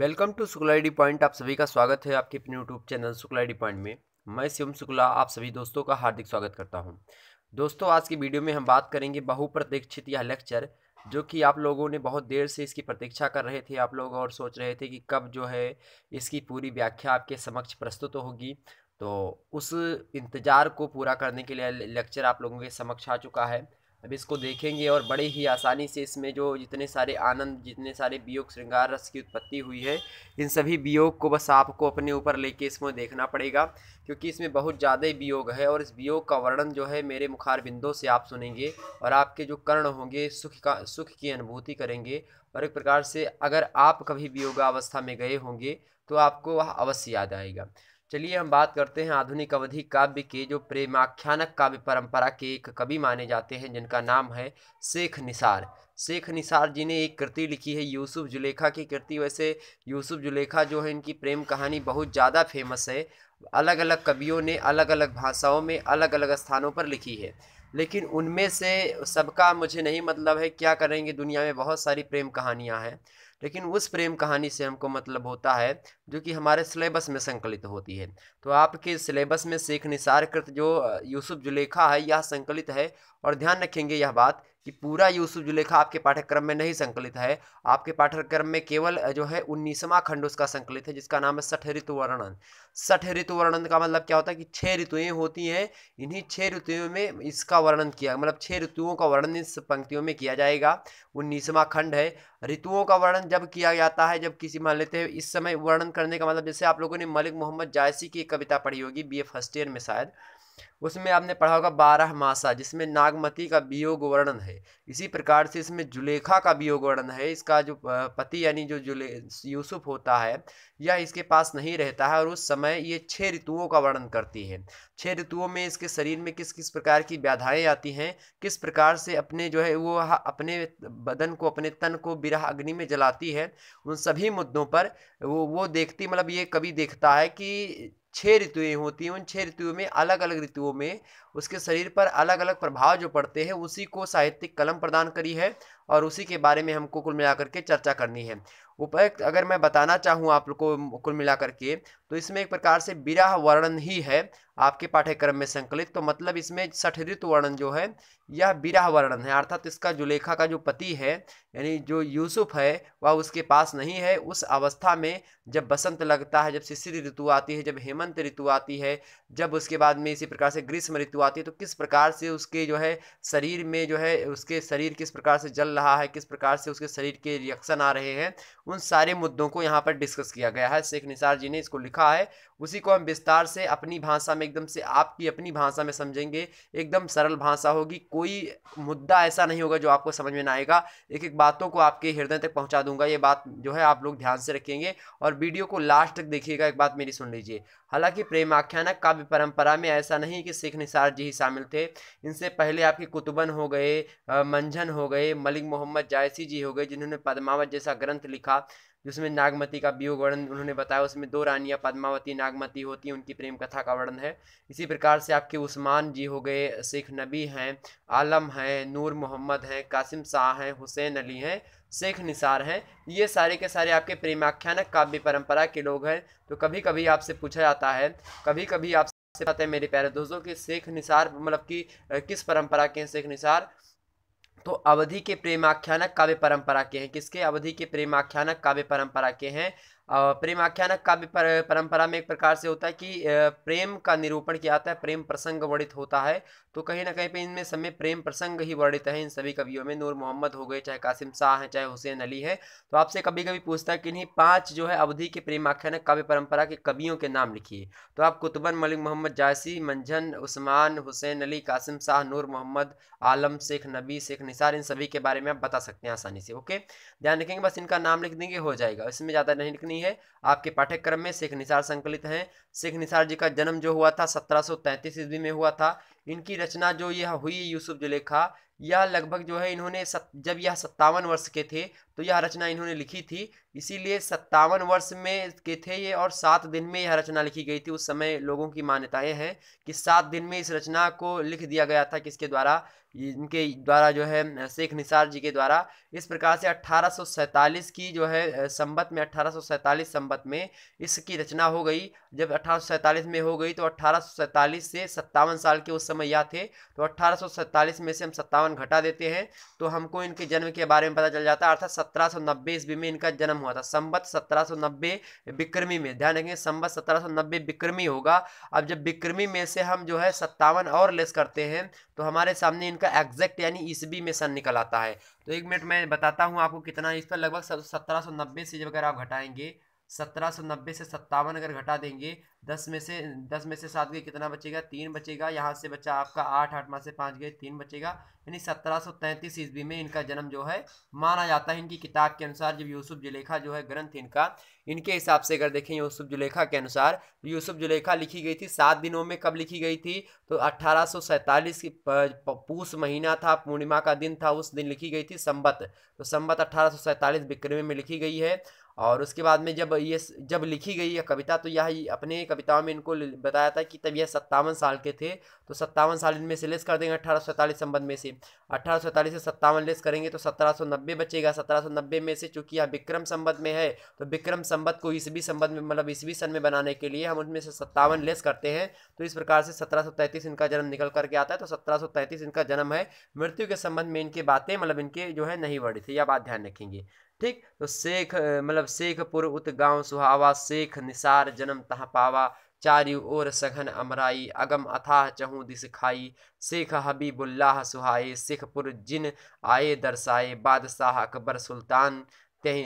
Welcome to Shukla D point आप सभी का स्वागत है आपके अपने YouTube channel Shukla D point में मैं शिवम शुक्ला आप सभी दोस्तों का हार्दिक स्वागत करता हूं दोस्तों आज की वीडियो में हम बात करेंगे बहुप्रतीक्षित यह लेक्चर जो कि आप लोगों ने बहुत देर से इसकी प्रतीक्षा कर रहे थे आप लोग और सोच रहे थे कि कब जो है इसकी पूरी व्याख्या आपके समक्ष प्रस्तुत तो होगी तो उस इंतज़ार को पूरा करने के लिए लेक्चर आप लोगों के समक्ष आ चुका है अब इसको देखेंगे और बड़े ही आसानी से इसमें जो जितने सारे आनंद जितने सारे वियोग श्रृंगार रस की उत्पत्ति हुई है इन सभी वियोग को बस आपको अपने ऊपर लेके इसमें देखना पड़ेगा क्योंकि इसमें बहुत ज़्यादा वियोग है और इस वियोग का वर्णन जो है मेरे मुखार बिंदों से आप सुनेंगे और आपके जो कर्ण होंगे सुख का सुख की अनुभूति करेंगे और एक प्रकार से अगर आप कभी वियोगावस्था में गए होंगे तो आपको वह अवश्य याद आएगा चलिए हम बात करते हैं आधुनिक अवधि काव्य के जो प्रेमाख्यानक काव्य परंपरा के एक कवि माने जाते हैं जिनका नाम है शेख निसार शेख निसार जी ने एक कृति लिखी है यूसुफ जुलेखा की कृति वैसे यूसुफ जुलेखा जो है इनकी प्रेम कहानी बहुत ज़्यादा फेमस है अलग अलग कवियों ने अलग अलग भाषाओं में अलग अलग स्थानों पर लिखी है लेकिन उनमें से सबका मुझे नहीं मतलब है क्या करेंगे दुनिया में बहुत सारी प्रेम कहानियाँ हैं लेकिन उस प्रेम कहानी से हमको मतलब होता है जो कि हमारे सिलेबस में संकलित होती है तो आपके सिलेबस में शेख निसार कृत जो यूसुफ जुलेखा है यह संकलित है और ध्यान रखेंगे यह बात कि पूरा यूसुफ जुलेखा आपके पाठ्यक्रम में नहीं संकलित है आपके पाठ्यक्रम में केवल जो है उन्नीसवा खंड उसका संकलित है जिसका नाम है सठ ऋतु वर्णन सठ ऋतु वर्णन का मतलब क्या होता है कि छह ऋतुएं होती हैं इन्हीं छह ऋतुओं में इसका वर्णन किया मतलब छह ऋतुओं का वर्णन इस पंक्तियों में किया जाएगा उन्नीसवा खंड है ऋतुओं का वर्णन जब किया जाता है जब किसी मान लेते हैं इस समय वर्णन करने का मतलब जैसे आप लोगों ने मलिक मोहम्मद जायसी की कविता पढ़ी होगी बी ए फर्स्ट ईयर में शायद उसमें आपने पढ़ा होगा बारह मासा जिसमें नागमती का वियोग वर्णन है इसी प्रकार से इसमें जुलेखा का वियोग वर्णन है इसका जो पति यानी जो जुले यूसुफ होता है यह इसके पास नहीं रहता है और उस समय ये छः ऋतुओं का वर्णन करती है छः ऋतुओं में इसके शरीर में किस किस प्रकार की व्याधाएँ आती हैं किस प्रकार से अपने जो है वो अपने बदन को अपने तन को बिरह अग्नि में जलाती है उन सभी मुद्दों पर वो वो देखती मतलब ये कभी देखता है कि छह ऋतुएं होती हैं उन छह ऋतुओं में अलग अलग ऋतुओं में उसके शरीर पर अलग अलग प्रभाव जो पड़ते हैं उसी को साहित्यिक कलम प्रदान करी है और उसी के बारे में हमको कुल मिलाकर के चर्चा करनी है उपाय अगर मैं बताना चाहूँ आप लोग को कुल मिलाकर के तो इसमें एक प्रकार से विराह वर्णन ही है आपके पाठ्यक्रम में संकलित तो मतलब इसमें सठ ऋतु वर्णन जो है यह विराह वर्णन है अर्थात इसका जुलेखा का जो पति है यानी जो यूसुफ है वह उसके पास नहीं है उस अवस्था में जब बसंत लगता है जब शिशिर ऋतु आती है जब हेमंत ऋतु आती है जब उसके बाद में इसी प्रकार से ग्रीष्म ऋतु आती है तो किस प्रकार से उसके जो है शरीर में जो है उसके शरीर किस प्रकार से जल रहा है किस प्रकार से उसके शरीर के रिएक्शन आ रहे हैं उन सारे मुद्दों को यहाँ पर डिस्कस किया गया है शेख निसार जी ने इसको लिखा है उसी को हम विस्तार से अपनी भाषा में एकदम से आपकी अपनी भाषा में समझेंगे एकदम सरल भाषा होगी कोई मुद्दा ऐसा नहीं होगा जो आपको समझ में ना आएगा एक एक बातों को आपके हृदय तक पहुँचा दूंगा ये बात जो है आप लोग ध्यान से रखेंगे और वीडियो को लास्ट तक देखिएगा एक बात मेरी सुन लीजिए हालांकि प्रेमाख्यानक काव्य परंपरा में ऐसा नहीं कि सिख निसार जी ही शामिल थे इनसे पहले आपके कुतुबन हो गए मंझन हो गए मलिक मोहम्मद जायसी जी हो गए जिन्होंने पद्मावत जैसा ग्रंथ लिखा जिसमें नागमती का वियोग वर्णन उन्होंने बताया उसमें दो रानियाँ पद्मावती नागमती होती हैं उनकी प्रेम कथा का वर्णन है इसी प्रकार से आपके उस्मान जी हो गए शेख नबी हैं आलम हैं नूर मोहम्मद हैं कासिम शाह हैं हुसैन अली हैं शेख निसार हैं ये सारे के सारे आपके प्रेमाख्यानक काव्य परंपरा के लोग हैं तो कभी कभी आपसे पूछा जाता है कभी कभी आपसे पता है मेरे प्यारे दोस्तों कि शेख निसार मतलब कि किस परंपरा के हैं शेख निसार तो अवधि के प्रेमाख्यानक काव्य परंपरा के हैं किसके अवधि के प्रेमाख्यानक काव्य परंपरा के हैं प्रेम आख्यान काव्य परंपरा में एक प्रकार से होता है कि प्रेम का निरूपण किया जाता है प्रेम प्रसंग वर्णित होता है तो कहीं ना कहीं पे इनमें समय प्रेम प्रसंग ही वर्णित है इन सभी कवियों में नूर मोहम्मद हो गए चाहे कासिम शाह हैं चाहे हुसैन अली है तो आपसे कभी कभी पूछता है कि इन्हीं पाँच जो है अवधि के प्रेम आख्यान काव्य परंपरा के कवियों के नाम लिखिए तो आप कुतुबन मलिक मोहम्मद जायसी मंझन उस्मान हुसैन अली कासिम शाह नूर मोहम्मद आलम शेख नबी शेख निसार इन सभी के बारे में आप बता सकते हैं आसानी से ओके ध्यान रखेंगे बस इनका नाम लिख देंगे हो जाएगा इसमें ज़्यादा नहीं लिखनी नहीं है आपके पाठ्यक्रम में शेख निसार संकलित हैं शेख निसार जी का जन्म जो हुआ था 1733 ईस्वी में हुआ था इनकी रचना जो यह हुई यूसुफ जुलेखा यह लगभग जो है इन्होंने सत, जब यह सत्तावन वर्ष के थे तो यह रचना इन्होंने लिखी थी इसीलिए सत्तावन वर्ष में के थे ये और सात दिन में यह रचना लिखी गई थी उस समय लोगों की मान्यताएं हैं कि सात दिन में इस रचना को लिख दिया गया था किसके द्वारा इनके द्वारा जो है शेख निसार जी के द्वारा इस प्रकार से अट्ठारह की जो है संबत में 1847 संबत में इसकी रचना हो गई जब अठारह में हो गई तो अठारह से सत्तावन साल के उस समय या थे तो अठारह में से हम सत्तावन घटा देते हैं तो हमको इनके जन्म के बारे में पता चल जाता है अर्थात सत्रह सौ ईस्वी में इनका जन्म हुआ था संबत सत्रह विक्रमी में ध्यान रखेंगे संबत सत्रह विक्रमी होगा अब जब विक्रमी में से हम जो है सत्तावन और लेस करते हैं तो हमारे सामने इनका एग्जैक्ट यानी ईस्वी में सन निकल आता है तो एक मिनट मैं बताता हूँ आपको कितना इस पर लगभग सत्रह से जब अगर आप घटाएंगे सत्रह सौ नब्बे से सत्तावन अगर घटा देंगे दस में से दस में से सात गए कितना बचेगा तीन बचेगा यहाँ से बच्चा आपका आठ आठ माह से पाँच गए तीन बचेगा यानी सत्रह सौ तैंतीस ईस्वी में इनका जन्म जो है माना जाता है इनकी किताब के अनुसार जब यूसुफ जुलेखा जो है ग्रंथ इनका इनके हिसाब से अगर देखें यूसुफ जुलेखा के अनुसार तो यूसुफ जुलेखा लिखी गई थी सात दिनों में कब लिखी गई थी तो अट्ठारह सौ सैंतालीस की पूस महीना था पूर्णिमा का दिन था उस दिन लिखी गई थी संबत तो संबत अट्ठारह सौ सैंतालीस में लिखी गई है और उसके बाद में जब ये जब लिखी गई यह कविता तो यह अपने कविताओं में इनको बताया था कि तब यह सत्तावन साल के थे तो सत्तावन साल इनमें से लेस कर देंगे अठारह सौ संबंध में से अठारह सौ से सत्तावन लेस करेंगे तो सत्रह सौ नब्बे बचेगा सत्रह सौ नब्बे में से चूंकि यह विक्रम संबंध में है तो विक्रम संबंध को ईस्वी संबंध में मतलब ईस्वी सन में बनाने के लिए हम उनमें से सत्तावन लेस करते हैं तो इस प्रकार से सत्रह सौ तैंतीस इनका जन्म निकल करके आता है तो सत्रह सौ तैंतीस इनका जन्म है मृत्यु के संबंध में इनकी बातें मतलब इनके जो है नहीं बढ़ी थी यह बात ध्यान रखेंगे ठीक तो शेख मतलब शेखपुर उत गांव सुहावा शेख निसार जन्म तहा पावा चारी ओर सघन अमराई अगम अथाह चहु दिस खाई शेख हबीबुल्लाह सुहाए शेखपुर जिन आए दरसाए बादशाह अकबर सुल्तान तह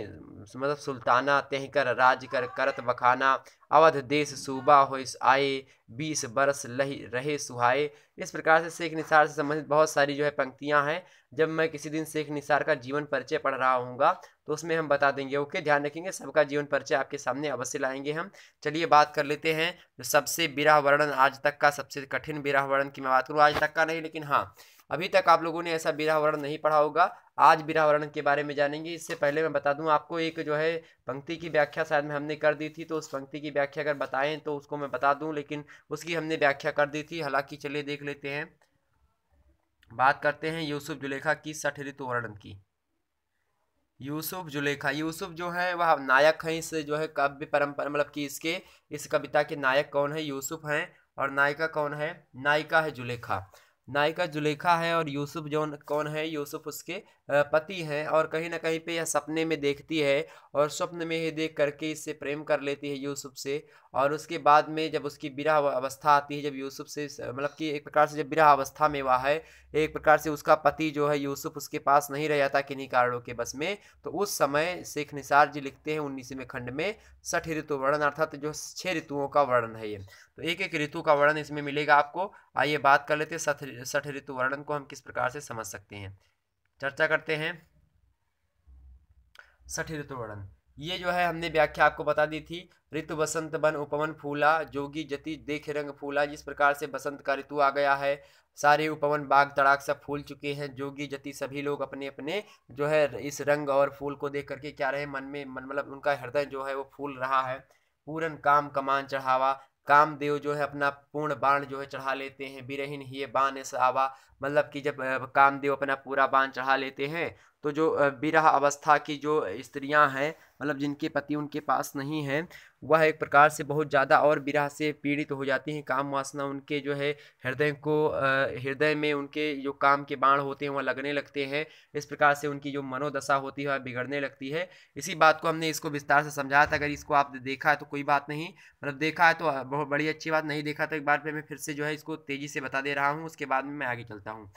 मतलब सुल्ताना कर राज कर करत बखाना अवध देश सूबा हो इस आए बीस बरस लही रहे सुहाए इस प्रकार से शेख निसार से संबंधित बहुत सारी जो है पंक्तियां हैं जब मैं किसी दिन शेख निसार का जीवन परिचय पढ़ रहा हूँ तो उसमें हम बता देंगे ओके ध्यान रखेंगे सबका जीवन परिचय आपके सामने अवश्य लाएंगे हम चलिए बात कर लेते हैं जो सबसे विराह वर्णन आज तक का सबसे कठिन विराह वर्णन की मैं बात करूँ आज तक का नहीं लेकिन हाँ अभी तक आप लोगों ने ऐसा बिरावरण नहीं पढ़ा होगा आज बिरावरण के बारे में जानेंगे इससे पहले मैं बता दूं आपको एक जो है पंक्ति की व्याख्या शायद में हमने कर दी थी तो उस पंक्ति की व्याख्या अगर बताएं तो उसको मैं बता दूं लेकिन उसकी हमने व्याख्या कर दी थी हालांकि चलिए देख लेते हैं बात करते हैं यूसुफ जुलेखा की सठ ऋतु वर्णन की यूसुफ जुलेखा यूसुफ जो है वह नायक हैं इस जो है काव्य परम्परा मतलब कि इसके इस कविता के नायक कौन है यूसुफ हैं और नायिका कौन है नायिका है जुलेखा नायिका जुलेखा है और यूसुफ जौन कौन है यूसुफ उसके पति हैं और कहीं ना कहीं पे यह सपने में देखती है और स्वप्न में ही देख करके इससे प्रेम कर लेती है यूसुफ से और उसके बाद में जब उसकी बिरह अवस्था आती है जब यूसुफ से मतलब कि एक प्रकार से जब बिरा अवस्था में वह है एक प्रकार से उसका पति जो है यूसुफ उसके पास नहीं रह जाता किन्हीं कारणों के बस में तो उस समय शेख निसार जी लिखते हैं उन्नीसवें खंड में सठ ऋतु वर्णन अर्थात जो छः ऋतुओं का वर्णन है ये तो एक एक ऋतु का वर्णन इसमें मिलेगा आपको आइए बात कर लेते हैं सठ ऋतु वर्णन को हम किस प्रकार से समझ सकते हैं चर्चा करते हैं सठी ऋतु वर्णन ये जो है हमने व्याख्या आपको बता दी थी ऋतु बसंत बन उपवन फूला जोगी जति देख रंग फूला जिस प्रकार से बसंत का ऋतु आ गया है सारे उपवन बाग तड़ाक सब फूल चुके हैं जोगी जति सभी लोग अपने अपने जो है इस रंग और फूल को देख करके क्या रहे मन में मन मतलब उनका हृदय जो है वो फूल रहा है पूरन काम कमान चढ़ावा कामदेव जो है अपना पूर्ण बाण जो है चढ़ा लेते हैं बिरहीन ही बाण आवा मतलब कि जब कामदेव अपना पूरा बाण चढ़ा लेते हैं तो जो बिरह अवस्था की जो स्त्रियां हैं मतलब जिनके पति उनके पास नहीं हैं वह एक प्रकार से बहुत ज़्यादा और विराह से पीड़ित हो जाती हैं काम वासना उनके जो है हृदय को हृदय में उनके जो काम के बाण होते हैं वह लगने लगते हैं इस प्रकार से उनकी जो मनोदशा होती है वह बिगड़ने लगती है इसी बात को हमने इसको विस्तार से समझाया था अगर इसको आपने देखा है तो कोई बात नहीं मतलब देखा है तो बहुत बड़ी अच्छी बात नहीं देखा तो एक बार पर मैं फिर से जो है इसको तेज़ी से बता दे रहा हूँ उसके बाद में मैं आगे चलता हूँ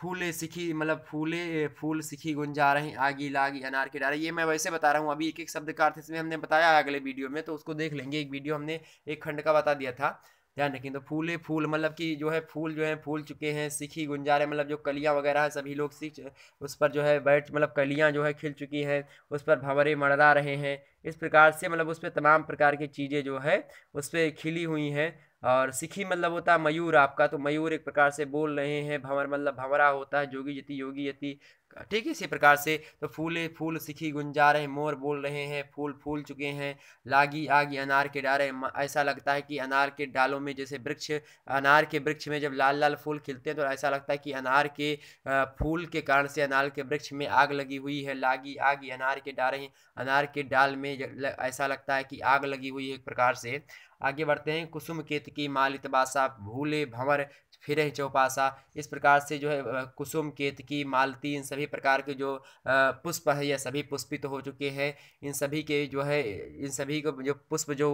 फूले सीखी मतलब फूले फूल सीखी गुंजा रही आगी लागी अनार की डारे ये मैं वैसे बता रहा हूँ अभी एक एक शब्द का अर्थ इसमें हमने बताया अगले वीडियो में तो उसको देख लेंगे एक वीडियो हमने एक खंड का बता दिया था ध्यान रखें तो फूले फूल मतलब कि जो है फूल जो है फूल चुके हैं सीखी गुंजारे मतलब जो कलियाँ वगैरह हैं सभी लोग सीख उस पर जो है बैठ मतलब कलियाँ जो है खिल चुकी हैं उस पर भंवरे मड़रा रहे हैं इस प्रकार से मतलब उस पर तमाम प्रकार की चीज़ें जो है उस पर खिली हुई हैं और सिखी मतलब होता है मयूर आपका तो मयूर एक प्रकार से बोल रहे हैं भंवर मतलब भंवरा होता है जोगी यति योगी यति ठीक है इसी प्रकार से तो फूले फूल सिखी गुंजा रहे मोर बोल रहे हैं फूल फूल चुके हैं लागी आगी अनार के डारे ऐसा लगता है कि अनार के डालों में जैसे वृक्ष अनार के वृक्ष में जब लाल लाल फूल खिलते हैं तो ऐसा लगता है कि अनार के फूल के कारण से अनार के वृक्ष में आग लगी हुई है लागी आगी अनार के डारे अनार के डाल में ऐसा लगता है कि आग लगी हुई है एक प्रकार से आगे बढ़ते हैं कुसुम केत की मालित बासा भूले भंवर फिर चौपासा इस प्रकार से जो है कुसुम केतकी मालती इन सभी प्रकार के जो पुष्प है यह सभी पुष्पित तो हो चुके हैं इन सभी के जो है इन सभी को जो पुष्प जो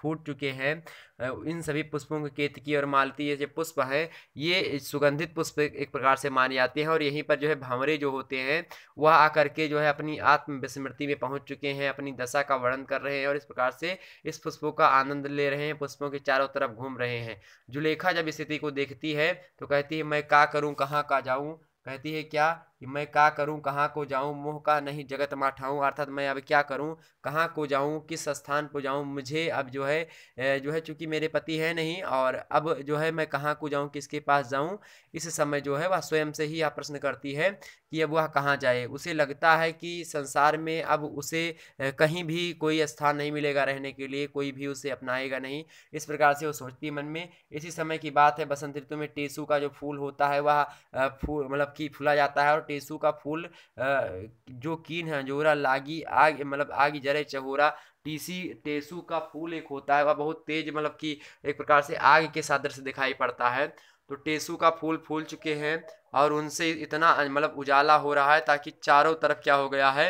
फूट चुके हैं इन सभी पुष्पों के केतकी और मालती ये जो पुष्प है ये सुगंधित पुष्प एक प्रकार से माने जाते हैं और यहीं पर जो है भंवरे जो होते हैं वह आकर के जो है अपनी आत्मविस्मृति में पहुंच चुके हैं अपनी दशा का वर्णन कर रहे हैं और इस प्रकार से इस पुष्पों का आनंद ले रहे हैं पुष्पों के चारों तरफ घूम रहे हैं जुलेखा जब स्थिति को देखती है तो कहती है मैं का करूँ कहाँ का जाऊँ कहती है क्या मैं क्या करूं कहाँ को जाऊं मोह का नहीं जगत माठाऊं अर्थात मैं अब क्या करूं कहाँ को जाऊं किस स्थान को जाऊं मुझे अब जो है जो है चूंकि मेरे पति है नहीं और अब जो है मैं कहाँ को जाऊं किसके पास जाऊं इस समय जो है वह स्वयं से ही यह प्रश्न करती है कि अब वह कहाँ जाए उसे लगता है कि संसार में अब उसे कहीं भी कोई स्थान नहीं मिलेगा रहने के लिए कोई भी उसे अपनाएगा नहीं इस प्रकार से वो सोचती है मन में इसी समय की बात है बसंत ऋतु में टेसू का जो फूल होता है वह फूल मतलब कि फूला जाता है और टेसु का फूल जो कीन है जोरा लागी आग मतलब आग जरे चहोरा टीसी टेसु का फूल एक होता है वह बहुत तेज मतलब कि एक प्रकार से आग के सादृश्य दिखाई पड़ता है तो टेसु का फूल फूल चुके हैं और उनसे इतना मतलब उजाला हो रहा है ताकि चारों तरफ क्या हो गया है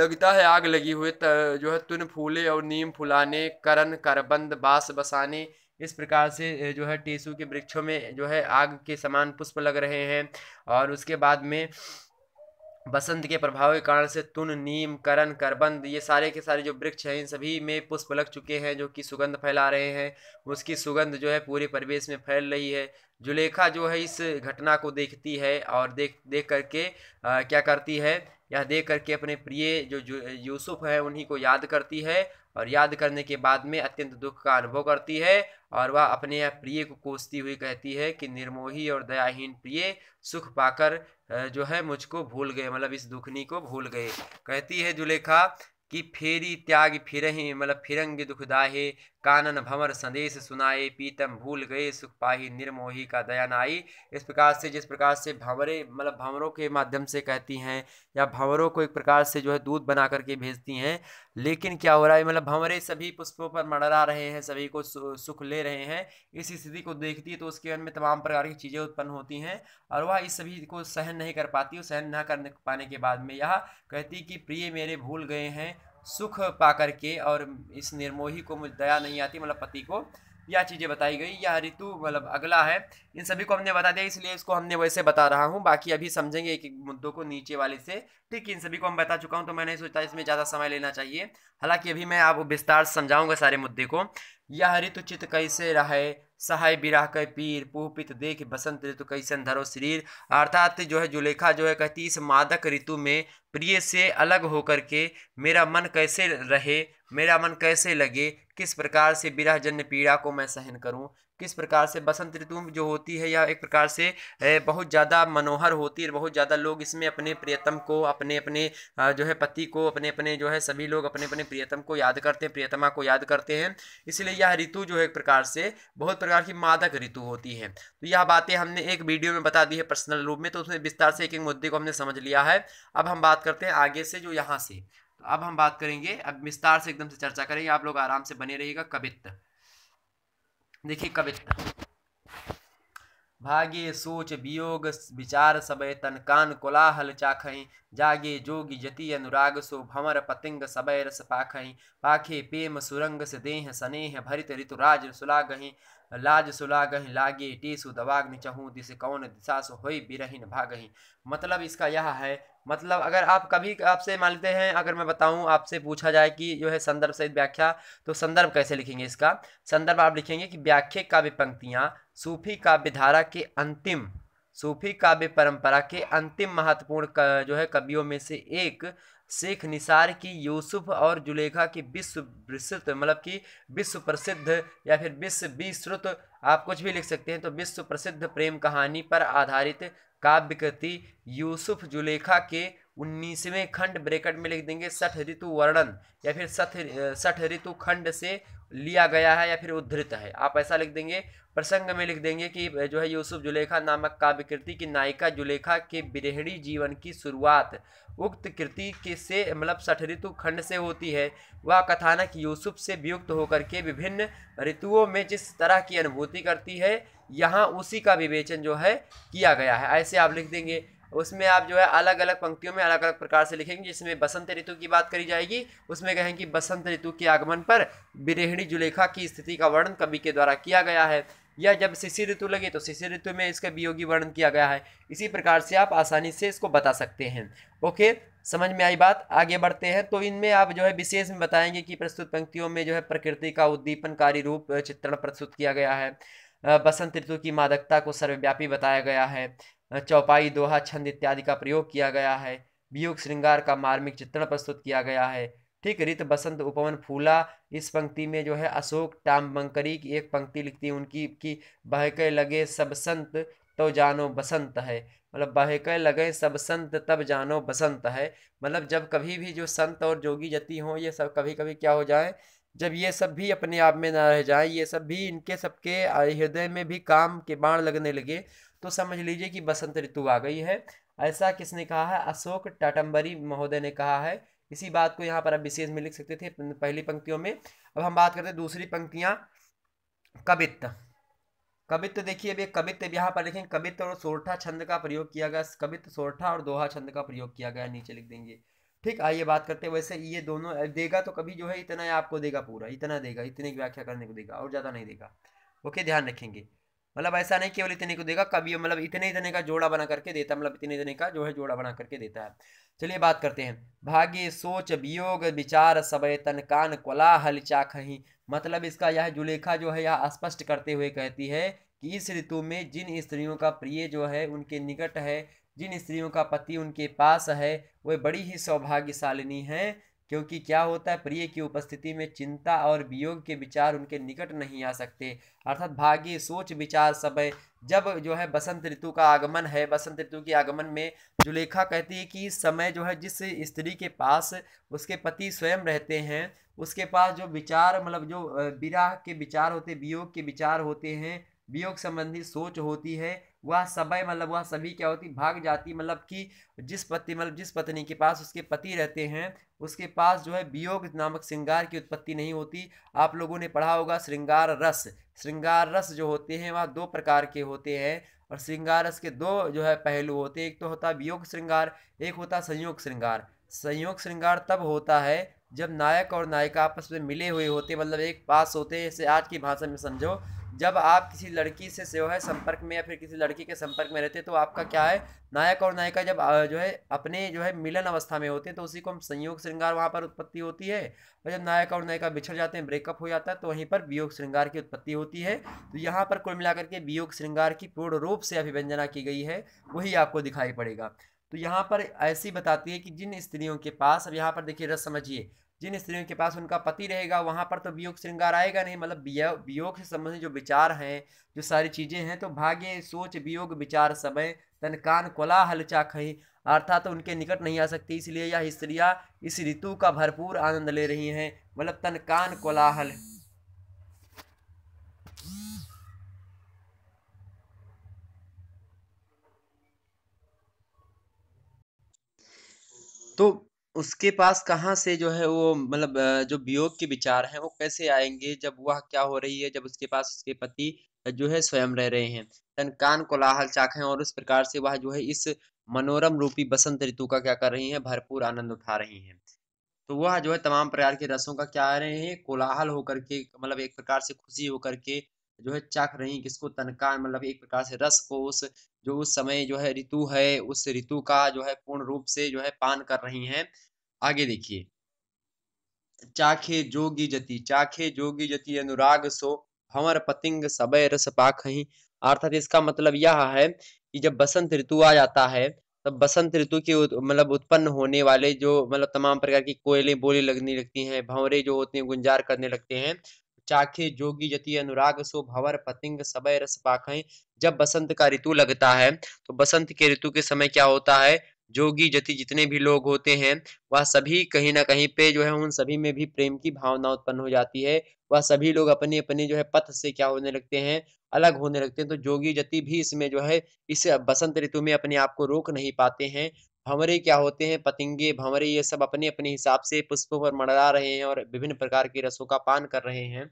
लगता है आग लगी हुई जो है तुन फूले और नीम फुलाने करण करबंद बास बसाने इस प्रकार से जो है टेसू के वृक्षों में जो है आग के समान पुष्प लग रहे हैं और उसके बाद में बसंत के प्रभाव के कारण से तुन नीम करण करबंद ये सारे के सारे जो वृक्ष हैं इन सभी में पुष्प लग चुके हैं जो कि सुगंध फैला रहे हैं उसकी सुगंध जो है पूरे परिवेश में फैल रही है जुलेखा जो है इस घटना को देखती है और देख देख करके आ, क्या करती है यह देख करके अपने प्रिय जो, जो यूसुफ है उन्हीं को याद करती है और याद करने के बाद में अत्यंत दुख का अनुभव करती है और वह अपने प्रिय को कोसती हुई कहती है कि निर्मोही और दयाहीन प्रिय सुख पाकर जो है मुझको भूल गए मतलब इस दुखनी को भूल गए कहती है जुलेखा कि फेरी त्याग फिरहे मतलब फिरंग दुखदाहे कानन भंवर संदेश सुनाए पीतम भूल गए सुख पाही निर्मोही का दया नाई इस प्रकार से जिस प्रकार से भंवरे मतलब भंवरों के माध्यम से कहती हैं या भंवरों को एक प्रकार से जो है दूध बना करके भेजती हैं लेकिन क्या हो रहा है मतलब भंवरे सभी पुष्पों पर मंडरा रहे हैं सभी को सुख ले रहे हैं इस स्थिति को देखती है तो उसके मन में तमाम प्रकार की चीज़ें उत्पन्न होती हैं और वह इस सभी को सहन नहीं कर पाती और सहन न कर पाने के बाद में यह कहती कि प्रिय मेरे भूल गए हैं सुख पा करके और इस निर्मोही को मुझे दया नहीं आती मतलब पति को यह चीज़ें बताई गई यह ऋतु मतलब अगला है इन सभी को हमने बता दिया इसलिए इसको हमने वैसे बता रहा हूँ बाकी अभी समझेंगे एक एक मुद्दों को नीचे वाले से ठीक इन सभी को हम बता चुका हूँ तो मैंने सोचा इसमें ज़्यादा समय लेना चाहिए हालांकि अभी मैं आपको विस्तार समझाऊंगा समझाऊँगा सारे मुद्दे को यह ऋतु चित्त कैसे रहे सहाय बिराह कह पीर पुहपित देख बसंत ऋतु कैसन धरो शरीर अर्थात जो है जुलेखा जो है कहती इस मादक ऋतु में प्रिय से अलग होकर के मेरा मन कैसे रहे मेरा मन कैसे लगे किस प्रकार से बिरह जन्य पीड़ा को मैं सहन करूं किस प्रकार से बसंत ऋतु जो होती है यह एक प्रकार से बहुत ज़्यादा मनोहर होती है बहुत ज़्यादा लोग इसमें अपने प्रियतम को अपने अपने जो है पति को अपने अपने जो है सभी लोग अपने अपने प्रियतम को याद करते हैं प्रियतमा को याद करते हैं इसलिए यह ऋतु जो है एक प्रकार से बहुत प्रकार की मादक ऋतु होती है तो यह बातें हमने एक वीडियो में बता दी है पर्सनल रूप में तो उसमें विस्तार से एक एक मुद्दे को हमने समझ लिया है अब हम बात करते हैं आगे से जो यहाँ से तो अब हम बात करेंगे अब विस्तार से एकदम से चर्चा करेंगे आप लोग आराम से बने रहिएगा कवित्त देखिए कविता भागे सोच वियोग विचार सबय तन कान कोलाहल चाखई जागे जोगी जति अनुराग सो भमर पतिंग सबय रस पाखई पाखे पेम सुरंग से देह सनेह भरित ऋतुराज सुलागही लाज सुला गही लागी टीसु दबाग निचहूँ दिस कौन दिशासु हो बिरहीन भागही मतलब इसका यह है मतलब अगर आप कभी आपसे मान लेते हैं अगर मैं बताऊं आपसे पूछा जाए कि जो है संदर्भ सहित व्याख्या तो संदर्भ कैसे लिखेंगे इसका संदर्भ आप लिखेंगे कि व्याख्य काव्य पंक्तियाँ सूफी काव्य धारा के अंतिम सूफी काव्य परंपरा के अंतिम महत्वपूर्ण जो है कवियों में से एक शेख निसार की यूसुफ और जुलेखा की विश्व विश्व मतलब कि विश्व प्रसिद्ध या फिर विश्व विश्रुत आप कुछ भी लिख सकते हैं तो विश्व प्रसिद्ध प्रेम कहानी पर आधारित काव्य कृति यूसुफ जुलेखा के उन्नीसवें खंड ब्रेकेट में लिख देंगे सठ ऋतु वर्णन या फिर सठ सठ ऋतु खंड से लिया गया है या फिर उद्धृत है आप ऐसा लिख देंगे प्रसंग में लिख देंगे कि जो है यूसुफ जुलेखा नामक काव्य कृति की नायिका जुलेखा के बिरहड़ी जीवन की शुरुआत उक्त कृति के से मतलब सठ ऋतु खंड से होती है वह कथानक यूसुफ से वियुक्त होकर के विभिन्न ऋतुओं में जिस तरह की अनुभूति करती है यहाँ उसी का विवेचन जो है किया गया है ऐसे आप लिख देंगे उसमें आप जो है अलग अलग पंक्तियों में अलग अलग प्रकार से लिखेंगे जिसमें बसंत ऋतु की बात करी जाएगी उसमें कहें कि बसंत ऋतु के आगमन पर बिरेहणी जुलेखा की स्थिति का वर्णन कवि के द्वारा किया गया है या जब शिशिर ऋतु लगे तो शिशिर ऋतु में इसका वियोगी वर्णन किया गया है इसी प्रकार से आप आसानी से इसको बता सकते हैं ओके समझ में आई बात आगे बढ़ते हैं तो इनमें आप जो है विशेष में बताएंगे कि प्रस्तुत पंक्तियों में जो है प्रकृति का उद्दीपनकारी रूप चित्रण प्रस्तुत किया गया है बसंत ऋतु की मादकता को सर्वव्यापी बताया गया है चौपाई दोहा छंद इत्यादि का प्रयोग किया गया है वियोग श्रृंगार का मार्मिक चित्रण प्रस्तुत किया गया है ठीक रित बसंत उपवन फूला इस पंक्ति में जो है अशोक बंकरी की एक पंक्ति लिखती है उनकी की बहके लगे सब संत तो जानो बसंत है मतलब बहके लगे सब संत तब जानो बसंत है मतलब जब कभी भी जो संत और जोगी जति हों ये सब कभी कभी क्या हो जाए जब ये सब भी अपने आप में ना रह जाए ये सब भी इनके सबके हृदय में भी काम के बाण लगने लगे तो समझ लीजिए कि बसंत ऋतु आ गई है ऐसा किसने कहा है अशोक टाटम्बरी महोदय ने कहा है इसी बात को यहाँ पर आप विशेष में लिख सकते थे पहली पंक्तियों में अब हम बात करते हैं दूसरी पंक्तियाँ कवित्त कवित्त देखिए अभी कवित्त यहाँ पर लिखेंगे कवित्त और सोरठा छंद का प्रयोग किया गया कवित्त सोरठा और दोहा छंद का प्रयोग किया गया नीचे लिख देंगे ठीक आइए बात करते हैं वैसे ये दोनों देगा तो कभी जो है इतना आपको देगा पूरा इतना देगा इतने की व्याख्या करने को देगा और ज़्यादा नहीं देगा ओके ध्यान रखेंगे मतलब ऐसा नहीं केवल इतने को देगा कभी मतलब इतने इतने का जोड़ा बना करके देता है मतलब इतने इतने का जो है जोड़ा बना करके देता है चलिए बात करते हैं भाग्य सोच वियोग विचार सबय तन कान कोलाहल चाखही मतलब इसका यह जुलेखा जो है यह स्पष्ट करते हुए कहती है कि इस ऋतु में जिन स्त्रियों का प्रिय जो है उनके निकट है जिन स्त्रियों का पति उनके पास है वह बड़ी ही सौभाग्यशालिनी है क्योंकि क्या होता है प्रिय की उपस्थिति में चिंता और वियोग के विचार उनके निकट नहीं आ सकते अर्थात भाग्य सोच विचार समय जब जो है बसंत ऋतु का आगमन है बसंत ऋतु के आगमन में जुलेखा कहती है कि समय जो है जिस स्त्री के पास उसके पति स्वयं रहते हैं उसके पास जो विचार मतलब जो विराह के विचार होते वियोग के विचार होते हैं वियोग संबंधी सोच होती है वह सबय मतलब वह सभी क्या होती भाग जाती मतलब कि जिस पति मतलब जिस पत्नी के पास उसके पति रहते हैं उसके पास जो है वियोग नामक श्रृंगार की उत्पत्ति नहीं होती आप लोगों ने पढ़ा होगा श्रृंगार रस श्रृंगार रस जो होते हैं वह दो प्रकार के होते हैं और श्रृंगार रस के दो जो है पहलू होते हैं एक तो होता है वियोग श्रृंगार एक होता संयोग श्रृंगार संयोग श्रृंगार तब होता है जब नायक और नायिका आपस में मिले हुए होते मतलब एक पास होते हैं जैसे आज की भाषा में समझो जब आप किसी लड़की से जो है संपर्क में या फिर किसी लड़की के संपर्क में रहते हैं तो आपका क्या है नायक और नायिका जब जो है अपने जो है मिलन अवस्था में होते हैं तो उसी को हम संयोग श्रृंगार वहाँ पर उत्पत्ति होती है और जब नायक और नायिका बिछड़ जाते हैं ब्रेकअप हो जाता है तो वहीं पर वियोग श्रृंगार की उत्पत्ति होती है तो यहाँ पर कुल मिलाकर के वियोग श्रृंगार की पूर्ण रूप से अभिव्यंजना की गई है वही आपको दिखाई पड़ेगा तो यहाँ पर ऐसी बताती है कि जिन स्त्रियों के पास अब यहाँ पर देखिए रस समझिए जिन स्त्रियों के पास उनका पति रहेगा वहाँ पर तो वियोग श्रृंगार आएगा नहीं मतलब वियोग से संबंधित जो विचार हैं जो सारी चीज़ें हैं तो भाग्य सोच वियोग विचार समय तन कान कोला हलचा खई अर्थात तो उनके निकट नहीं आ सकती इसलिए यह स्त्रियाँ इस ऋतु का भरपूर आनंद ले रही हैं मतलब तन कान कोलाहल तो उसके पास कहाँ से जो है वो मतलब जो वियोग के विचार हैं वो कैसे आएंगे जब वह क्या हो रही है, जब उसके पास उसके पति जो है स्वयं रह रहे हैं। तन कान कोलाहल चाखें और उस प्रकार से वह जो है इस मनोरम रूपी बसंत ऋतु का क्या कर रही हैं? भरपूर आनंद उठा रही हैं। तो वह जो है तमाम प्रकार के रसों का क्या आ रहे हैं? कोलाहल होकर के मतलब एक प्रकार से खुशी होकर के जो है चाख रही किसको? तनकान मतलब एक प्रकार से रस को उस जो उस समय जो है ऋतु है, उस ऋतु का जो है पूर्ण रूप से जो है पान कर रही हैं। आगे देखिए चाखे जोगी जति चाखे जोगी जति अनुराग सो भंवर पतिंग सबय रस पाख ही अर्थात इसका मतलब यह है कि जब बसंत ऋतु आ जाता है तब बसंत ऋतु के मतलब उत्पन्न होने वाले जो मतलब तमाम प्रकार की कोयले बोली लगने लगती हैं भंवरे जो होते हैं गुंजार करने लगते हैं चाखे जोगी जति अनुराग सो भवर पतिंग सबय रस पाख जब बसंत का ऋतु लगता है तो बसंत के ऋतु के समय क्या होता है जोगी जति जितने भी लोग होते हैं वह सभी कहीं ना कहीं पे जो है उन सभी में भी प्रेम की भावना उत्पन्न हो जाती है वह सभी लोग अपने अपने जो है पथ से क्या होने लगते हैं अलग होने लगते हैं तो जोगी जति भी इसमें जो है इस बसंत ऋतु में अपने आप को रोक नहीं पाते हैं भंवरे क्या होते हैं पतंगे भंवरे ये सब अपने अपने हिसाब से पुष्पों पर मंडरा रहे हैं और विभिन्न प्रकार के रसों का पान कर रहे हैं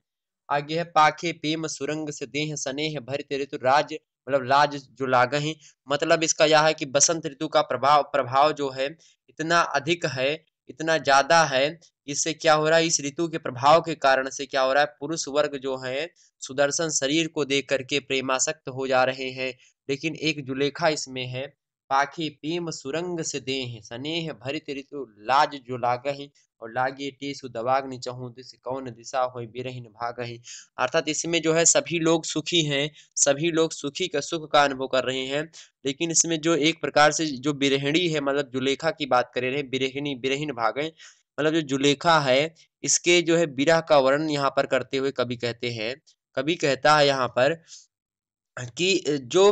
आगे है पाखे पेम सुरंग से देह सनेह भरित ऋतु राज मतलब लाज जो लागे हैं मतलब इसका यह है कि बसंत ऋतु का प्रभाव प्रभाव जो है इतना अधिक है इतना ज्यादा है इससे क्या हो रहा है इस ऋतु के प्रभाव के कारण से क्या हो रहा है पुरुष वर्ग जो है सुदर्शन शरीर को देख करके प्रेमासक्त हो जा रहे हैं लेकिन एक जुलेखा इसमें है पाखे पेम सुरंग से देह स्नेह भरित ऋतु लाज जो लागही और लागे टेसु दबाग्नि चहु दिस कौन दिशा हो बिरहिन भागही अर्थात इसमें जो है सभी लोग सुखी हैं सभी लोग सुखी का सुख का अनुभव कर रहे हैं लेकिन इसमें जो एक प्रकार से जो बिरहिणी है मतलब जुलेखा की बात कर रहे हैं बिरहिणी बिरहिन भागे मतलब जो जुलेखा है इसके जो है बिरह का वर्णन यहाँ पर करते हुए कभी कहते हैं कभी कहता है यहाँ पर कि जो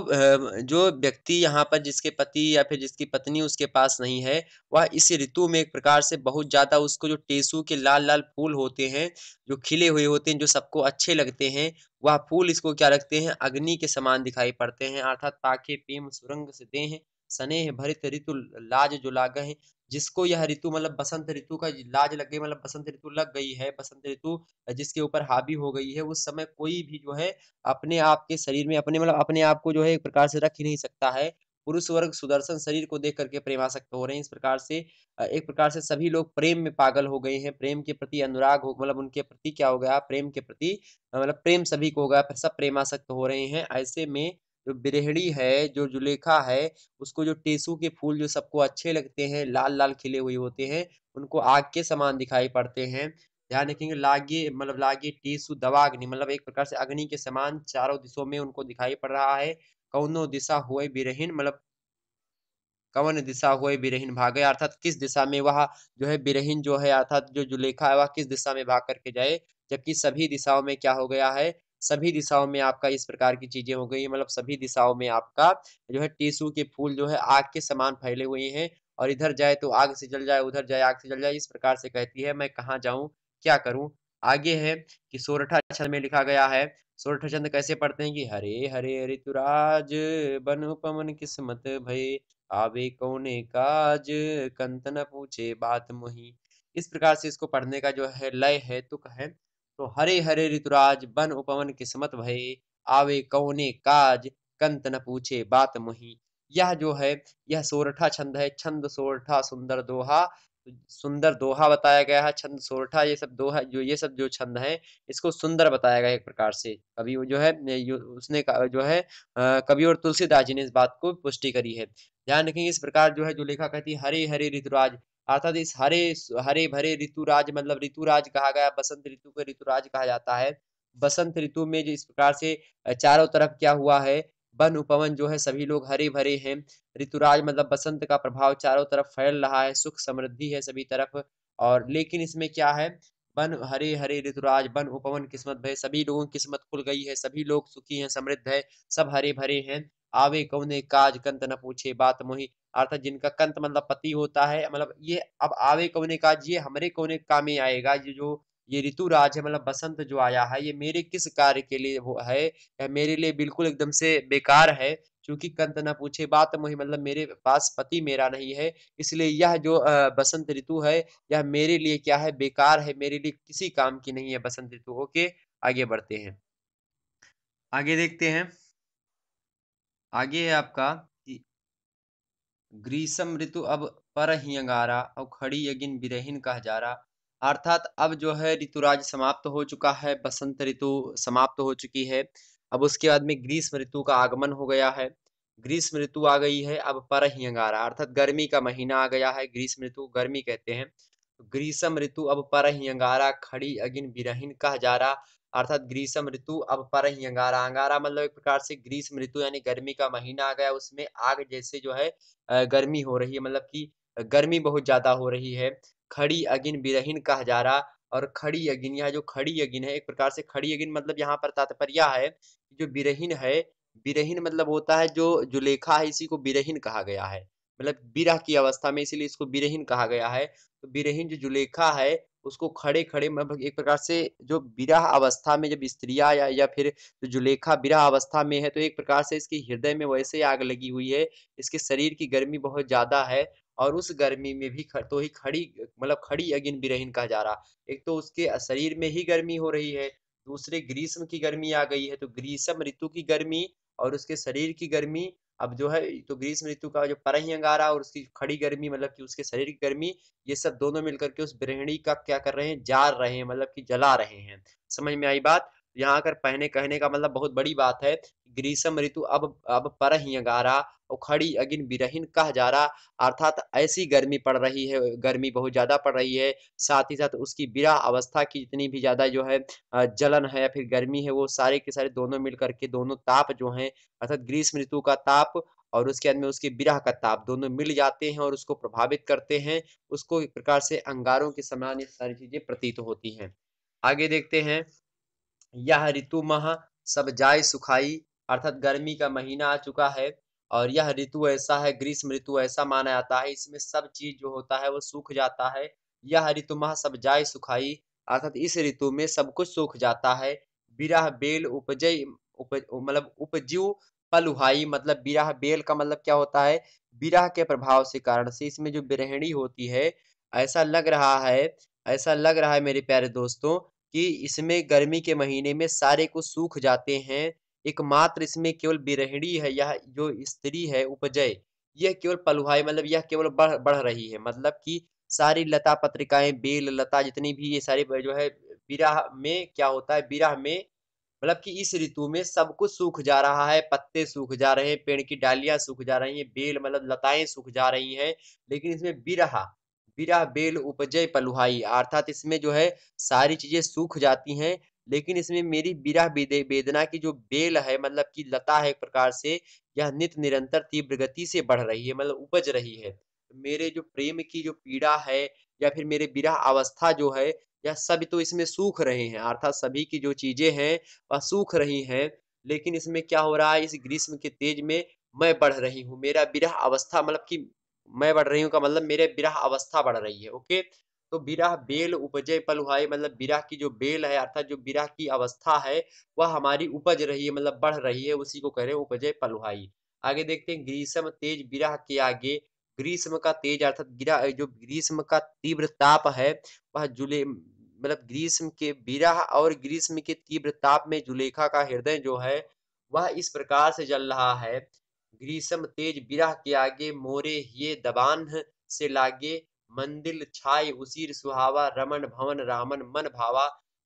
जो व्यक्ति यहाँ पर जिसके पति या फिर जिसकी पत्नी उसके पास नहीं है वह इस ऋतु में एक प्रकार से बहुत ज़्यादा उसको जो टेसू के लाल लाल फूल होते हैं जो खिले हुए होते हैं जो सबको अच्छे लगते हैं वह फूल इसको क्या लगते हैं अग्नि के समान दिखाई पड़ते हैं अर्थात पाखे पेम सुरंग से देह स्नेह भरित ऋतु लाज जो लाग है जिसको यह ऋतु मतलब बसंत ऋतु का लाज लग गई मतलब बसंत ऋतु लग गई है बसंत ऋतु जिसके ऊपर हावी हो गई है उस समय कोई भी जो है अपने आप के शरीर में अपने मतलब अपने आप को जो है एक प्रकार से रख ही नहीं सकता है पुरुष वर्ग सुदर्शन शरीर को देख करके प्रेमासक्त हो रहे हैं इस प्रकार से एक प्रकार से सभी लोग प्रेम में पागल हो गए हैं प्रेम के प्रति अनुराग हो मतलब उनके प्रति क्या हो गया प्रेम के प्रति मतलब प्रेम सभी को हो गया सब प्रेमासक्त हो रहे हैं ऐसे में जो बिरहड़ी है जो जुलेखा है उसको जो टेसू के फूल जो सबको अच्छे लगते हैं लाल लाल खिले हुए होते हैं उनको आग के समान दिखाई पड़ते हैं ध्यान रखेंगे लागे मतलब लागे टेसु दवाग्नि मतलब एक प्रकार से अग्नि के समान चारों दिशों में उनको दिखाई पड़ रहा है कौनो दिशा हुए बिरहीन मतलब कवन दिशा हुए बिरहीन भागे अर्थात किस दिशा में वह जो है बिरहीन जो है अर्थात जो जुलेखा है वह किस दिशा में भाग करके जाए जबकि सभी दिशाओं में क्या हो गया है सभी दिशाओं में आपका इस प्रकार की चीजें हो गई मतलब सभी दिशाओं में आपका जो है टीसू के फूल जो है आग के समान फैले हुए हैं और इधर जाए तो आग से जल जाए उधर जाए आग से जल जाए इस प्रकार से कहती है मैं कहाँ जाऊं क्या करूं आगे है कि सोरठा छंद में लिखा गया है सोरठा छंद कैसे पढ़ते हैं कि हरे हरे ऋतुराज बन पवन किस्मत भय आवे कोने काज कंत न पूछे बात मोही इस प्रकार से इसको पढ़ने का जो है लय है तुक है तो हरे हरे ऋतुराज बन उपवन किस्मत भये आवे कौने काज कंत न पूछे बात मुही यह जो है यह सोरठा छंद है छंद सोरठा सुंदर दोहा सुंदर दोहा बताया गया है छंद सोरठा ये सब दोहा जो ये सब जो छंद है इसको सुंदर बताया गया एक प्रकार से कभी जो है उसने जो है कवि और तुलसीदास जी ने इस बात को पुष्टि करी है ध्यान रखेंगे इस प्रकार जो है जो लेखा कहती हरे हरे ऋतुराज अर्थात इस हरे हरे भरे ऋतुराज मतलब ऋतुराज कहा गया बसंत ऋतु को ऋतुराज कहा जाता है बसंत ऋतु में जो इस प्रकार से चारों तरफ क्या हुआ है वन उपवन जो है सभी लोग हरे भरे हैं ऋतुराज मतलब बसंत का प्रभाव चारों तरफ फैल रहा है सुख समृद्धि है सभी तरफ और लेकिन इसमें क्या है वन हरे हरे ऋतुराज वन उपवन किस्मत भय सभी लोगों की किस्मत खुल गई है सभी लोग सुखी हैं समृद्ध है सब हरे भरे हैं आवे कौने काज कंत न पूछे बात मोही अर्थात जिनका कंत मतलब पति होता है मतलब ये अब आवे कौने काज ये हमारे कौने काम में आएगा ये जो ये ऋतु राज है मतलब बसंत जो आया है ये मेरे किस कार्य के लिए वो है मेरे लिए बिल्कुल एकदम से बेकार है क्योंकि कंत न पूछे बात मोही मतलब मेरे पास पति मेरा नहीं है इसलिए यह जो बसंत ऋतु है यह मेरे लिए क्या है बेकार है मेरे लिए किसी काम की नहीं है बसंत ऋतु ओके आगे बढ़ते हैं आगे देखते हैं आगे है आपका ग्रीष्म ऋतु अब पर अंगारा और खड़ी यगिन विरहीन कह रहा अर्थात अब जो है ऋतुराज समाप्त हो चुका है बसंत ऋतु समाप्त हो चुकी है अब उसके बाद में ग्रीष्म ऋतु का आगमन हो गया है ग्रीष्म ऋतु आ गई है अब पर ही अंगारा अर्थात गर्मी का महीना आ गया है ग्रीष्म ऋतु गर्मी कहते हैं तो ग्रीष्म ऋतु अब पर ही अंगारा खड़ी अगिन विरहीन कह रहा अर्थात ग्रीष्म ऋतु अब पर ही अंगारा अंगारा मतलब एक प्रकार से ग्रीष्म ऋतु यानी गर्मी का महीना आ गया उसमें आग जैसे जो है गर्मी हो रही है मतलब कि गर्मी बहुत ज्यादा हो रही है खड़ी अगिन कहा जा रहा और खड़ी यगिन यह जो खड़ी यगिन है एक प्रकार से खड़ी यगिन मतलब यहाँ पर तात्पर्य है जो विरहीन है विरहीन मतलब होता है जो जुलेखा है इसी को विरहीन कहा गया है मतलब बिरह की अवस्था में इसीलिए इसको विरहीन कहा गया है तो विरहीन जो जुलेखा है उसको खड़े खड़े मतलब एक प्रकार से जो विरह अवस्था में जब स्त्रिया या, या फिर जुलेखा विरह अवस्था में है तो एक प्रकार से इसके हृदय में वैसे आग लगी हुई है इसके शरीर की गर्मी बहुत ज़्यादा है और उस गर्मी में भी तो ही खड़ी मतलब खड़ी अगिन विरहीन कहा जा रहा एक तो उसके शरीर में ही गर्मी हो रही है दूसरे ग्रीष्म की गर्मी आ गई है तो ग्रीष्म ऋतु की गर्मी और उसके शरीर की गर्मी अब जो है तो ग्रीष्म ऋतु का जो परही अंगारा और उसकी खड़ी गर्मी मतलब कि उसके शरीर की गर्मी ये सब दोनों मिलकर के उस गृहिणी का क्या कर रहे हैं जार रहे हैं मतलब कि जला रहे हैं समझ में आई बात यहाँ आकर पहने कहने का मतलब बहुत बड़ी बात है ग्रीष्म ऋतु अब अब पर ही अंगारा और खड़ी अगिन बिरहिन कह जा रहा अर्थात ऐसी गर्मी पड़ रही है गर्मी बहुत ज़्यादा पड़ रही है साथ ही साथ उसकी बिरा अवस्था की जितनी भी ज़्यादा जो है जलन है या फिर गर्मी है वो सारे के सारे दोनों मिल करके दोनों ताप जो है अर्थात ग्रीष्म ऋतु का ताप और उसके अंदर उसके बिरह का ताप दोनों मिल जाते हैं और उसको प्रभावित करते हैं उसको एक प्रकार से अंगारों के समान ये सारी चीज़ें प्रतीत होती हैं आगे देखते हैं यह ऋतु मह सब जाय सुखाई अर्थात गर्मी का महीना आ चुका है और यह ऋतु ऐसा है ग्रीष्म ऋतु ऐसा माना जाता है इसमें सब चीज जो होता है वो सूख जाता है यह ऋतु मह सब जाय सुखाई अर्थात इस ऋतु में सब कुछ सूख जाता है बिरह बेल उपज उप, मतलब उपजीव पलुहाई मतलब बिरह बेल का मतलब क्या होता है बिरह के प्रभाव से कारण से इसमें जो बिरहणी होती है ऐसा लग रहा है ऐसा लग रहा है मेरे प्यारे दोस्तों कि इसमें गर्मी के महीने में सारे कुछ सूख जाते हैं एकमात्र इसमें केवल बिरहणी है यह जो स्त्री है उपजय यह केवल पलुहाई मतलब यह केवल बढ़ बढ़ रही है मतलब कि सारी लता पत्रिकाएं बेल लता जितनी भी ये सारी जो है विराह में क्या होता है विराह में मतलब कि इस ऋतु में सब कुछ सूख जा रहा है पत्ते सूख जा रहे हैं पेड़ की डालियां सूख जा रही हैं बेल मतलब लताएं सूख जा रही हैं लेकिन इसमें बिरहा बिरा बेल उपजय पलुहाई अर्थात इसमें जो है सारी चीजें सूख जाती हैं लेकिन इसमें मेरी बिरा वेदना की जो बेल है मतलब की लता है एक प्रकार से यह नित निरंतर तीव्र गति से बढ़ रही है मतलब उपज रही है मेरे जो प्रेम की जो पीड़ा है या फिर मेरे बिरा अवस्था जो है यह सभी तो इसमें सूख रहे हैं अर्थात सभी की जो चीजें हैं वह सूख रही हैं लेकिन इसमें क्या हो रहा है इस ग्रीष्म के तेज में मैं बढ़ रही हूँ मेरा बिरह अवस्था मतलब कि मैं बढ़ रही हूँ का मतलब मेरे बिरह अवस्था बढ़ रही है ओके तो बिरह बेल उपजे पलुहाई मतलब बिरह की जो बेल है अर्थात जो बिरह की अवस्था है वह हमारी उपज रही है मतलब बढ़ रही है उसी को कह रहे हैं उपजे पलुहाई आगे देखते हैं ग्रीष्म तेज बिरह के आगे ग्रीष्म का तेज अर्थात गिरा जो ग्रीष्म का तीव्र ताप है वह जुले मतलब ग्रीष्म के बिरह और ग्रीष्म के तीव्र ताप में जुलेखा का हृदय जो है वह इस प्रकार से जल रहा है ग्रीष्म तेज बिरह के आगे मोरे हिये दबान से लागे मंदिल छाय उसीर सुहावा रमन भवन रामन मन भावा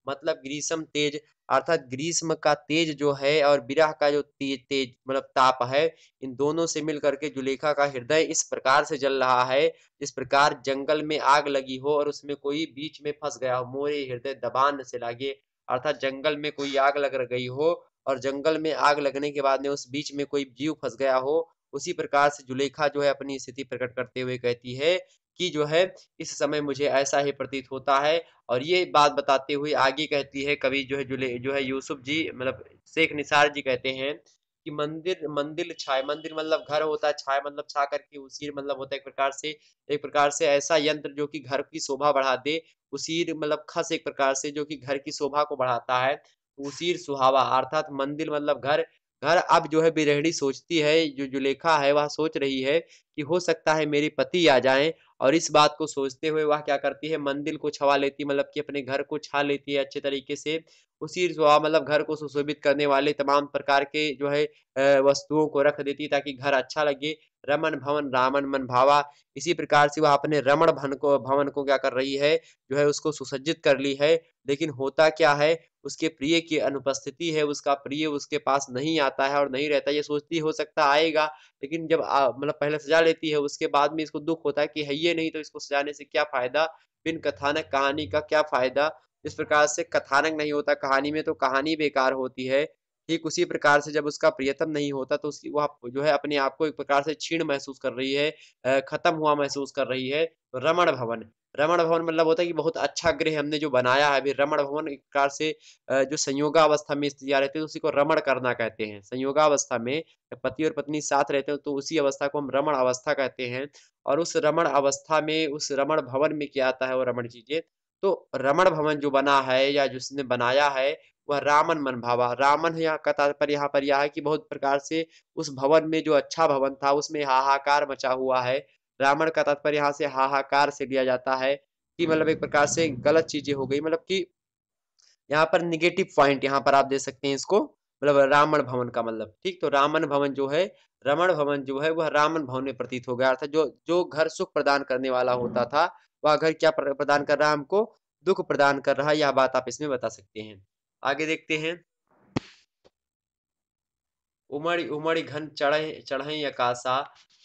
मतलब ग्रीष्म तेज अर्थात ग्रीष्म का तेज जो है और विरह का जो तेज तेज मतलब ताप है इन दोनों से मिल करके जुलेखा का हृदय इस प्रकार से जल रहा है जिस प्रकार जंगल में आग लगी हो और उसमें कोई बीच में फंस गया हो मोरे हृदय दबान से लागे अर्थात जंगल में कोई आग लग गई हो और जंगल में आग लगने के बाद में उस बीच में कोई जीव फंस गया हो उसी प्रकार से जुलेखा जो है अपनी स्थिति प्रकट करते हुए कहती है कि जो है इस समय मुझे ऐसा ही प्रतीत होता है और ये बात बताते हुए आगे कहती है कभी जो है जुले जो है यूसुफ जी मतलब शेख निसार जी कहते हैं कि मंदिर मंदिर छाए मंदिर मतलब घर होता है छाए मतलब छा करके उसी मतलब होता है एक प्रकार से एक प्रकार से ऐसा यंत्र जो कि घर की शोभा बढ़ा दे उसी मतलब खस एक प्रकार से जो कि घर की शोभा को बढ़ाता है उसीर सुहावा अर्थात मंदिर मतलब घर घर अब जो है बिरहड़ी सोचती है जो जुलेखा है वह सोच रही है कि हो सकता है मेरे पति आ जाएं और इस बात को सोचते हुए वह क्या करती है मंदिर को छवा लेती है मतलब कि अपने घर को छा लेती है अच्छे तरीके से उसी सुहा मतलब घर को सुशोभित करने वाले तमाम प्रकार के जो है वस्तुओं को रख देती ताकि घर अच्छा लगे रमन भवन रामन मन भावा इसी प्रकार से वह अपने रमन भवन को भवन को क्या कर रही है जो है उसको सुसज्जित कर ली है लेकिन होता क्या है उसके प्रिय की अनुपस्थिति है उसका प्रिय उसके पास नहीं आता है और नहीं रहता ये सोचती हो सकता आएगा लेकिन जब मतलब पहले सजा लेती है उसके बाद में इसको दुख होता है कि है ये नहीं तो इसको सजाने से क्या फायदा बिन कथानक कहानी का क्या फायदा इस प्रकार से कथानक नहीं होता कहानी में तो कहानी बेकार होती है ठीक उसी प्रकार से जब उसका प्रियतम नहीं होता तो उसकी वह जो है अपने आप को एक प्रकार से छीण महसूस कर रही है खत्म हुआ महसूस कर रही है रमण भवन रमण भवन मतलब होता है कि बहुत अच्छा गृह हमने जो बनाया है अभी रमण भवन एक प्रकार से जो संयोगावस्था में रहते हैं है उसी को रमण करना कहते हैं संयोगावस्था में पति और पत्नी साथ रहते हैं तो उसी अवस्था को हम रमण अवस्था कहते हैं और उस रमण अवस्था में उस रमण भवन में क्या आता है वो रमण चीजें तो रमण भवन जो बना है या जिसने बनाया है वह रामन मन भावा रामन यहाँ का तात्पर्य यहाँ पर यह है कि बहुत प्रकार से उस भवन में जो अच्छा भवन था उसमें हाहाकार मचा हुआ है रावण का तात्पर्य यहाँ से हाहाकार से लिया जाता है कि मतलब एक प्रकार से गलत चीजें हो गई मतलब कि यहाँ पर निगेटिव पॉइंट यहाँ पर आप दे सकते हैं इसको मतलब रामण भवन का मतलब ठीक तो रामन भवन जो है रमण भवन जो है वह रामन भवन में प्रतीत हो गया अर्थात जो जो घर सुख प्रदान करने वाला होता था वह घर क्या प्रदान कर रहा है हमको दुख प्रदान कर रहा है यह बात आप इसमें बता सकते हैं आगे देखते हैं उमड़ उमड़ घन चढ़ चढ़ई अकाशा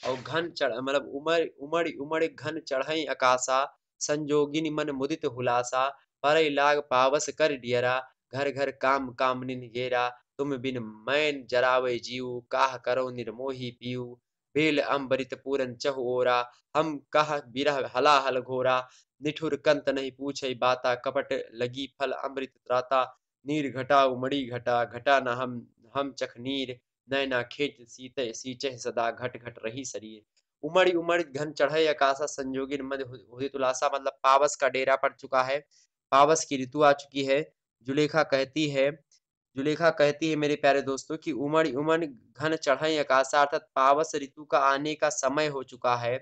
और घन चढ़ मतलब उमर उमड़ उमड़ घन चढ़ई अकाशा संजोगिन मन मुदित हुलासा पर लाग पावस कर डियरा घर घर काम निन घेरा तुम बिन मैन जरावे जीव काह करो निर्मोही पीऊ बेल अम्बरित पूरन चह ओरा हम कह बिरह हलाहल घोरा निठुर कंत नहीं पूछे बाता कपट लगी फल अमृत त्राता नीर घटा उमड़ी घटा घटा न हम हम चख नीर नैना खेत सीते सींचे सदा घट घट रही सरिये उमड़ उमड़ घन चढ़े अकाशा संजोगिन मध्य हुदितुलासा मतलब पावस का डेरा पड़ चुका है पावस की ऋतु आ चुकी है जुलेखा कहती है जुलेखा कहती है मेरे प्यारे दोस्तों कि उमड़ उमड़ घन चढ़ाई अकाशा अर्थात पावस ऋतु का आने का समय हो चुका है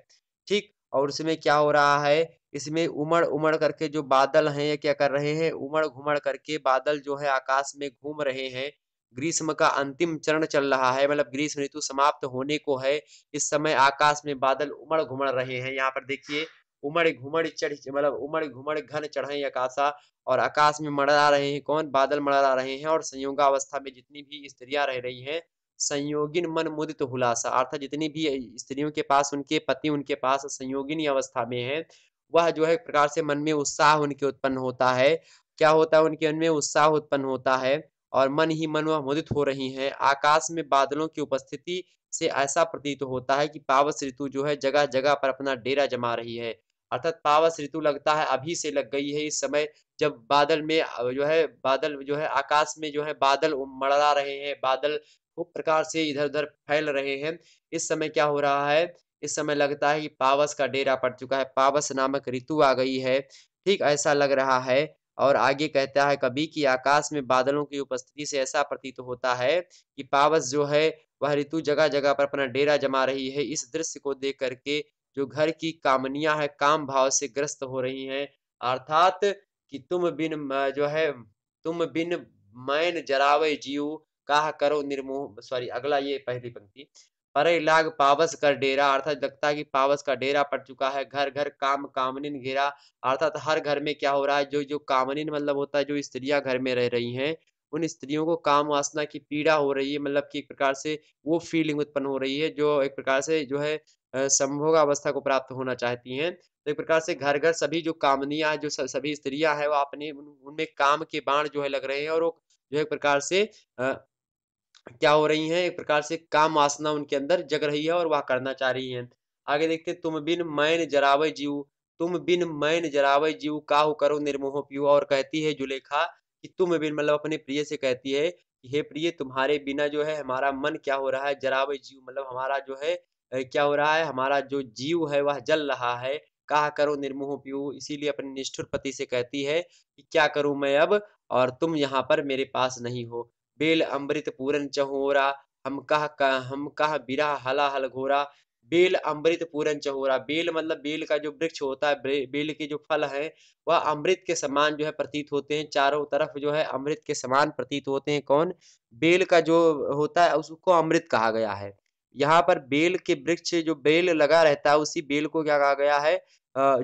ठीक और इसमें क्या हो रहा है इसमें उमड़ उमड़ करके जो बादल हैं ये क्या कर रहे हैं उमड़ घुमड़ करके बादल जो है आकाश में घूम रहे हैं ग्रीष्म का अंतिम चरण चल रहा है मतलब ग्रीष्म ऋतु समाप्त होने को है इस समय आकाश में बादल उमड़ घुमड़ रहे हैं यहाँ पर देखिए उमड़ घुमड़ चढ़ मतलब उमड़ घुमड़ घन चढ़े आकाशा और आकाश में मड़रा रहे हैं कौन बादल मड़रा रहे हैं और संयोगावस्था में जितनी भी स्त्रियां रह रही हैं संयोगिन मन मुदित हुलासा अर्थात जितनी भी स्त्रियों के पास उनके पति उनके पास संयोगिनी अवस्था में है वह जो है एक प्रकार से मन में उत्साह उनके उत्पन्न होता है क्या होता है उनके मन में उत्साह उत्पन्न होता है और मन ही मन वह मुदित हो रही हैं आकाश में बादलों की उपस्थिति से ऐसा प्रतीत होता है कि पावस ऋतु जो है जगह जगह पर अपना डेरा जमा रही है अर्थात पावस ऋतु लगता है अभी से लग गई है इस समय जब बादल में जो है बादल जो है आकाश में जो है बादल मड़रा रहे हैं बादल खूब प्रकार से इधर उधर फैल रहे हैं इस समय क्या हो रहा है इस समय लगता है कि पावस का डेरा पड़ चुका है पावस नामक ऋतु आ गई है ठीक ऐसा लग रहा है और आगे कहता है कभी कि आकाश में बादलों की उपस्थिति से ऐसा प्रतीत होता है कि पावस जो है वह ऋतु जगह जगह पर अपना डेरा जमा रही है इस दृश्य को देख करके जो घर की कामनिया है काम भाव से ग्रस्त हो रही हैं अर्थात कि तुम बिन जो है तुम बिन मैन जरावे जीव कहा करो निर्मोह सॉरी अगला ये पहली पंक्ति पर लाग पावस कर डेरा अर्थात लगता है कि पावस का डेरा पड़ चुका है घर घर काम कामनिन घेरा अर्थात हर घर में क्या हो रहा है जो जो कामनिन मतलब होता है जो स्त्रियां घर में रह रही हैं उन स्त्रियों को काम वासना की पीड़ा हो रही है मतलब कि एक प्रकार से वो फीलिंग उत्पन्न हो रही है जो एक प्रकार से जो है संभोग अवस्था को प्राप्त होना चाहती हैं तो एक प्रकार से घर घर सभी जो कामनियां जो सभी स्त्रियां हैं वो अपने उनमें काम के बाण जो है लग रहे हैं और वो जो एक प्रकार से क्या हो रही हैं एक प्रकार से काम वासना उनके अंदर जग रही है और वह करना चाह रही हैं आगे देखते तुम बिन मैन जराव जीव तुम बिन मैन जराव जीव काहु करो निर्मोह पियो और कहती है जुलेखा कि तुम बिन मतलब अपने प्रिय से कहती है कि हे प्रिय तुम्हारे बिना जो है हमारा मन क्या हो रहा है जराव जीव मतलब हमारा जो है क्या हो रहा है हमारा जो जीव है वह जल रहा है कहा करो निर्मोह पियो इसीलिए अपने निष्ठुर पति से कहती है कि क्या करूं मैं अब और तुम यहाँ पर मेरे पास नहीं हो बेल अमृत पूरन चहोरा हम कह हम कह बिरा हला हल घोरा बेल अमृत पूरन चहोरा बेल मतलब बेल का जो वृक्ष होता है बेल के जो फल है वह अमृत के समान जो है प्रतीत होते हैं चारों तरफ जो है अमृत के समान प्रतीत होते हैं कौन बेल का जो होता है उसको अमृत कहा गया है यहाँ पर बेल के वृक्ष जो बेल लगा रहता है उसी बेल को क्या कहा गया है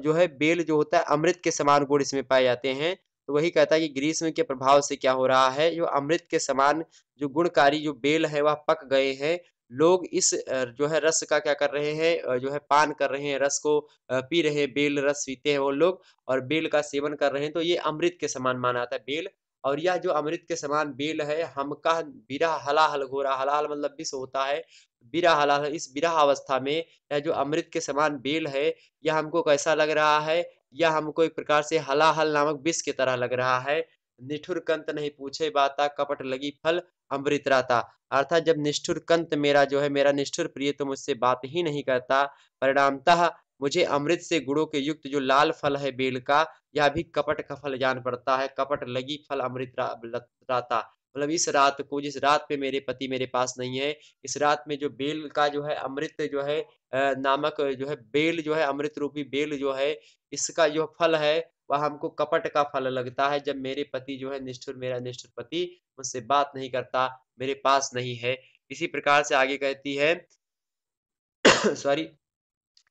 जो है बेल जो होता है अमृत के समान गुण इसमें पाए जाते हैं तो वही कहता है कि ग्रीष्म के प्रभाव से क्या हो रहा है जो अमृत के समान जो गुणकारी जो बेल है वह पक गए हैं लोग इस जो है रस का क्या कर रहे हैं जो है पान कर रहे हैं रस को पी रहे हैं बेल रस पीते हैं वो लोग और बेल का सेवन कर रहे हैं तो ये अमृत के समान माना जाता है बेल और यह जो अमृत के समान बेल है हमका बिरा हलाहल हो रहा हलाहल मतलब विष होता है बिरा हलाहल इस बिरा अवस्था में यह जो अमृत के समान बेल है यह हमको कैसा लग रहा है यह हमको एक प्रकार से हलाहल नामक विष की तरह लग रहा है निष्ठुर कंत नहीं पूछे बाता कपट लगी फल अमृत राता अर्थात जब निष्ठुर कंत मेरा जो है मेरा निष्ठुर प्रिय तो मुझसे बात ही नहीं करता परिणामतः मुझे अमृत से गुड़ों के युक्त जो लाल फल है बेल का यह भी कपट का फल जान पड़ता है कपट लगी फल अमृत राता मतलब इस रात को जिस रात पे मेरे पति मेरे पास नहीं है इस रात में जो बेल का जो है अमृत जो है नामक जो है बेल जो है अमृत रूपी बेल जो है इसका जो फल है वह हमको कपट का फल लगता है जब मेरे पति जो है निष्ठुर मेरा निष्ठुर पति मुझसे बात नहीं करता मेरे पास नहीं है इसी प्रकार से आगे कहती है सॉरी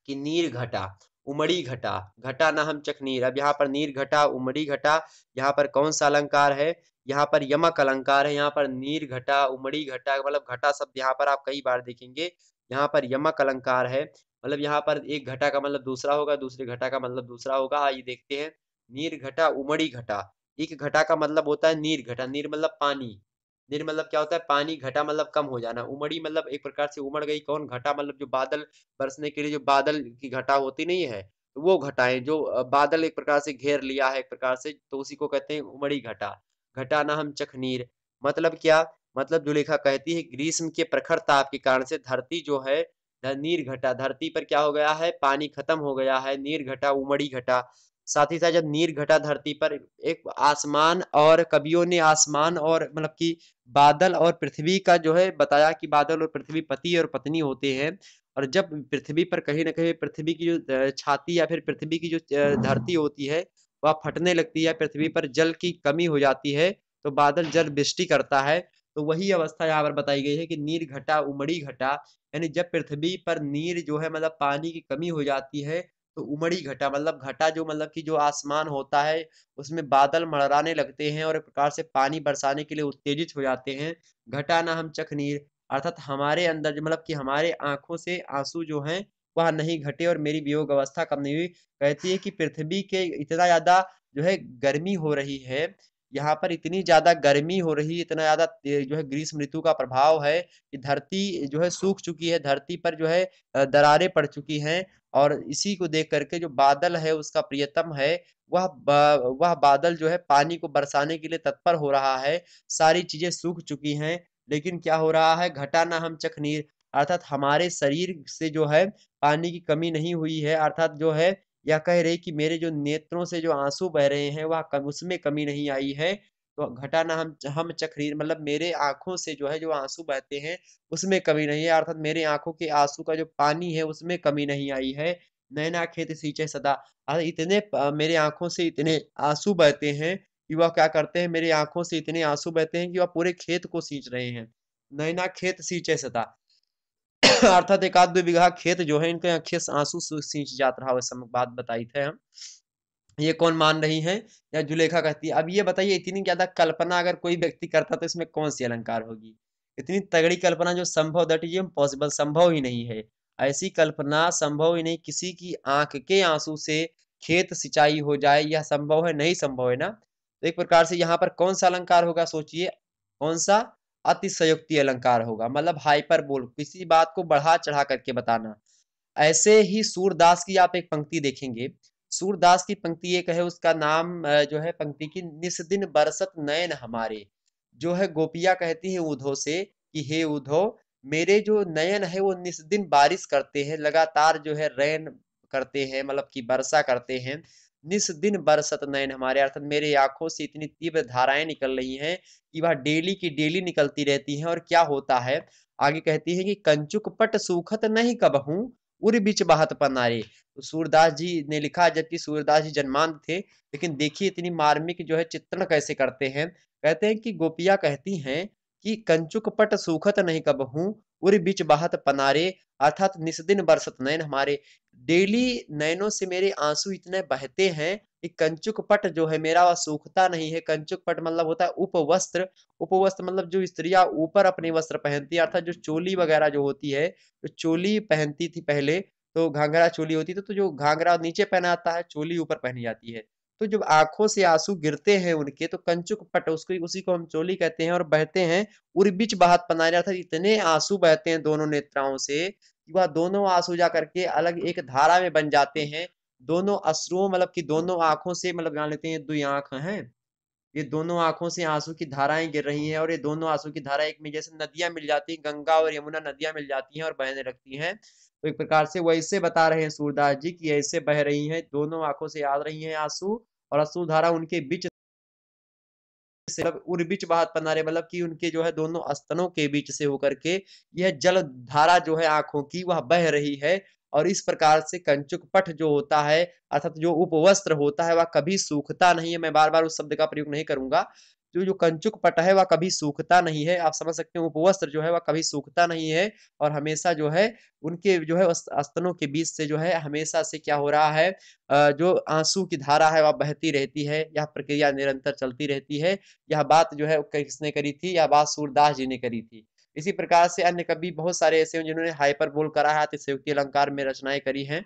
कि नीर घटा उमड़ी घटा घटा ना हम चकनीर अब यहाँ पर नीर घटा उमड़ी घटा यहाँ पर कौन सा अलंकार है यहाँ पर यमक अलंकार है यहाँ पर नीर घटा उमड़ी घटा मतलब घटा शब्द यहाँ पर आप कई बार देखेंगे यहाँ पर यमक अलंकार है मतलब यहाँ पर एक घटा का मतलब दूसरा होगा दूसरे घटा का मतलब दूसरा होगा आइए हाँ, देखते हैं नीर घटा उमड़ी घटा एक घटा का मतलब होता है नीर घटा नीर मतलब पानी नीर मतलब क्या होता है पानी घटा मतलब कम हो जाना उमड़ी मतलब एक प्रकार से उमड़ गई कौन घटा मतलब जो बादल बरसने के लिए जो बादल की घटा होती नहीं है तो वो घटाएं जो बादल एक प्रकार से घेर लिया है एक प्रकार से तो उसी को कहते हैं उमड़ी घटा घटाना हम चखनीर मतलब क्या मतलब जुलेखा कहती है ग्रीष्म के प्रखर ताप के कारण से धरती जो है नीर घटा धरती पर क्या हो गया है पानी खत्म हो गया है नीर घटा उमड़ी घटा साथ ही साथ जब नीर घटा धरती पर एक आसमान और कवियों ने आसमान और मतलब कि बादल और पृथ्वी का जो है बताया कि बादल और पृथ्वी पति और पत्नी होते हैं और जब पृथ्वी पर कहीं ना कहीं पृथ्वी की जो छाती या फिर पृथ्वी की जो धरती होती है वह फटने लगती है पृथ्वी पर जल की कमी हो जाती है तो बादल जल बृष्टि करता है तो वही अवस्था यहाँ पर बताई गई है कि नीर घटा उमड़ी घटा यानी जब पृथ्वी पर नीर जो है मतलब पानी की कमी हो जाती है तो उमड़ी घटा मतलब घटा जो मतलब कि जो आसमान होता है उसमें बादल मड़राने लगते हैं और एक प्रकार से पानी बरसाने के लिए उत्तेजित हो जाते हैं घटा ना हम चख नीर अर्थात हमारे अंदर मतलब कि हमारे आंखों से आंसू जो हैं वह नहीं घटे और मेरी वियोग अवस्था कम नहीं हुई कहती है कि पृथ्वी के इतना ज्यादा जो है गर्मी हो रही है यहाँ पर इतनी ज्यादा गर्मी हो रही है इतना ज्यादा जो है ग्रीष्म ऋतु का प्रभाव है कि धरती जो है सूख चुकी है धरती पर जो है दरारें पड़ चुकी हैं और इसी को देख करके जो बादल है उसका प्रियतम है वह बा, वह बादल जो है पानी को बरसाने के लिए तत्पर हो रहा है सारी चीजें सूख चुकी हैं लेकिन क्या हो रहा है घटा ना हम चखनीर अर्थात हमारे शरीर से जो है पानी की कमी नहीं हुई है अर्थात जो है या कह रही कि मेरे जो नेत्रों से जो आंसू बह रहे हैं वह कम, उसमें कमी नहीं आई है तो घटाना हम हम चक्री मतलब मेरे आंखों से जो है जो आंसू बहते हैं उसमें कमी नहीं है अर्थात मेरे आंखों के आंसू का जो पानी है उसमें कमी नहीं आई है नैना खेत सींचे सदा अर्थात इतने मेरे आंखों से इतने आंसू बहते हैं कि वह क्या करते हैं मेरे आंखों से इतने आंसू बहते हैं कि वह पूरे खेत को सींच रहे हैं नैना खेत सींचे सदा अर्थात एक आध दो बीघा खेत जो है इनके आंखें आंसू सींच जात रहा वैसा बात बताई थे हम ये कौन मान रही है या जुलेखा कहती है अब ये बताइए इतनी ज्यादा कल्पना अगर कोई व्यक्ति करता तो इसमें कौन सी अलंकार होगी इतनी तगड़ी कल्पना जो संभव दट इज इम्पॉसिबल संभव ही नहीं है ऐसी कल्पना संभव ही नहीं किसी की आंख के आंसू से खेत सिंचाई हो जाए यह संभव है नहीं संभव है ना तो एक प्रकार से यहाँ पर कौन सा अलंकार होगा सोचिए कौन सा अतिशयोक्ति अलंकार होगा मतलब हाइपर बोल किसी बात को बढ़ा चढ़ा करके बताना ऐसे ही सूरदास की आप एक पंक्ति देखेंगे सूरदास की पंक्ति एक है उसका नाम जो है पंक्ति की निस्दिन बरसत नयन हमारे जो है गोपिया कहती है उधो से कि हे उधो मेरे जो नयन है वो निस्दिन बारिश करते हैं लगातार जो है रैन करते हैं मतलब कि वर्षा करते हैं निस दिन बरसत नयन हमारे अर्थात मेरे आंखों से इतनी तीव्र धाराएं निकल रही हैं कि वह डेली की डेली निकलती रहती हैं और क्या होता है आगे कहती है कि कंचुक पट सूखत नहीं कब हूँ उर बीच बहत पनारे तो सूरदास जी ने लिखा जबकि सूरदास जी जन्मान थे लेकिन देखिए इतनी मार्मिक जो है चित्रण कैसे करते हैं कहते हैं कि गोपिया कहती हैं कि पट सूखत नहीं कबहू उर बीच बहत पनारे अर्थात निस्दिन बरसत नयन हमारे डेली नयनों से मेरे आंसू इतने बहते हैं कि कंचुकपट जो है मेरा वह सूखता नहीं है कंचुक पट मतलब होता है उपवस्त्र उपवस्त्र मतलब जो स्त्रियां ऊपर अपने वस्त्र पहनती है अर्थात जो चोली वगैरह जो होती है जो चोली पहनती थी पहले तो घाघरा चोली होती थी तो जो घाघरा नीचे पहनाता है चोली ऊपर पहनी जाती है तो जब आंखों से आंसू गिरते हैं उनके तो कंचुक पट उसको उसी को हम चोली कहते हैं और बहते हैं उर्बिच बहात पनारी अर्थात इतने आंसू बहते हैं दोनों नेत्राओं से कि वह दोनों आंसू जा करके अलग एक धारा में बन जाते हैं दोनों अश्रुओं मतलब कि दोनों आंखों से मतलब जान लेते हैं दो आंख हैं ये दोनों आंखों से आंसू की धाराएं गिर रही हैं और ये दोनों आंसू की धारा एक में जैसे नदियां मिल जाती हैं गंगा और यमुना नदियां मिल जाती हैं और बहने लगती हैं तो एक प्रकार से वह ऐसे बता रहे हैं सूरदास जी की ऐसे बह रही हैं दोनों आंखों से आ रही हैं आंसू और आंसू धारा उनके बीच से मतलब उर्बिच पनारे मतलब कि उनके जो है दोनों स्तनों के बीच से होकर के यह जल धारा जो है आंखों की वह बह रही है और इस प्रकार से कंचुक पट जो होता है अर्थात जो उपवस्त्र होता है वह कभी सूखता नहीं है मैं बार बार उस शब्द का प्रयोग नहीं करूंगा जो जो कंचुक पट है वह कभी सूखता नहीं है आप समझ सकते हो उपवस्त्र जो है वह कभी सूखता नहीं है और हमेशा जो है उनके जो है स्तनों के बीच से जो है हमेशा से क्या हो रहा है जो आंसू की धारा है वह बहती रहती है यह प्रक्रिया निरंतर चलती रहती है यह बात जो है किसने करी थी यह बात सूरदास जी ने करी थी इसी प्रकार से अन्य कवि बहुत सारे ऐसे हैं जिन्होंने बोल करा है अलंकार में रचनाएं करी हैं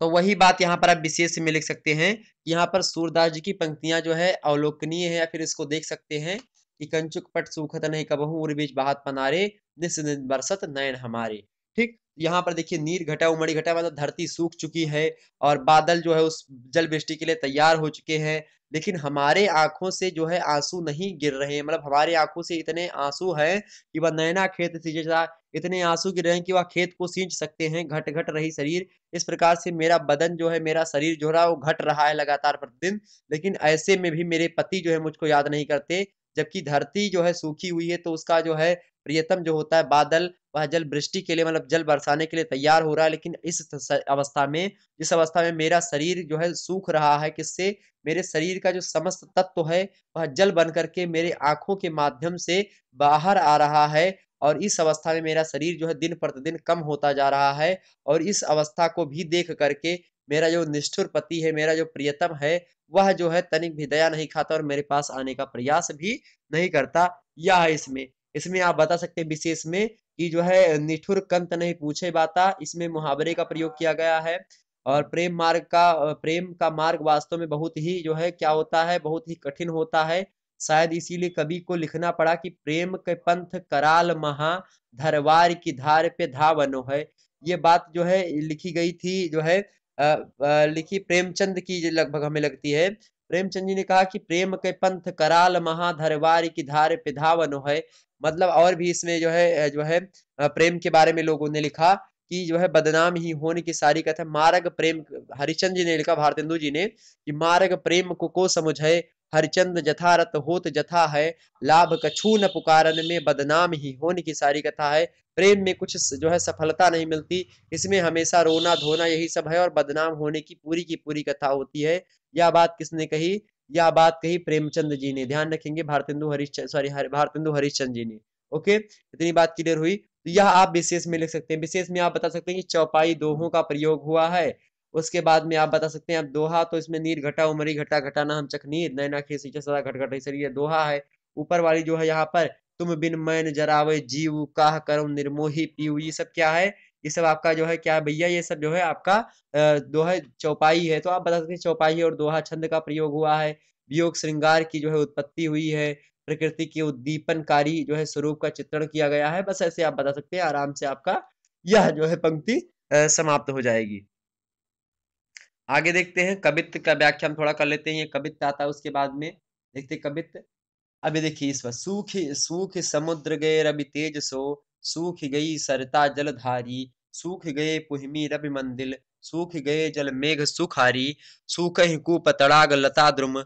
तो वही बात यहाँ पर आप विशेष में लिख सकते हैं यहाँ पर सूरदास जी की पंक्तियां जो है अवलोकनीय है या फिर इसको देख सकते हैं कि कंचुक पट सूखत नहीं कबहू उर्वीज बहात पनारे निस्त बरसत नयन हमारे ठीक यहाँ पर देखिए नीर घटा उमड़ी घटा मतलब धरती सूख चुकी है और बादल जो है उस जल वृष्टि के लिए तैयार हो चुके हैं लेकिन हमारे आंखों से जो है आंसू नहीं गिर रहे हैं मतलब हमारे आंखों से इतने आंसू हैं कि वह नैना खेत सींचा इतने आंसू गिर रहे हैं कि वह खेत को सींच सकते हैं घट घट रही शरीर इस प्रकार से मेरा बदन जो है मेरा शरीर जो है वो घट रहा है लगातार प्रतिदिन लेकिन ऐसे में भी मेरे पति जो है मुझको याद नहीं करते जबकि धरती जो है सूखी हुई है तो उसका जो है प्रियतम जो होता है बादल वह जल वृष्टि के लिए मतलब जल बरसाने के लिए तैयार हो रहा है लेकिन इस अवस्था में इस अवस्था में मेरा शरीर जो है सूख रहा है किससे मेरे शरीर का जो समस्त तत्व है वह जल बन करके मेरे आंखों के माध्यम से बाहर आ रहा है और इस अवस्था में मेरा शरीर जो है दिन प्रतिदिन कम होता जा रहा है और इस अवस्था को भी देख करके मेरा जो निष्ठुर पति है मेरा जो प्रियतम है वह जो है तनिक भी दया नहीं खाता और मेरे पास आने का प्रयास भी नहीं करता यह इसमें इसमें आप बता सकते हैं विशेष में कि जो है निठुर कंत नहीं पूछे बाता इसमें मुहावरे का प्रयोग किया गया है और प्रेम मार्ग का प्रेम का मार्ग वास्तव में बहुत ही जो है क्या होता है बहुत ही कठिन होता है शायद इसीलिए कवि को लिखना पड़ा कि प्रेम के पंथ कराल महा धरवार की धार पे धावनो है ये बात जो है लिखी गई थी जो है आ, आ, लिखी प्रेमचंद की लगभग हमें लगती है प्रेमचंद जी ने कहा कि प्रेम के पंथ कराल महा धरवार की धार पे धावनो है मतलब और भी इसमें जो है जो है प्रेम के बारे में लोगों ने लिखा कि जो है बदनाम ही होने की सारी कथा मारग प्रेम हरिचंद जी ने लिखा भारतेंदु जी ने कि मारग प्रेम को को समझे हरिचंद जथारत होत जथा है लाभ कछू न पुकारन में बदनाम ही होने की सारी कथा है प्रेम में कुछ जो है सफलता नहीं मिलती इसमें हमेशा रोना धोना यही सब है और बदनाम होने की पूरी की पूरी कथा होती है यह बात किसने कही यह बात कही प्रेमचंद जी ने ध्यान रखेंगे भारतेंदु हरिश्चंद सॉरी भारतेंदु हरिश्चंद जी ने ओके इतनी बात क्लियर हुई तो यह आप विशेष में लिख सकते हैं विशेष में आप बता सकते हैं कि चौपाई दोहों का प्रयोग हुआ है उसके बाद में आप बता सकते हैं आप दोहा तो इसमें नीर घटा उमरी घटा घटाना हम चकनीर नैना खे सींचे सदा घट घट इसलिए दोहा है ऊपर वाली जो है यहाँ पर तुम बिन मैन जरावे जीव काह करो निर्मोही पीऊ ये सब क्या है ये सब आपका जो है क्या भैया ये सब जो है आपका दोहा चौपाई है तो आप बता सकते हैं चौपाई और दोहा छंद का प्रयोग हुआ है वियोग श्रृंगार की जो है उत्पत्ति हुई है प्रकृति के उद्दीपनकारी जो है स्वरूप का चित्रण किया गया है बस ऐसे आप बता सकते हैं आराम से आपका यह जो है पंक्ति समाप्त हो जाएगी आगे देखते हैं कवित्त का व्याख्या हम थोड़ा कर लेते हैं ये कवित्त आता है उसके बाद में देखते कवित्त अभी देखिए इसमें सूख सूख समुद्र गए रवि तेज सो सूख गई सरता जलधारी सूख गए पुहमी रवि मंदिल सूख गए जल मेघ सुखारी सूख कूप तड़ाग लता द्रुम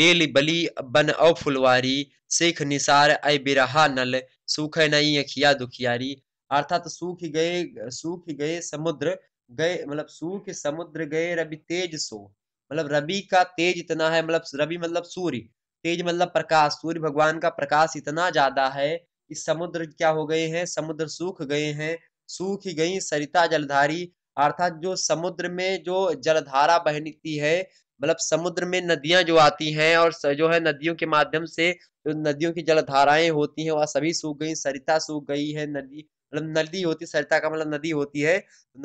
बेल बली बन औ फुलवारी सिख निसार ऐ बिरहा नल सूख नई अखिया दुखियारी अर्थात तो सूख गए सूख गए समुद्र गए मतलब सूख समुद्र गए रवि तेज सो मतलब रवि का तेज इतना है मतलब रवि मतलब सूर्य तेज मतलब प्रकाश सूर्य भगवान का प्रकाश इतना ज्यादा है कि समुद्र क्या हो गए हैं समुद्र सूख गए हैं सूख गई सरिता जलधारी अर्थात जो समुद्र में जो जलधारा बहनती है मतलब समुद्र में नदियां जो आती हैं और जो है नदियों के माध्यम से जो नदियों की जलधाराएं होती हैं वह सभी सूख गई सरिता सूख गई है नदी मतलब नदी होती है सरिता का मतलब नदी होती है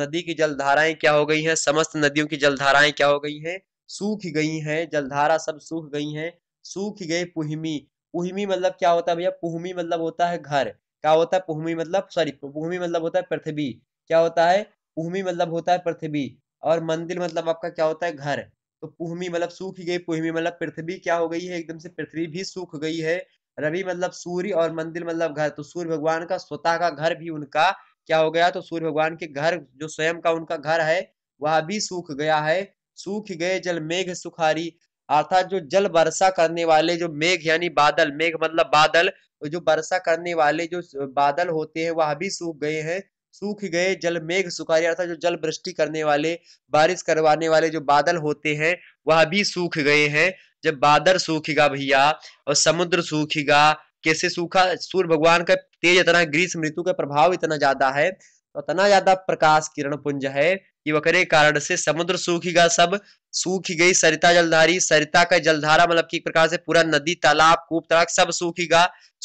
नदी की जलधाराएं क्या हो गई हैं समस्त नदियों की जलधाराएं क्या हो गई हैं सूख गई हैं जलधारा सब सूख गई हैं सूख गए पुहिमी पुहिमी मतलब क्या होता है भैया पुहमी मतलब होता है घर क्या होता है पुहमी मतलब सॉरी भूमि मतलब होता है पृथ्वी क्या होता है पुहमी मतलब होता है पृथ्वी और मंदिर मतलब आपका क्या होता है घर तो पूहमी मतलब सूख गई पुहमी मतलब पृथ्वी क्या हो गई है एकदम से पृथ्वी भी सूख गई है रवि मतलब सूर्य और मंदिर मतलब घर तो सूर्य भगवान का स्वतः का घर भी उनका क्या हो गया तो सूर्य भगवान के घर जो स्वयं का उनका घर है वह भी सूख गया है सूख गए जल मेघ सुखारी अर्थात जो जल वर्षा करने वाले जो मेघ यानी बादल मेघ मतलब बादल जो वर्षा करने वाले जो बादल होते हैं वह भी सूख गए हैं सूख गए जल मेघ सुखारी अर्थात जो जल वृष्टि करने वाले बारिश करवाने वाले जो बादल होते हैं वह भी सूख गए हैं जब बादल सूखेगा भैया और समुद्र सूखेगा कैसे सूखा सूर्य भगवान का तेज इतना ग्रीष्म ऋतु का प्रभाव इतना ज्यादा है तो इतना ज्यादा प्रकाश किरण पुंज है कि वकरे कारण से समुद्र सूखी गया सब सूखी गई सरिता जलधारी सरिता का जलधारा मतलब कि प्रकार से पूरा नदी तालाब कूप तालाब सब सूखी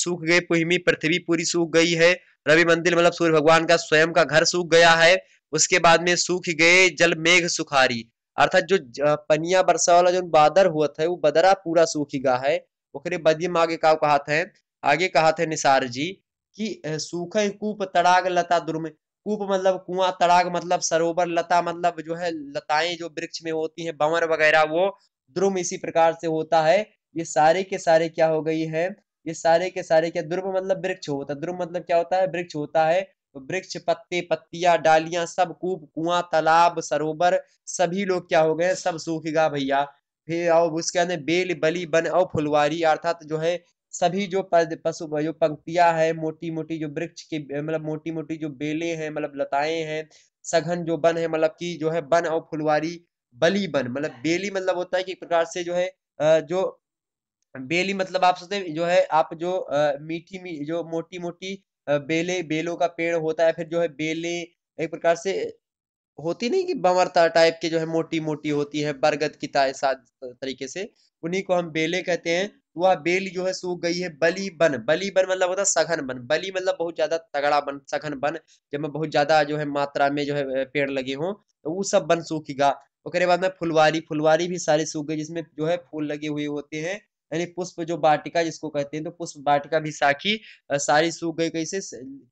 सूख गई पुहिमी पृथ्वी पूरी सूख गई है रवि मंदिर मतलब सूर्य भगवान का स्वयं का घर सूख गया है उसके बाद में सूख गए जल मेघ सुखारी अर्थात जो पनिया बरसा वाला जो बादर हुआ था वो बदरा पूरा सूखी है वकरे बदी मागे का कहा था आगे कहा था निसार जी कि सूखे कूप तड़ाग लता दुर्म कूप मतलब कुआं तड़ाग मतलब सरोवर लता मतलब जो है लताएं जो वृक्ष में होती हैं बमर वगैरह वो द्रुम इसी प्रकार से होता है ये सारे के सारे क्या हो गई है ये सारे के सारे क्या द्रुम मतलब वृक्ष होता है द्रुम मतलब क्या होता है वृक्ष होता है तो वृक्ष पत्ते पत्तियां डालियां सब कूप कुआं तालाब सरोवर सभी लोग क्या हो गए सब सूखेगा भैया फिर और उसके अंदर बेल बली बन और फुलवारी अर्थात जो है सभी जो पशु जो पंक्तियां हैं मोटी मोटी जो वृक्ष की मतलब मोटी मोटी जो बेले हैं मतलब लताएं हैं सघन जो वन है मतलब की जो है वन और फुलवारी बली वन मतलब बेली मतलब होता है कि एक प्रकार से जो है जो बेली मतलब आप सोचते जो है आप जो मीठी जो मोटी मोटी बेले बेलों का पेड़ होता है फिर जो है बेले एक प्रकार से होती नहीं कि बमरता टाइप के जो है मोटी मोटी होती है बरगद की तरीके से उन्हीं को हम बेले कहते हैं वह बेल जो है सूख गई है बली बन बली बन मतलब होता है सघन बन बली मतलब बहुत ज्यादा तगड़ा बन सघन बन जब मैं बहुत ज्यादा जो है मात्रा में जो है पेड़ लगे हों तो वो सब बन सूखेगा उसके बाद में फुलवारी फुलवारी भी सारी सूख गई जिसमें जो है फूल लगे हुए होते हैं यानी पुष्प जो वाटिका जिसको कहते हैं तो पुष्प वाटिका भी साखी सारी सूख गई कैसे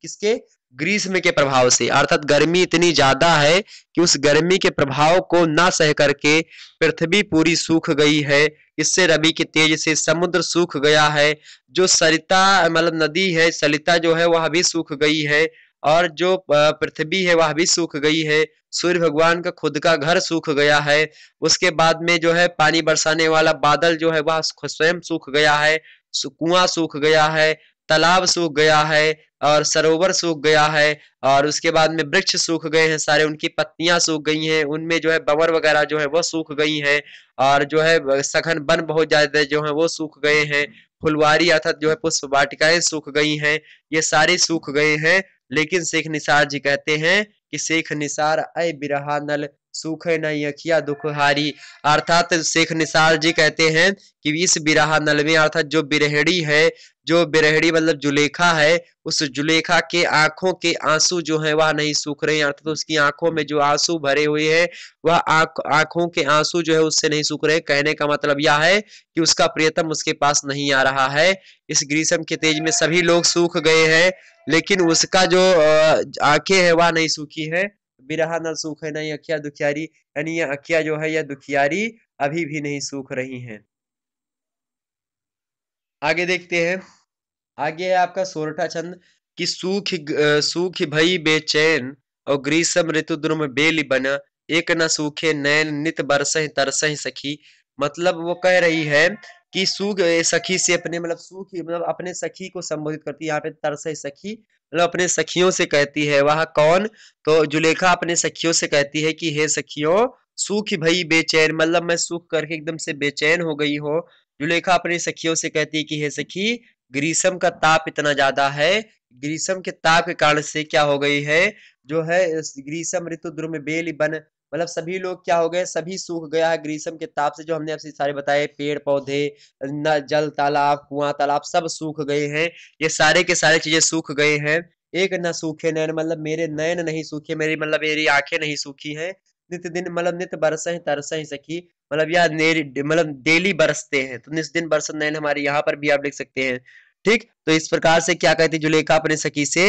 किसके ग्रीष्म के प्रभाव से अर्थात गर्मी इतनी ज्यादा है कि उस गर्मी के प्रभाव को ना सह करके पृथ्वी पूरी सूख गई है इससे रवि के तेज से समुद्र सूख गया है जो सरिता मतलब नदी है सलिता जो है वह भी सूख गई है और जो पृथ्वी है वह भी सूख गई है सूर्य भगवान का खुद का घर सूख गया है उसके बाद में जो है पानी बरसाने वाला बादल जो है वह स्वयं सूख गया है कुआं सूख गया है तालाब सूख गया है और सरोवर सूख गया है और उसके बाद में वृक्ष सूख गए हैं सारे उनकी पत्तियां सूख गई हैं उनमें जो है बबर वगैरह जो है वो सूख गई हैं और जो है सघन वन बहुत ज्यादा जो है वो सूख गए हैं फुलवारी अर्थात जो है पुष्प वाटिकाएं सूख गई हैं ये सारी सूख गए हैं लेकिन शेख निसार जी कहते हैं कि शेख निसार अय बिरहा नल सुख नखिया दुखहारी अर्थात शेख निसार जी कहते हैं कि इस बिरहा नल में अर्थात जो बिरहड़ी है जो बिरहड़ी मतलब जुलेखा है उस जुलेखा के आंखों के आंसू जो है वह नहीं सूख रहे अर्थात उसकी आंखों में जो आंसू भरे हुए हैं वह आंखों के आंसू जो है उससे नहीं सूख रहे कहने का मतलब यह है कि उसका प्रियतम उसके पास नहीं आ रहा है इस ग्रीष्म के तेज में सभी लोग सूख गए हैं लेकिन उसका जो आंखें है वह नहीं सूखी है बिरहा न सूख है नहीं अखिया दुखियारी यानी यह अखिया जो है यह दुखियारी अभी भी नहीं सूख रही है आगे देखते हैं आगे है आपका सोरठा छंद कि सूख सूख भई बेचैन और ग्रीष्म ऋतु द्रुम बेल बना एक न सूखे नैन नित बरसह तरसह सखी मतलब वो कह रही है कि सुख सखी से अपने मतलब सुख मतलब अपने सखी को संबोधित करती है यहाँ पे तरस सखी मतलब अपने सखियों से कहती है वह कौन तो जुलेखा अपने सखियों से कहती है कि हे सखियों सुख भई बेचैन मतलब मैं सुख करके एकदम से बेचैन हो गई हो जुलेखा अपने सखियों से कहती है कि हे सखी ग्रीसम का ताप इतना ज्यादा है ग्रीसम के ताप के कारण से क्या हो गई है जो है ग्रीसम ऋतु द्रुम बेल बन मतलब सभी लोग क्या हो गए सभी सूख गया है ग्रीष्म के ताप से जो हमने आपसे सारे बताए पेड़ पौधे न जल तालाब कुआं तालाब सब सूख गए हैं ये सारे के सारे चीजें सूख गए हैं एक न सूखे नयन मतलब मेरे नयन नहीं सूखे मेरी मतलब मेरी आंखें नहीं सूखी हैं नित्य दिन मतलब नित्य बरस ही तरस ही सखी मतलब या मतलब डेली बरसते हैं तो निस दिन बरस नयन हमारे यहाँ पर भी आप देख सकते हैं ठीक तो इस प्रकार से क्या कहती जुलेखा अपने सखी से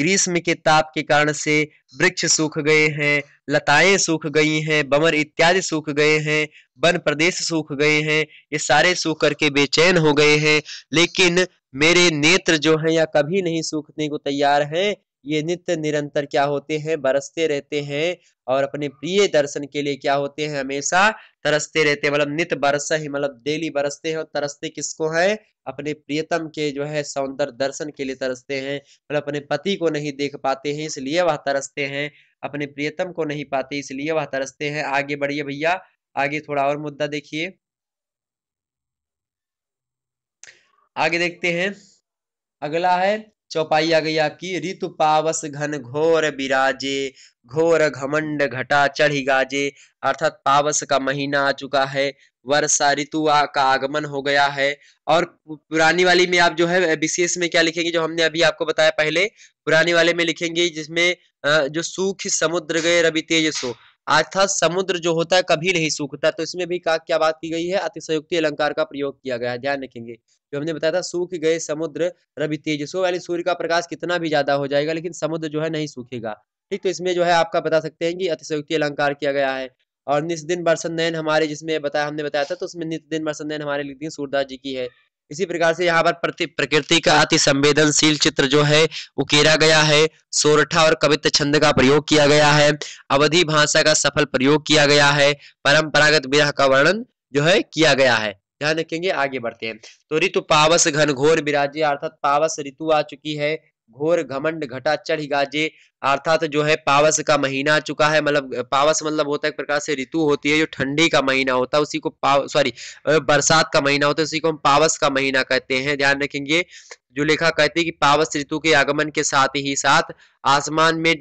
ग्रीष्म के ताप के कारण से वृक्ष सूख गए हैं लताएं सूख गई हैं बमर इत्यादि सूख गए हैं वन प्रदेश सूख गए हैं ये सारे सूख करके बेचैन हो गए हैं लेकिन मेरे नेत्र जो हैं या कभी नहीं सूखने को तैयार हैं ये नित्य निरंतर क्या होते हैं बरसते रहते हैं और अपने प्रिय दर्शन के लिए क्या होते हैं हमेशा तरसते रहते हैं मतलब नित्य बरस ही मतलब डेली बरसते हैं और तरसते किसको है अपने प्रियतम के जो है सौंदर्य दर्शन के लिए तरसते हैं मतलब अपने पति को नहीं देख पाते हैं इसलिए वह तरसते हैं अपने प्रियतम को नहीं पाते इसलिए वह तरसते हैं आगे बढ़िए भैया आगे थोड़ा और मुद्दा देखिए आगे देखते हैं अगला है चौपाई आ गई आपकी ऋतु पावस घन घोर बिराजे घोर घमंड घटा चढ़ी गाजे अर्थात पावस का महीना आ चुका है वर्षा ऋतु का आगमन हो गया है और पुरानी वाली में आप जो है विशेष में क्या लिखेंगे जो हमने अभी आपको बताया पहले पुरानी वाले में लिखेंगे जिसमें जो सूख समुद्र गए रवि तेज सो अर्थात समुद्र जो होता है कभी नहीं सूखता तो इसमें भी का क्या बात की गई है अतिशयुक्ति अलंकार का प्रयोग किया गया है ध्यान रखेंगे जो हमने बताया था सूख गए समुद्र रवि तेजसो वाली सूर्य का प्रकाश कितना भी ज्यादा हो जाएगा लेकिन समुद्र जो है नहीं सूखेगा ठीक तो इसमें जो है आपका बता सकते हैं कि अतिशयुक्ति अलंकार किया गया है और निस दिन बरसन नयन हमारे जिसमें बताया हमने बताया था तो उसमें नित दिन बरसन नयन हमारे लिखती है सूरदास जी की है इसी प्रकार से यहाँ पर प्रकृति का अति संवेदनशील चित्र जो है उकेरा गया है सोरठा और कवित्त छंद का प्रयोग किया गया है अवधि भाषा का सफल प्रयोग किया गया है परंपरागत विरह का वर्णन जो है किया गया है ध्यान रखेंगे आगे बढ़ते हैं तो ऋतु पावस घनघोर विराजी अर्थात पावस ऋतु आ चुकी है घोर घमंड घटा चढ़ गाजे अर्थात जो है पावस का महीना आ चुका है मतलब पावस मतलब होता है एक प्रकार से ऋतु होती है जो ठंडी का महीना होता है उसी को पाव सॉरी बरसात का महीना होता है उसी को हम पावस का महीना कहते हैं ध्यान रखेंगे जो लेखा कहते हैं कि पावस ऋतु के आगमन के साथ ही साथ आसमान में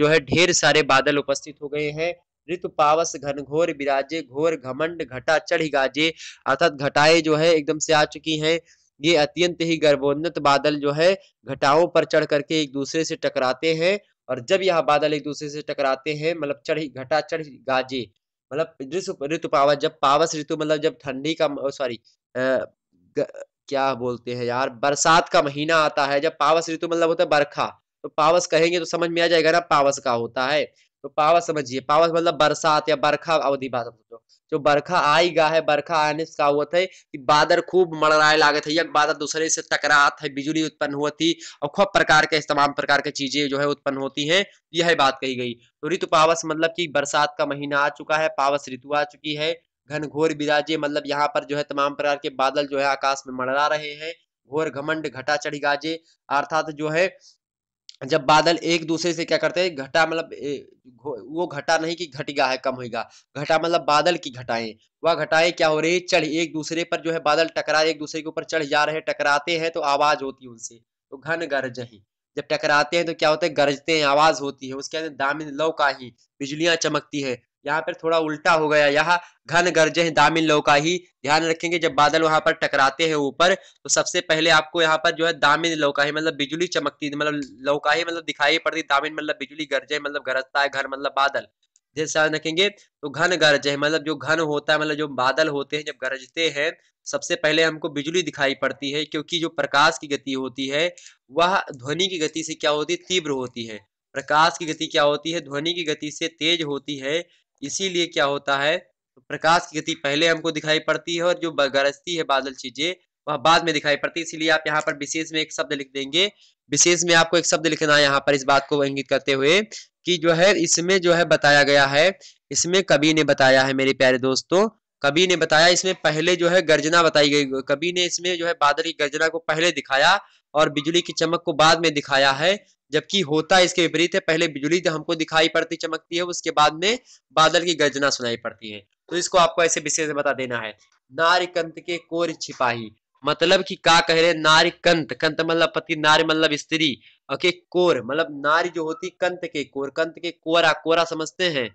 जो है ढेर सारे बादल उपस्थित हो गए हैं ऋतु पावस घनघोर विराजे घोर घमंड घटा चढ़ गाजे अर्थात घटाएं जो है एकदम से आ चुकी हैं ये अत्यंत ही गर्भोन्नत बादल जो है घटाओं पर चढ़ करके एक दूसरे से टकराते हैं और जब यह बादल एक दूसरे से टकराते हैं मतलब चढ़ी घटा चढ़ गाजे मतलब ऋतु ऋतु पावस जब पावस ऋतु मतलब जब ठंडी का सॉरी क्या बोलते हैं यार बरसात का महीना आता है जब पावस ऋतु मतलब होता है बरखा तो पावस कहेंगे तो समझ में आ जाएगा ना पावस का होता है तो पावस समझिए पावस मतलब बरसात या बरखा अवधि बात समझो जो बरखा गा है बरखा आने से का हुआ था कि बादल खूब मड़राए लागे थे एक बादल दूसरे से टकरात है बिजली उत्पन्न हुआ थी और खूब प्रकार के तमाम प्रकार की चीजें जो है उत्पन्न होती हैं यह बात कही गई तो ऋतु पावस मतलब कि बरसात का महीना आ चुका है पावस ऋतु आ चुकी है घनघोर विराजे मतलब यहाँ पर जो है तमाम प्रकार के बादल जो है आकाश में मड़रा रहे हैं घोर घमंड घटा चढ़ी गाजे अर्थात जो है जब बादल एक दूसरे से क्या करते हैं घटा मतलब वो घटा नहीं कि घटिगा है कम होगा घटा मतलब बादल की घटाएं वह घटाएं क्या हो रही है चढ़ एक दूसरे पर जो है बादल टकरा एक दूसरे के ऊपर चढ़ जा रहे हैं टकराते हैं तो आवाज होती है उनसे तो घन गरज ही जब टकराते हैं तो क्या होता है गरजते हैं आवाज होती है उसके अंदर दामिन लौ का ही बिजलियां चमकती है यहाँ पर थोड़ा उल्टा हो गया यहाँ घन गर्जे दामिन लो का ही ध्यान रखेंगे जब बादल वहां पर टकराते हैं ऊपर तो सबसे पहले आपको यहाँ पर जो है दामिन लौकाही मतलब बिजली चमकती मतलब लौकाही मतलब दिखाई पड़ती दामिन मतलब बिजली गर्जे मतलब गरजता है घर मतलब बादल जैसे ध्यान रखेंगे तो घन गर्ज है मतलब जो घन होता है मतलब जो बादल होते हैं जब गरजते हैं सबसे पहले हमको बिजली दिखाई पड़ती है क्योंकि जो प्रकाश की गति होती है वह ध्वनि की गति से क्या होती है तीव्र होती है प्रकाश की गति क्या होती है ध्वनि की गति से तेज होती है इसीलिए क्या होता है प्रकाश की गति पहले हमको दिखाई पड़ती है और जो गरजती है बादल चीजें वह बाद में दिखाई पड़ती है इसीलिए आप यहाँ पर विशेष में एक शब्द लिख देंगे विशेष में आपको एक शब्द लिखना है यहाँ पर इस बात को इंगित करते हुए कि जो है इसमें जो है बताया गया है इसमें कवि ने बताया है मेरे प्यारे दोस्तों कवि ने बताया इसमें पहले जो है गर्जना बताई गई कवि ने इसमें जो है बादल की गर्जना को पहले दिखाया और बिजली की चमक को बाद में दिखाया है जबकि होता इसके विपरीत है पहले बिजली हमको दिखाई पड़ती चमकती है उसके बाद में बादल की गर्जना सुनाई पड़ती है तो इसको आपको ऐसे विशेष बता देना है नारिकंत के कोर छिपाही मतलब कि का कह रहे नारिकंत कंत मतलब पति नारी मतलब स्त्री ओके कोर मतलब नारी जो होती कंत के कोर कंत के कोरा कोरा समझते हैं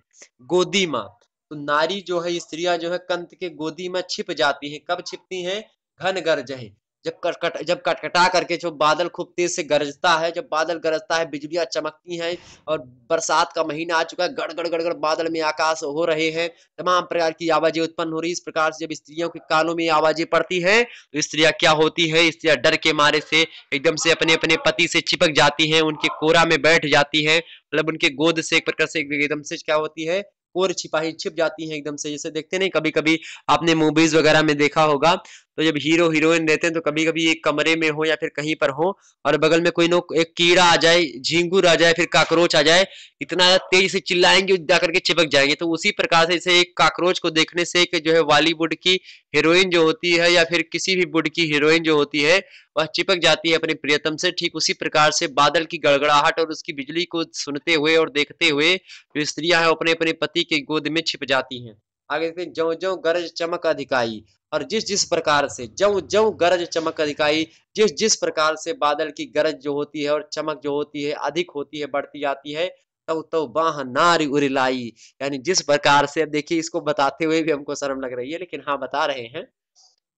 गोदी माँ तो नारी जो है स्त्रियां जो है कंत के गोदी में छिप जाती हैं कब छिपती हैं घन गर्ज है जब कट जब कटकटा करके जो बादल खूब तेज से गरजता है जब बादल गरजता है बिजलियां चमकती हैं और बरसात का महीना आ चुका है गड़गड़ गड़गड़ बादल में आकाश हो रहे हैं तमाम प्रकार की आवाजें उत्पन्न हो रही इस प्रकार से जब स्त्रियों के कानों में आवाजें पड़ती हैं तो स्त्रियां क्या होती है स्त्रियां डर के मारे से एकदम से अपने अपने पति से चिपक जाती है उनके कोरा में बैठ जाती है मतलब उनके गोद से एक प्रकार से एकदम से क्या होती है और छिपाही छिप जाती हैं एकदम से जैसे देखते नहीं कभी कभी आपने मूवीज वगैरह में देखा होगा तो जब हीरो हीरोइन रहते हैं तो कभी कभी एक कमरे में हो या फिर कहीं पर हो और बगल में कोई ना एक कीड़ा आ जाए झींगुर आ जाए फिर काकरोच आ जाए इतना तेजी से चिल्लाएंगे जा करके चिपक जाएंगे तो उसी प्रकार से इसे एक काकरोच को देखने से कि जो है बॉलीवुड की हीरोइन जो होती है या फिर किसी भी बुड की हीरोइन जो होती है वह चिपक जाती है अपने प्रियतम से ठीक उसी प्रकार से बादल की गड़गड़ाहट और उसकी बिजली को सुनते हुए और देखते हुए जो स्त्रियां हैं अपने अपने पति के गोद में छिप जाती हैं आगे देखते हैं जो जो गरज चमक अधिकाई और जिस जिस प्रकार से जव जव गरज चमक अधिकाई जिस जिस प्रकार से बादल की गरज जो होती है और चमक जो होती है अधिक होती है बढ़ती जाती है तव तो बाह नारी उरिलाई यानी जिस प्रकार से देखिए इसको बताते हुए भी हमको शर्म लग रही है लेकिन हाँ बता रहे हैं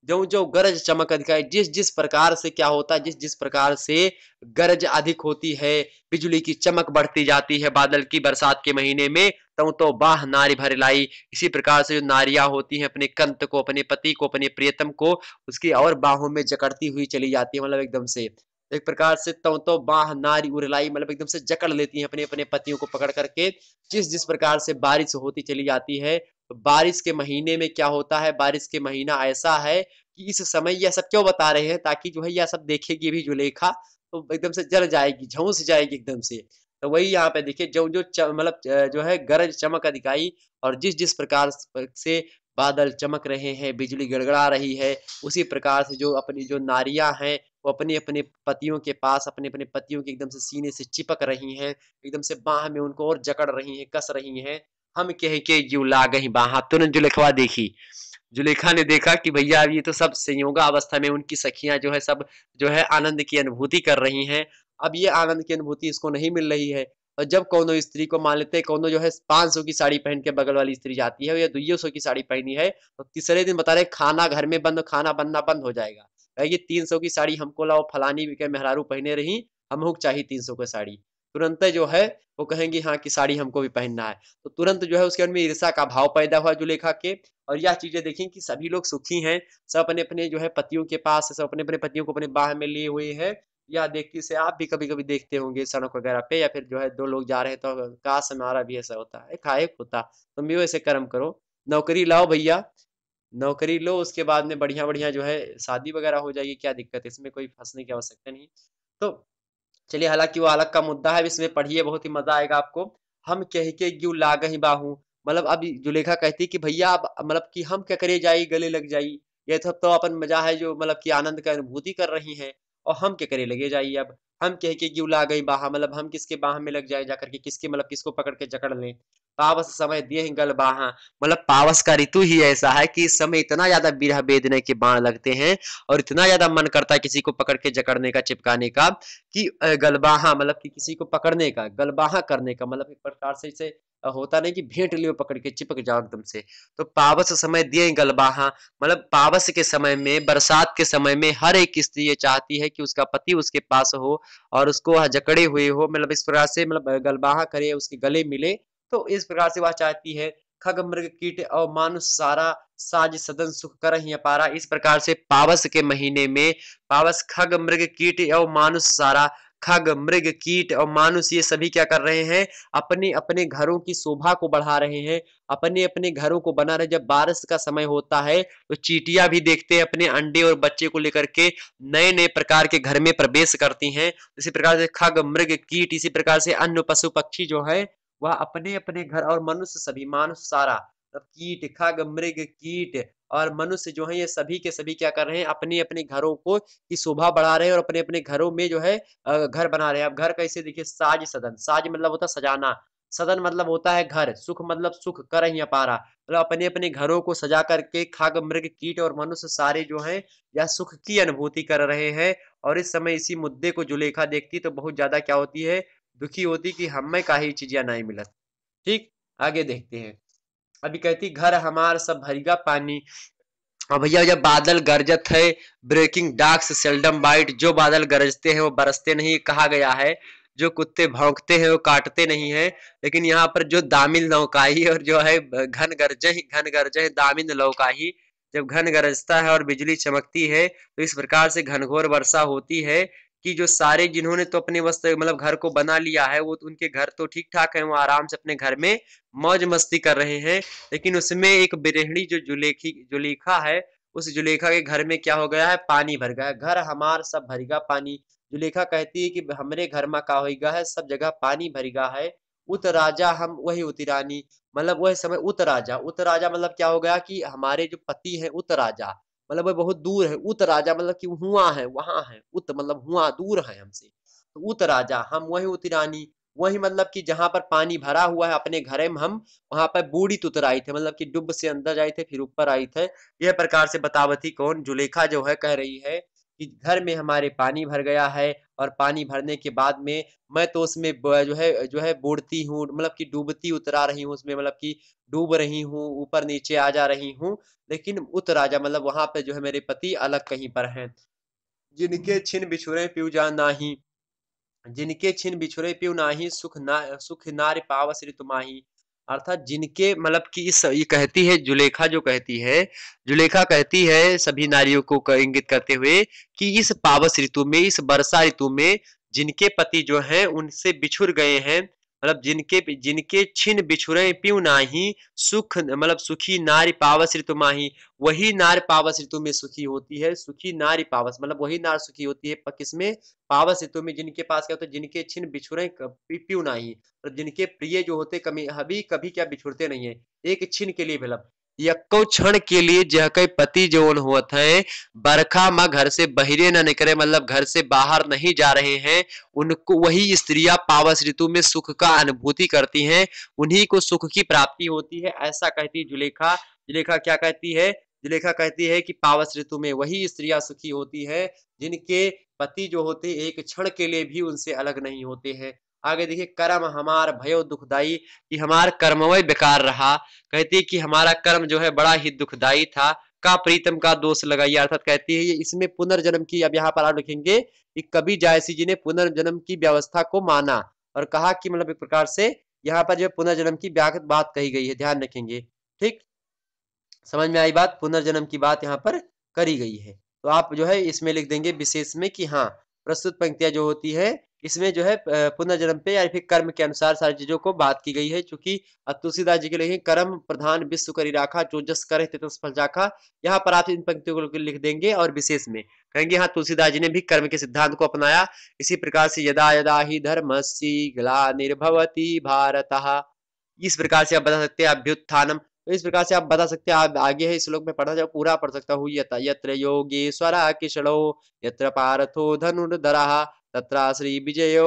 जो जो गरज चमक अधिक है जिस जिस प्रकार से क्या होता है जिस जिस प्रकार से गरज अधिक होती है बिजली की चमक बढ़ती जाती है बादल की बरसात के महीने में तो तो बाह नारी भर लाई इसी प्रकार से जो नारियां होती हैं अपने कंत को अपने पति को अपने प्रियतम को उसकी और बाहों में जकड़ती हुई चली जाती है मतलब एकदम से एक प्रकार से तो तो बाह नारी उरलाई मतलब एकदम से जकड़ लेती है अपने अपने पतियों को पकड़ करके जिस जिस प्रकार से बारिश होती चली जाती है तो बारिश के महीने में क्या होता है बारिश के महीना ऐसा है कि इस समय यह सब क्यों बता रहे हैं ताकि जो है यह सब देखेगी भी जुलेखा तो एकदम से जल जाएगी झूस जाएगी एकदम से तो वही यहाँ पे देखिए जो जो मतलब जो है गरज चमक अधिकाई और जिस जिस प्रकार से बादल चमक रहे हैं बिजली गड़गड़ा रही है उसी प्रकार से जो अपनी जो नारियां हैं वो अपने अपने पतियों के पास अपने अपने पतियों के एकदम से सीने से चिपक रही हैं एकदम से बाह में उनको और जकड़ रही हैं कस रही हैं हम कह के यू ला गई बाहा तुरंत तो जुलेखवा देखी जुलेखा ने देखा कि भैया अब ये तो सब संयोगा अवस्था में उनकी सखियां जो है सब जो है आनंद की अनुभूति कर रही हैं अब ये आनंद की अनुभूति इसको नहीं मिल रही है और जब कोनो स्त्री को मान लेते कोनो जो है पाँच सौ की साड़ी पहन के बगल वाली स्त्री जाती है या दुई सौ की साड़ी पहनी है तो तीसरे दिन बता रहे खाना घर में बंद खाना बनना बंद हो जाएगा ये तीन सौ की साड़ी हमको लाओ फलानी के मेहरारू पहने रही हम चाहिए तीन सौ की साड़ी तुरंत जो है वो कहेंगे हाँ कि साड़ी हमको भी पहनना है तो तुरंत जो है उसके मन में ईर्षा का भाव पैदा हुआ लेखक के और यह चीजें देखें कि सभी लोग सुखी हैं सब अपने अपने जो है पतियों के पास सब अपने अपने पतियों को अपने बाह में लिए हुए हैं या देखती से आप भी कभी कभी देखते होंगे सड़क वगैरह पे या फिर जो है दो लोग जा रहे हैं तो काश हमारा भी ऐसा होता है खाए होता तुम तो भी वैसे कर्म करो नौकरी लाओ भैया नौकरी लो उसके बाद में बढ़िया बढ़िया जो है शादी वगैरह हो जाएगी क्या दिक्कत है इसमें कोई फंसने की आवश्यकता नहीं तो चलिए हालांकि वो अलग का मुद्दा है इसमें पढ़िए बहुत ही मजा आएगा आपको हम कह के यू लाग ही बाहू मतलब अब जुलेखा कहती है कि भैया अब मतलब कि हम क्या करे जाई गले लग जाई ये सब तो अपन मजा है जो मतलब कि आनंद का अनुभूति कर रही हैं और हम क्या करे लगे जाइए अब हम कह के कि ला गई बाहा मतलब हम किसके बाह में लग जाए जाकर के किसके मतलब किसको पकड़ के जकड़ लें पावस समय दिए गल बाहा मतलब पावस का ऋतु ही ऐसा है कि इस समय इतना ज्यादा बिरह बेदने के बाण लगते हैं और इतना ज्यादा मन करता है किसी को पकड़ के जकड़ने का चिपकाने का कि गलबाहा मतलब कि किसी को पकड़ने का गलबाहा करने का मतलब एक प्रकार से इसे होता नहीं कि भेंट लियो पकड़ के चिपक जाओ एकदम से तो पावस समय दिए गलबाहा मतलब पावस के समय में बरसात के समय में हर एक स्त्री ये चाहती है कि उसका पति उसके पास हो और उसको जकड़े हुए हो मतलब इस प्रकार से मतलब गलबाहा करे उसके गले मिले तो इस प्रकार से वह चाहती है खग मृग कीट और मानुष सारा साज सदन सुख कर ही अपारा इस प्रकार से पावस के महीने में पावस खग मृग कीट और मानुष सारा खग मृग कीट और मानुष ये सभी क्या कर रहे हैं अपने अपने घरों की शोभा को बढ़ा रहे हैं अपने अपने घरों को बना रहे जब बारिश का समय होता है तो चीटियां भी देखते हैं अपने अंडे और बच्चे को लेकर के नए नए प्रकार के घर में प्रवेश करती हैं इसी प्रकार से खग मृग कीट इसी प्रकार से अन्य पशु पक्षी जो है वह अपने अपने घर और मनुष्य सभी मानुष सारा मतलब कीट खग मृग कीट और मनुष्य जो है ये सभी के सभी क्या कर रहे हैं अपने अपने घरों को की शोभा बढ़ा रहे हैं और अपने अपने घरों में जो है घर बना रहे हैं अब घर कैसे देखिए साज सदन साज मतलब होता सजाना सदन मतलब होता है घर सुख मतलब सुख कर ही अपारा मतलब अपने अपने घरों को सजा करके खाग मृग कीट और मनुष्य सारे जो हैं या सुख की अनुभूति कर रहे हैं और इस समय इसी मुद्दे को जुलेखा देखती तो बहुत ज्यादा क्या होती है दुखी होती कि हमें का ही चीजें नहीं मिलत ठीक आगे देखते हैं अभी कहती घर हमार सब भरीगा पानी और भैया जब बादल गरजत है ब्रेकिंग डार्क्स सेल्डम बाइट जो बादल गरजते हैं वो बरसते नहीं कहा गया है जो कुत्ते भौंकते हैं वो काटते नहीं है लेकिन यहाँ पर जो दामिन नौकाही और जो है घन गरज घन गरज दामिन नौकाही जब घन गरजता है और बिजली चमकती है तो इस प्रकार से घनघोर वर्षा होती है कि जो सारे जिन्होंने तो अपने वस्त मतलब घर को बना लिया है वो तो उनके घर तो ठीक ठाक है वो आराम से अपने घर में मौज मस्ती कर रहे हैं लेकिन उसमें एक बिरहणी जो जुलेखी जुलेखा है उस जुलेखा के घर में क्या हो गया है पानी भर गया घर हमार सब भरेगा पानी जुलेखा कहती है कि हमारे घर में का होगा है सब जगह पानी भरेगा है उत राजा हम वही उतरानी मतलब वह समय उत राजा उत राजा मतलब क्या हो गया कि हमारे जो पति है उत राजा मतलब वो बहुत दूर है उत राजा मतलब कि हुआ है वहां है उत मतलब हुआ दूर है हमसे तो उत राजा हम वही उत रानी वही मतलब कि जहां पर पानी भरा हुआ है अपने घर में हम वहां पर बूढ़ी तुतर आई थे मतलब कि डुब से अंदर जाए थे फिर ऊपर आई थे यह प्रकार से बतावती कौन जुलेखा जो है कह रही है कि घर में हमारे पानी भर गया है और पानी भरने के बाद में मैं तो उसमें जो है जो है बूढ़ती हूँ मतलब कि डूबती उतरा रही हूँ उसमें मतलब कि डूब रही हूँ ऊपर नीचे आ जा रही हूँ लेकिन उतरा जा मतलब वहाँ पे जो है मेरे पति अलग कहीं पर हैं जिनके छिन बिछुरे पीऊ जा नाही जिनके छिन बिछुरे पीऊ नाही सुख ना सुख नार पावस ऋतुमाही अर्थात जिनके मतलब कि इस ये कहती है जुलेखा जो कहती है जुलेखा कहती है सभी नारियों को इंगित करते हुए कि इस पावस ऋतु में इस वर्षा ऋतु में जिनके पति जो हैं उनसे बिछुड़ गए हैं मतलब जिनके जिनके छिन बिछुरे प्यू नाही सुख मतलब सुखी नारी पावस ऋतु माही वही नार पावस ऋतु में सुखी होती है सुखी नारी पावस मतलब वही नार सुखी होती है किसमें पावस ऋतु में जिनके पास क्या होता है जिनके छिन बिछुरे प्यू नाही जिनके प्रिय जो होते कभी कभी क्या बिछुड़ते नहीं है एक छिन के लिए मतलब यक्को क्षण के लिए जह कई पति जोन होत है बरखा माँ घर से बहिरे न निकले मतलब घर से बाहर नहीं जा रहे हैं उनको वही स्त्रियां पावस ऋतु में सुख का अनुभूति करती हैं उन्हीं को सुख की प्राप्ति होती है ऐसा कहती जुलेखा जुलेखा क्या कहती है जुलेखा कहती है कि पावस ऋतु में वही स्त्रियां सुखी होती है जिनके पति जो होते एक क्षण के लिए भी उनसे अलग नहीं होते हैं आगे देखिए कर्म हमार भयो दुखदाई कि हमार कर्मवय बेकार रहा कहती कि हमारा कर्म जो है बड़ा ही दुखदाई था का प्रीतम का दोष लगाइए अर्थात कहती है इसमें पुनर्जन्म की अब यहाँ पर आप लिखेंगे कि कभी जायसी जी ने पुनर्जन्म की व्यवस्था को माना और कहा कि मतलब एक प्रकार से यहाँ पर जो पुनर्जन्म की बात कही गई है ध्यान रखेंगे ठीक समझ में आई बात पुनर्जन्म की बात यहाँ पर करी गई है तो आप जो है इसमें लिख देंगे विशेष में कि हाँ प्रस्तुत पंक्तियां जो होती है इसमें जो है पुनर्जन्म पे या फिर कर्म के अनुसार सारी चीजों को बात की गई है क्योंकि तुलसीदास जी के लिए कर्म प्रधान विश्व करी राखा जो जस करे फल जाखा यहाँ पर आप इन पंक्तियों को लिख देंगे और विशेष में कहेंगे यहाँ तुलसीदास जी ने भी कर्म के सिद्धांत को अपनाया इसी प्रकार से यदा यदा ही धर्म सीघला निर्भवती भारत इस प्रकार से आप बता सकते हैं अभ्युत्थानम तो इस प्रकार से आप बता सकते हैं आप आगे है इस श्लोक में पढ़ा जाओ पूरा पढ़ सकता हूँ यत्र स्वरा किशलो यत्र पारथो धनुर्धरा तथा श्री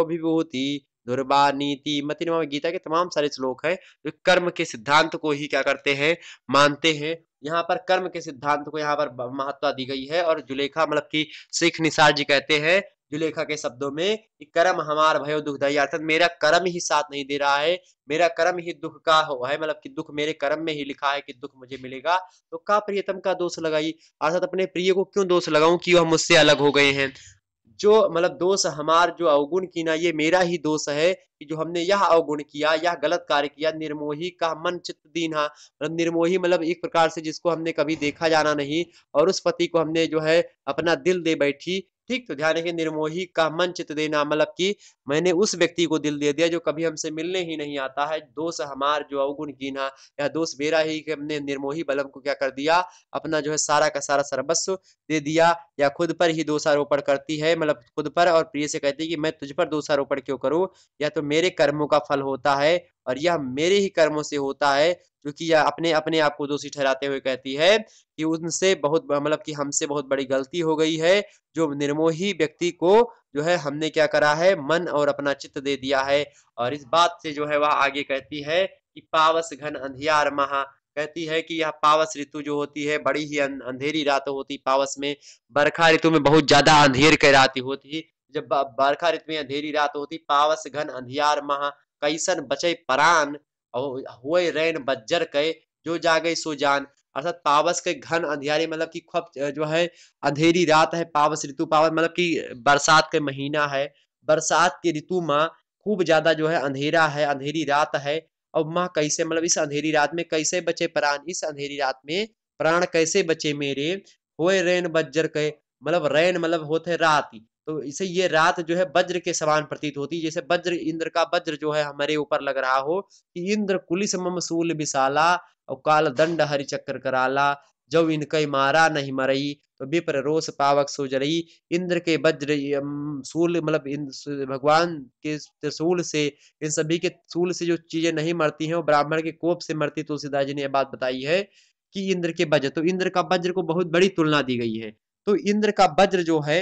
विभूति दुर्बा नीति मति गीता के तमाम सारे श्लोक है जो कर्म के सिद्धांत को ही क्या करते हैं मानते हैं यहाँ पर कर्म के सिद्धांत को यहाँ पर महत्व दी गई है और जुलेखा मतलब की शेख निसार जी कहते हैं जुलेखा के शब्दों में कि कर्म हमार भयो दुखदायी अर्थात मेरा कर्म ही साथ नहीं दे रहा है मेरा कर्म ही दुख का हो है मतलब कि दुख मेरे कर्म में ही लिखा है कि दुख मुझे मिलेगा तो का प्रियतम का दोष लगाई अर्थात अपने प्रिय को क्यों दोष लगाऊं कि वह मुझसे अलग हो गए हैं जो मतलब दोष हमार जो अवगुण की ना ये मेरा ही दोष है कि जो हमने यह अवगुण किया यह गलत कार्य किया निर्मोही का मन चित्त हा मतलब निर्मोही मतलब एक प्रकार से जिसको हमने कभी देखा जाना नहीं और उस पति को हमने जो है अपना दिल दे बैठी ठीक तो ध्यान रखिए निर्मोही का मन चित्त देना मतलब कि मैंने उस व्यक्ति को दिल दे दिया जो कभी हमसे मिलने ही नहीं आता है दोष हमार जो अवगुण गिना या दोष मेरा ही कि हमने निर्मोही बलम को क्या कर दिया अपना जो है सारा का सारा सर्वस्व दे दिया या खुद पर ही दोषारोपण करती है मतलब खुद पर और प्रिय से कहती है कि मैं तुझ पर दोषारोपण क्यों करूँ या तो मेरे कर्मों का फल होता है और यह मेरे ही कर्मों से होता है क्योंकि यह अपने अपने आप को दोषी ठहराते हुए कहती है कि उनसे बहुत मतलब कि हमसे बहुत बड़ी गलती हो गई है जो निर्मोही व्यक्ति को जो है हमने क्या करा है मन और अपना चित्त दे दिया है और इस बात से जो है वह आगे कहती है कि पावस घन अंधियार महा कहती है कि यह पावस ऋतु जो होती है बड़ी ही अं-, अंधेरी रात होती पावस में बरखा ऋतु में बहुत ज्यादा अंधेर के रात होती जब बरखा ऋतु में अंधेरी रात होती पावस घन अंधियार महा कैसन बचे परान हुए रैन बज्जर के जो जागे सो जान अर्थात पावस के घन अंधेरे मतलब कि खब जो है अंधेरी रात है पावस ऋतु पावस मतलब कि बरसात के महीना है बरसात के ऋतु माँ खूब ज्यादा जो है अंधेरा है अंधेरी रात है और माँ कैसे मतलब इस अंधेरी रात में कैसे बचे प्राण इस अंधेरी रात में प्राण कैसे बचे मेरे होए रैन बज्र के मतलब रैन मतलब होते रात तो इसे ये रात जो है वज्र के समान प्रतीत होती है जैसे वज्र इंद्र का वज्र जो है हमारे ऊपर लग रहा हो कि इंद्र कुलिस ममसूल विशाला और काल दंड हरिचक्र कराला जब इनके मारा नहीं मरई तो विप्र रोष पावक सोज रही इंद्र के वज्र सूल मतलब भगवान के त्रिशूल से इन सभी के सूल से जो चीजें नहीं मरती हैं वो ब्राह्मण के कोप से मरती तो सीधा जी ने यह बात बताई है कि इंद्र के वज्र तो इंद्र का वज्र को बहुत बड़ी तुलना दी गई है तो इंद्र का वज्र जो है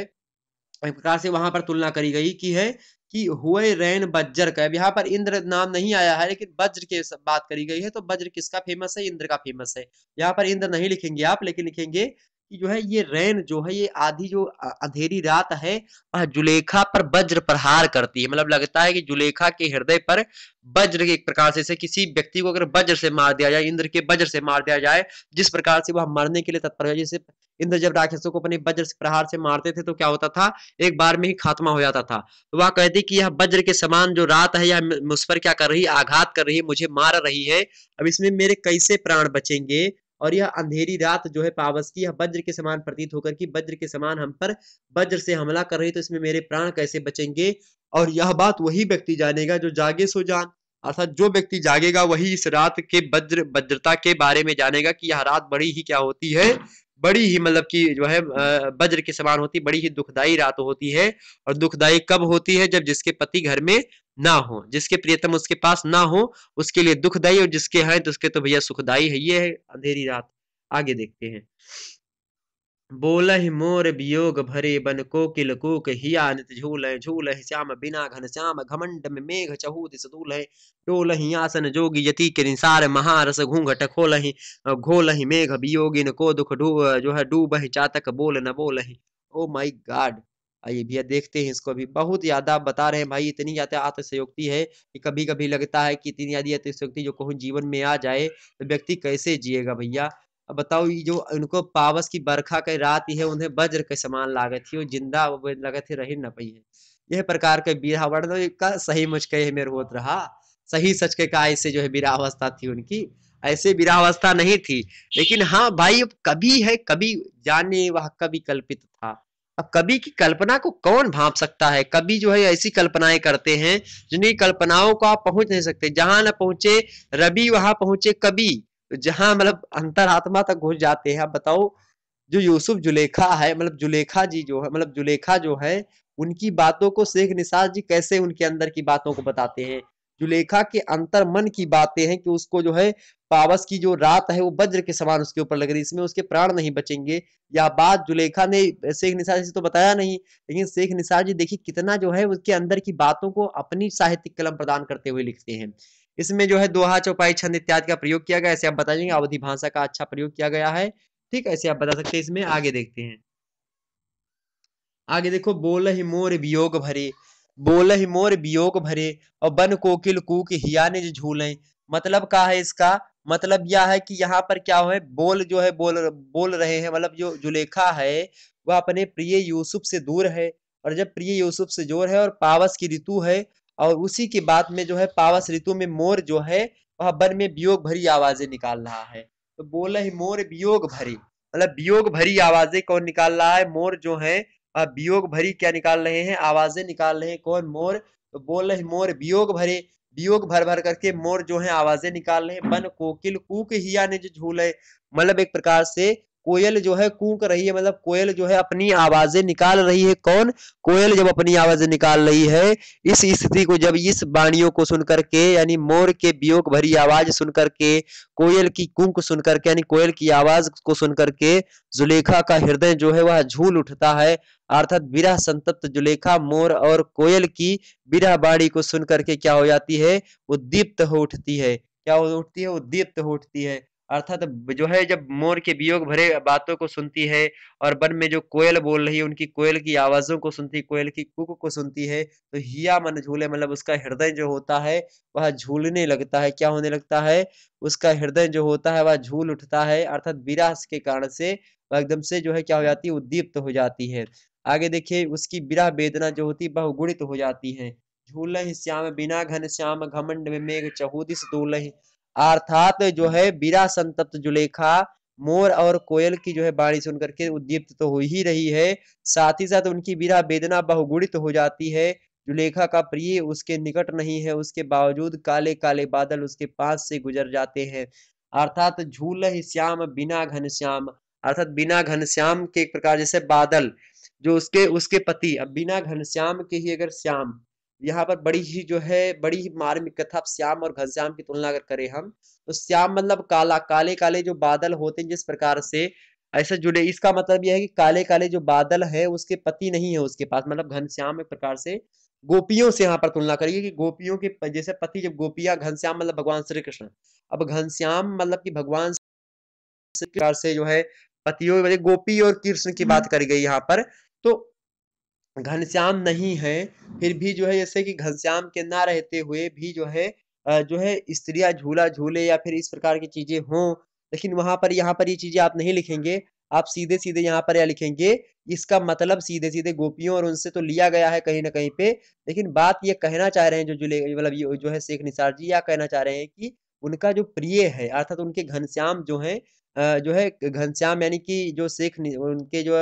एक प्रकार से वहां पर तुलना करी गई कि है कि हुए रैन बज्र का यहाँ पर इंद्र नाम नहीं आया है लेकिन वज्र के बात करी गई है तो वज्र किसका फेमस है इंद्र का फेमस है यहाँ पर इंद्र नहीं लिखेंगे आप लेकिन लिखेंगे कि जो है ये रैन जो है ये आधी जो अंधेरी रात है जुलेखा पर वज्र प्रहार करती है मतलब लगता है कि जुलेखा के हृदय पर वज्र के एक प्रकार से, किसी व्यक्ति को अगर वज्र से मार दिया जाए इंद्र के वज्र से मार दिया जाए जिस प्रकार से वह मरने के लिए तत्पर हो जैसे इंद्र जब राक्षसों को अपने वज्र से प्रहार से मारते थे तो क्या होता था एक बार में ही खात्मा हो जाता था तो वह कहती कि यह वज्र के समान जो रात है यह मुझ पर क्या कर रही है आघात कर रही है मुझे मार रही है अब इसमें मेरे कैसे प्राण बचेंगे और यह अंधेरी रात जो है पावस की यह वज्र के समान प्रतीत होकर की वज्र के समान हम पर वज्र से हमला कर रही तो इसमें मेरे प्राण कैसे बचेंगे और यह बात वही व्यक्ति जानेगा जो जागे सो जान अर्थात जो व्यक्ति जागेगा वही इस रात के वज्र वज्रता के बारे में जानेगा कि यह रात बड़ी ही क्या होती है बड़ी ही मतलब कि जो है वज्र के समान होती बड़ी ही दुखदाई रात होती है और दुखदाई कब होती है जब जिसके पति घर में ना हो जिसके प्रियतम उसके पास ना हो उसके लिए दुखदाई और जिसके हैं तो उसके तो भैया सुखदाई है ये है अंधेरी रात आगे देखते हैं बोलह मोर बियोग भरे बन कोकिल कोक हिया नित झूल श्याम बिना घन श्याम घमंड में मेघ चहूत सदूलह डोलहि आसन जोगी यति के निसार महारस घूंघट खोलहि घोलहि मेघ वियोगिन को दुख डू जो है डूबहि चातक बोल न बोलहि ओ माई गाड़ आइए भैया देखते हैं इसको अभी बहुत ज्यादा बता रहे हैं भाई इतनी ज्यादा आत्मसयोक्ति है कि कभी कभी लगता है कि इतनी ज्यादा आत्मसयोक्ति जो कहूँ जीवन में आ जाए तो व्यक्ति कैसे जिएगा भैया अब बताओ ये जो इनको पावस की बरखा के रात ही है उन्हें वज्र के समान लागत थी और जिंदा लगे थे रही न पई है यह प्रकार के बीरा वर्ण का सही मुझके मेरे होत रहा सही सच के का ऐसे जो है अवस्था थी उनकी ऐसे अवस्था नहीं थी लेकिन हाँ भाई अब कभी है कभी जाने वह कभी कल्पित था अब कभी की कल्पना को कौन भाप सकता है कभी जो है ऐसी कल्पनाएं करते हैं जिन्हें कल्पनाओं को आप पहुंच नहीं सकते जहां न पहुंचे रवि वहां पहुंचे कभी तो जहां मतलब अंतरात्मा तक घुस जाते हैं बताओ जो यूसुफ जुलेखा है मतलब जुलेखा जी जो है मतलब जुलेखा जो है उनकी बातों को शेख निसार जी कैसे उनके अंदर की बातों को बताते हैं जुलेखा के अंतर मन की बातें हैं कि उसको जो है पावस की जो रात है वो वज्र के समान उसके ऊपर लग रही इसमें उसके प्राण नहीं बचेंगे या बात जुलेखा ने शेख निशा जी से तो बताया नहीं लेकिन शेख निशा जी देखिए कितना जो है उसके अंदर की बातों को अपनी साहित्यिक कलम प्रदान करते हुए लिखते हैं इसमें जो है दोहा चौपाई छंद इत्यादि का प्रयोग किया गया ऐसे आप बताएंगे अवधि भाषा का अच्छा प्रयोग किया गया है ठीक ऐसे आप बता सकते हैं इसमें आगे देखते हैं आगे देखो बोल ही मोर वियोग भरे बोल ही मोर वियोग भरे और बन कोकिल कूक हिया ने जो झूले मतलब का है इसका मतलब यह है कि यहाँ पर क्या है बोल जो है बोल बोल रहे हैं मतलब जो जुलेखा है वह अपने प्रिय यूसुफ से दूर है और जब प्रिय यूसुफ से जोर है और पावस की ऋतु है और उसी के बाद में जो है पावस ऋतु में मोर जो है वह वन में वियोग भरी आवाजें निकाल रहा है तो बोल रहे मोर वियोग भरी मतलब वियोग भरी आवाजें कौन निकाल रहा है मोर जो है वियोग भरी क्या निकाल रहे हैं आवाजें निकाल रहे हैं कौन मोर तो बोल रहे मोर वियोग भरे वियोग भर भर करके मोर जो है आवाजें निकाल रहे हैं वन कोकिल कूक हिया ने जो झूले मतलब एक प्रकार से कोयल जो है कूक रही है मतलब कोयल जो है अपनी आवाजें निकाल रही है कौन कोयल जब अपनी आवाजें निकाल रही है इस स्थिति को जब इस वाणियों को सुनकर के यानी मोर के वियोग भरी आवाज सुन करके कोयल की कूक सुन करके यानी कोयल की आवाज को सुनकर के जुलेखा का हृदय जो है वह झूल उठता है अर्थात विरह संतप्त जुलेखा मोर और कोयल की विरह बाणी को सुनकर के क्या हो जाती है उद्दीप्त हो उठती है क्या हो उठती है उद्दीप्त हो उठती है अर्थात जो है जब मोर के वियोग भरे बातों को सुनती है और वन में जो कोयल बोल रही है उनकी कोयल की आवाज़ों को सुनती कोयल की कुक को सुनती है तो हिया मन झूले मतलब उसका हृदय जो होता है वह झूलने लगता है क्या होने लगता है उसका हृदय जो होता है वह झूल उठता है अर्थात विरास के कारण से वह एकदम से जो है क्या हो जाती है उद्दीप्त हो जाती है आगे देखिए उसकी विरह वेदना जो होती है बहुगुणित हो जाती है झूल श्याम बिना घन श्याम घमंड में मेघ चहूदिस दूलही अर्थात जो है बीरा संतप्त जुलेखा मोर और कोयल की जो है बाणी सुन करके उद्दीप्त तो हो ही रही है साथ ही साथ उनकी बीरा वेदना बहुगुणित तो हो जाती है जुलेखा का प्रिय उसके निकट नहीं है उसके बावजूद काले काले बादल उसके पास से गुजर जाते हैं अर्थात झूल श्याम बिना घनश्याम अर्थात बिना घनश्याम के एक प्रकार जैसे बादल जो उसके उसके पति अब बिना घनश्याम के ही अगर श्याम यहाँ पर बड़ी ही जो है बड़ी ही मार्मिक कथा श्याम और घनश्याम की तुलना अगर करें हम तो श्याम मतलब काला काले काले जो बादल होते हैं जिस प्रकार से ऐसे जुड़े इसका मतलब यह है कि काले काले जो बादल है उसके पति नहीं है उसके पास मतलब घनश्याम एक प्रकार से गोपियों से यहाँ पर तुलना करिए कि गोपियों के जैसे पति जब गोपिया घनश्याम मतलब भगवान श्री कृष्ण अब घनश्याम मतलब कि भगवान से जो है पतियों गोपी और कृष्ण की हम्म। बात करी गई यहाँ पर तो घनश्याम नहीं है फिर भी जो है जैसे कि घनश्याम के ना रहते हुए भी जो है जो है स्त्रियां झूला झूले या फिर इस प्रकार की चीजें हों लेकिन वहां पर यहाँ पर ये चीजें आप नहीं लिखेंगे आप सीधे सीधे यहाँ पर यह लिखेंगे इसका मतलब सीधे सीधे गोपियों और उनसे तो लिया गया है कहीं ना कहीं पे लेकिन बात ये कहना चाह रहे हैं जो जुले मतलब ये जो है शेख निसार जी या कहना चाह रहे हैं कि उनका जो प्रिय है अर्थात उनके घनश्याम जो है जो है घनश्याम यानी कि जो शेख उनके जो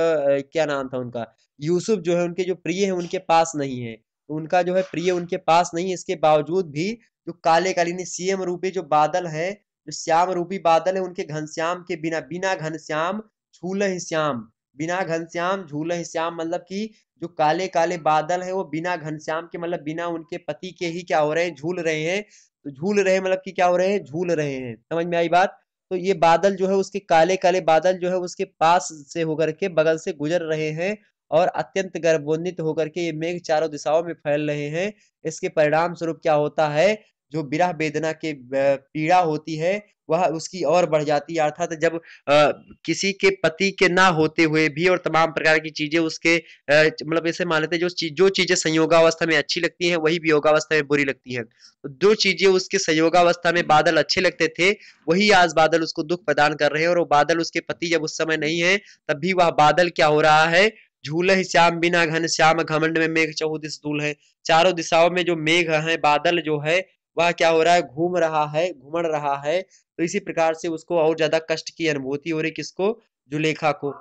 क्या नाम था उनका? यूसुफ जो है उनके जो प्रिय है उनके पास नहीं है। तो उनका जो है प्रिय उनके पास नहीं है इसके बावजूद भी जो काले काली यानी सीएम रूपी जो बादल है, जो श्याम रूपी बादल है उनके घनश्याम के बिना बिना घनश्याम झूल श्याम, बिना घनश्याम झूल श्याम मतलब कि जो काले-काले बादल है वो बिना घनश्याम के मतलब बिना उनके पति के ही क्या हो रहे हैं झूल रहे हैं। तो झूल रहे मतलब कि क्या हो रहे हैं? झूल रहे हैं। समझ में आई बात? तो ये बादल जो है उसके काले काले बादल जो है उसके पास से होकर के बगल से गुजर रहे हैं और अत्यंत गर्भोन्वित होकर के ये मेघ चारों दिशाओं में फैल रहे हैं इसके परिणाम स्वरूप क्या होता है जो बिरा वेदना के पीड़ा होती है वह उसकी और बढ़ जाती है अर्थात जब आ, किसी के पति के ना होते हुए भी और तमाम प्रकार की चीजें उसके मतलब ऐसे मान लेते हैं जो चीज जो चीजें संयोगावस्था में अच्छी लगती हैं वही वियोगावस्था में बुरी लगती हैं तो जो चीजें उसके संयोगावस्था में बादल अच्छे लगते थे वही आज बादल उसको दुख प्रदान कर रहे हैं और वो बादल उसके पति जब उस समय नहीं है तब भी वह बादल क्या हो रहा है झूल श्याम बिना घन श्याम घमंड में मेघ चहुदिश दूल है चारों दिशाओं में जो मेघ है बादल जो है वह क्या हो रहा है घूम रहा है घुमड़ रहा है तो इसी प्रकार से उसको और ज्यादा कष्ट की अनुभूति हो रही किसको जुलेखा को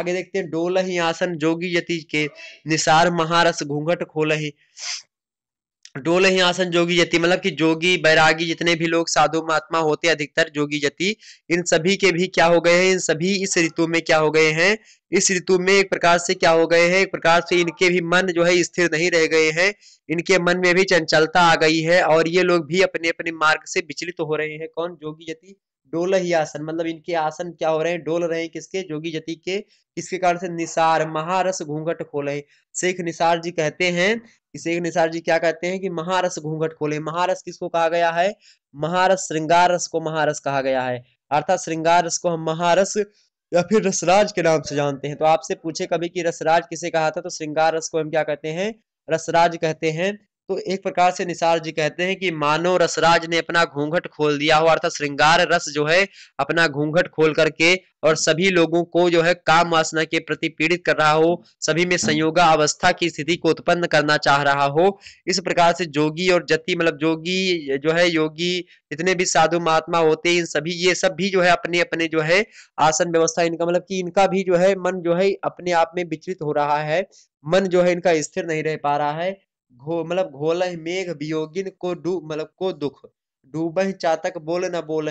आगे देखते हैं डोल ही आसन जोगी यति के निसार महारस घूंघट खोल ही डोल ही आसन जोगी जति मतलब कि जोगी बैरागी जितने भी लोग साधु महात्मा होते अधिकतर जोगी जति इन सभी के भी क्या हो गए हैं इन सभी इस ऋतु में क्या हो गए हैं इस ऋतु में एक प्रकार से क्या हो गए हैं एक प्रकार से इनके भी मन जो है स्थिर नहीं रह गए हैं इनके मन में भी चंचलता आ गई है और ये लोग भी अपने अपने मार्ग से विचलित तो हो रहे हैं कौन जोगी जति डोल ही आसन मतलब इनके आसन क्या हो रहे हैं डोल रहे हैं किसके जोगी जति के इसके कारण से निसार महारस घूंघट खोले शेख निसार जी कहते हैं कि शेख निसार जी क्या कहते हैं कि महारस घूंघट खोले महारस किसको कहा गया है महारस श्रृंगार रस को महारस कहा गया है अर्थात श्रृंगार रस को हम महारस या फिर रसराज के नाम से जानते हैं तो आपसे पूछे कभी कि रसराज किसे कहा था तो श्रृंगार रस को हम क्या कहते हैं रसराज कहते हैं तो एक प्रकार से निसार जी कहते हैं कि मानो रसराज ने अपना घूंघट खोल दिया हो अर्थात श्रृंगार रस जो है अपना घूंघट खोल करके और सभी लोगों को जो है काम वासना के प्रति पीड़ित कर रहा हो सभी में हाँ। संयोगा अवस्था की स्थिति को उत्पन्न करना चाह रहा हो इस प्रकार से जोगी और जति मतलब जोगी जो है योगी जितने भी साधु महात्मा होते हैं इन सभी ये सब भी जो है अपने अपने जो है आसन व्यवस्था इनका मतलब कि इनका भी जो है मन जो है अपने आप में विचलित हो रहा है मन जो है इनका स्थिर नहीं रह पा रहा है घो मतलब घोलह मेघ वियोगिन को डूब मतलब को दुख डूब चातक बोल न बोल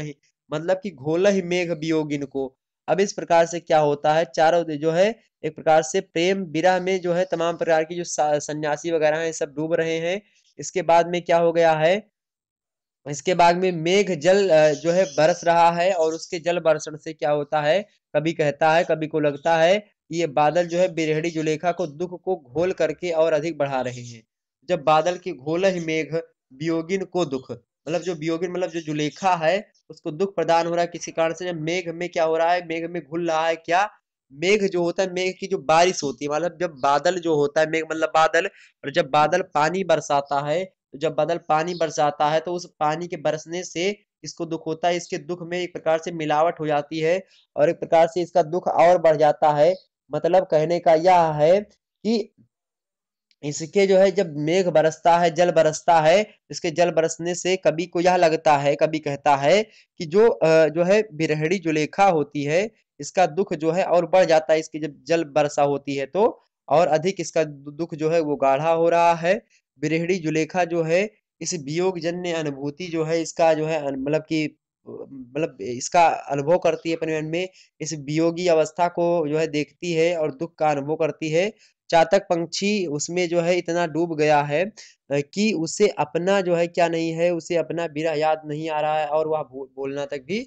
मतलब कि घोलह मेघ वियोगिन को अब इस प्रकार से क्या होता है चारों जो है एक प्रकार से प्रेम विरह में जो है तमाम प्रकार की जो सन्यासी वगैरह हैं सब डूब रहे हैं इसके बाद में क्या हो गया है इसके बाद में मेघ जल जो है बरस रहा है और उसके जल बरसण से क्या होता है कभी कहता है कभी को लगता है ये बादल जो है बिरहड़ी जुलेखा को दुख को घोल करके और अधिक बढ़ा रहे हैं जब बादल की घोल ही मेघ वियोगिन को दुख मतलब जो वियोगिन मतलब जो जुलेखा है उसको दुख प्रदान हो रहा है किसी कारण से जब मेघ में क्या हो रहा है मेघ में घुल रहा है क्या मेघ जो होता है मेघ की जो बारिश होती है मतलब जब बादल जो होता है मेघ मतलब बादल और जब बादल पानी बरसाता है तो जब बादल पानी बरसाता है तो उस पानी के बरसने से इसको दुख होता है इसके दुख में एक प्रकार से मिलावट हो जाती है और एक प्रकार से इसका दुख और बढ़ जाता है मतलब कहने का यह है कि इसके जो है जब मेघ बरसता है जल बरसता है इसके जल बरसने से कभी को यह लगता है कभी कहता है कि जो जो है बिरहड़ी जुलेखा होती है इसका दुख जो है और बढ़ जाता है इसकी जब जल बरसा होती है तो और अधिक इसका दुख जो है वो गाढ़ा हो रहा है बिरहड़ी जुलेखा जो है इस वियोग जन्य अनुभूति जो है इसका जो है मतलब कि मतलब इसका अनुभव करती है अपने मन में इस वियोगी अवस्था को जो है देखती है और दुख का अनुभव करती है चातक पंक्षी उसमें जो है इतना डूब गया है कि उसे अपना जो है क्या नहीं है उसे अपना बिरा याद नहीं आ रहा है और वह बोलना तक भी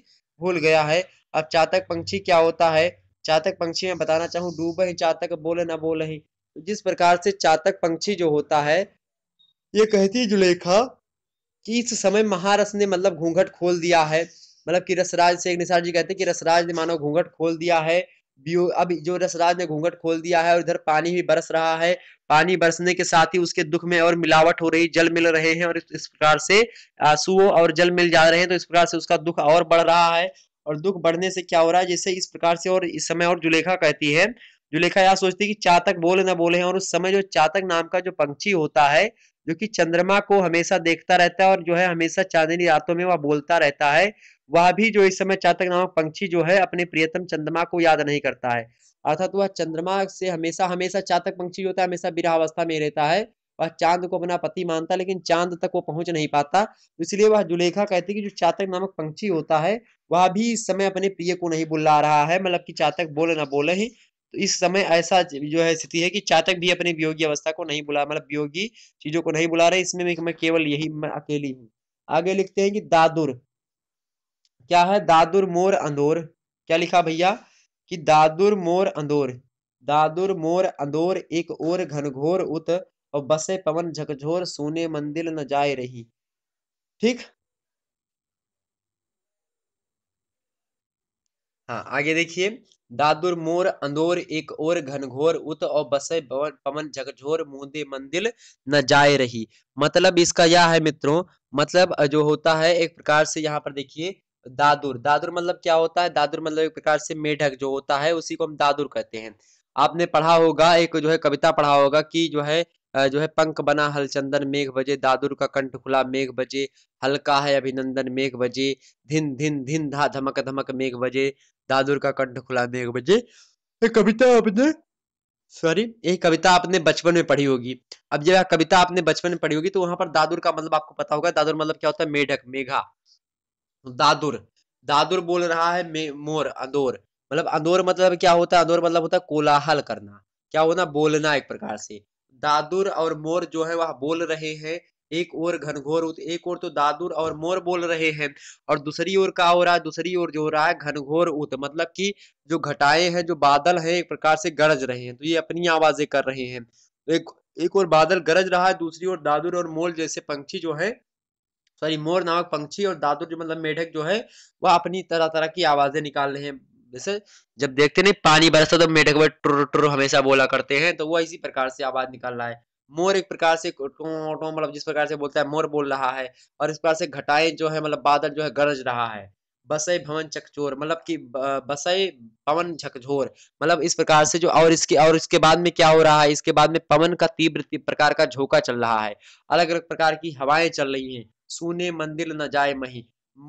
भूल गया है अब चातक पंक्षी क्या होता है चातक पंक्षी में बताना चाहूँ डूब ही चातक बोले ना बोल ही तो जिस प्रकार से चातक पंक्षी जो होता है ये कहती जुलेखा कि इस समय महारस ने मतलब घूंघट खोल दिया है मतलब कि रसराज से एक निसार जी कहते हैं कि रसराज ने मानो घूंघट खोल दिया है बीओ अब जो रसराज ने घूंघट खोल दिया है और इधर पानी भी बरस रहा है पानी बरसने के साथ ही उसके दुख में और मिलावट हो रही जल मिल रहे हैं और इस प्रकार से आंसुओं और जल मिल जा रहे हैं तो इस प्रकार से उसका दुख और बढ़ रहा है और दुख बढ़ने से क्या हो रहा है जैसे इस प्रकार से और इस समय और जुलेखा कहती है जुलेखा यह सोचती है कि चातक बोले ना बोले और उस समय जो चातक नाम का जो पंक्षी होता है जो कि चंद्रमा को हमेशा देखता रहता है और जो है हमेशा चांदनी रातों में वह बोलता रहता है वह भी जो इस समय चातक नामक पंक्षी जो है अपने प्रियतम चंद्रमा को याद नहीं करता है अर्थात वह चंद्रमा से हमेशा हमेशा चातक पंक्षी होता है हमेशा बिरा अवस्था में रहता है वह चांद को अपना पति मानता है लेकिन चांद तक वो पहुंच नहीं पाता इसलिए वह जुलेखा कहती है कि जो चातक नामक पंक्षी होता है वह भी इस समय अपने प्रिय को नहीं बुला रहा है मतलब कि चातक बोले ना बोले ही तो इस समय ऐसा जो है स्थिति है कि चातक भी अपने वियोगी अवस्था को नहीं बुला मतलब वियोगी चीजों को नहीं बुला रहे इसमें मैं केवल यही मैं अकेली हूँ आगे लिखते हैं कि दादुर क्या है दादुर मोर अंदोर क्या लिखा भैया कि दादुर मोर अंदोर दादुर मोर अंदोर एक और घनघोर उत और बसे पवन झकझोर सोने मंदिर न जाए रही ठीक हाँ आगे देखिए दादुर मोर अंदोर एक और घनघोर उत और बसे पवन झकझोर मुंदे मंदिर न जाए रही मतलब इसका यह है मित्रों मतलब जो होता है एक प्रकार से यहाँ पर देखिए दादुर दादुर मतलब क्या होता है दादुर मतलब एक प्रकार से मेढक जो होता है उसी को हम दादुर कहते हैं आपने पढ़ा होगा एक जो है कविता पढ़ा होगा कि जो है जो है पंख बना हलचंदन मेघ बजे दादुर का कंठ खुला मेघ बजे हल्का है अभिनंदन मेघ बजे धिन धिन धिन धा धमक धमक मेघ बजे दादुर का कंठ खुला मेघ बजे कविता आपने सॉरी ये कविता आपने बचपन में पढ़ी होगी अब जब कविता आपने बचपन में पढ़ी होगी तो वहां पर दादुर का मतलब आपको पता होगा दादुर मतलब क्या होता है मेढक मेघा तो दादुर दादुर बोल रहा है मोर अदोर मतलब अदोर मतलब क्या होता है अदोर मतलब होता है कोलाहल करना क्या होना बोलना एक प्रकार से दादुर और मोर जो है वह बोल रहे हैं एक और घनघोर एक और तो दादुर और मोर बोल रहे हैं और दूसरी ओर क्या हो रहा है दूसरी ओर जो हो रहा है घनघोर उत मतलब कि जो घटाएं हैं जो बादल हैं एक प्रकार से गरज रहे हैं तो ये अपनी आवाजें कर रहे हैं एक एक और बादल गरज रहा है दूसरी ओर दादुर और मोर जैसे पंक्षी जो है सॉरी मोर नामक पंक्षी और दादुर जो मतलब मेढक जो है वह अपनी तरह तरह की आवाजें निकाल रहे हैं जैसे जब देखते नहीं पानी बरसता तो मेढक वह टुर टुर हमेशा बोला करते हैं तो वह इसी प्रकार से आवाज निकाल रहा है मोर एक प्रकार से मतलब जिस प्रकार से बोलता है मोर बोल रहा है और इस प्रकार से घटाएं जो है मतलब बादल जो है गरज रहा है बसए भवन चकचोर मतलब कि बसे पवन झकझोर मतलब इस प्रकार से जो और इसके और इसके बाद में क्या हो रहा है इसके बाद में पवन का तीव्र प्रकार का झोंका चल रहा है अलग अलग प्रकार की हवाएं चल रही हैं सूने मंदिर न जाए मही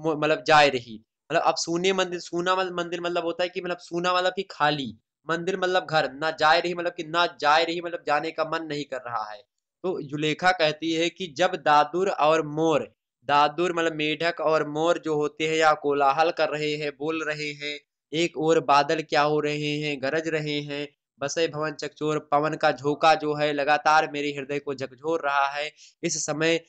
मतलब जाए रही मतलब अब सूने मंदिर सूना मंदिर मतलब होता है कि मतलब सूना मतलब कि खाली मंदिर मतलब घर ना जाए रही मतलब कि ना जाए रही मतलब जाने का मन नहीं कर रहा है तो जुलेखा कहती है कि जब दादुर और मोर दादुर मतलब मेढक और मोर जो होते हैं या कोलाहल कर रहे हैं बोल रहे हैं एक और बादल क्या हो रहे हैं गरज रहे हैं बसे भवन चकचोर पवन का झोंका जो है लगातार मेरे हृदय को झकझोर रहा है इस समय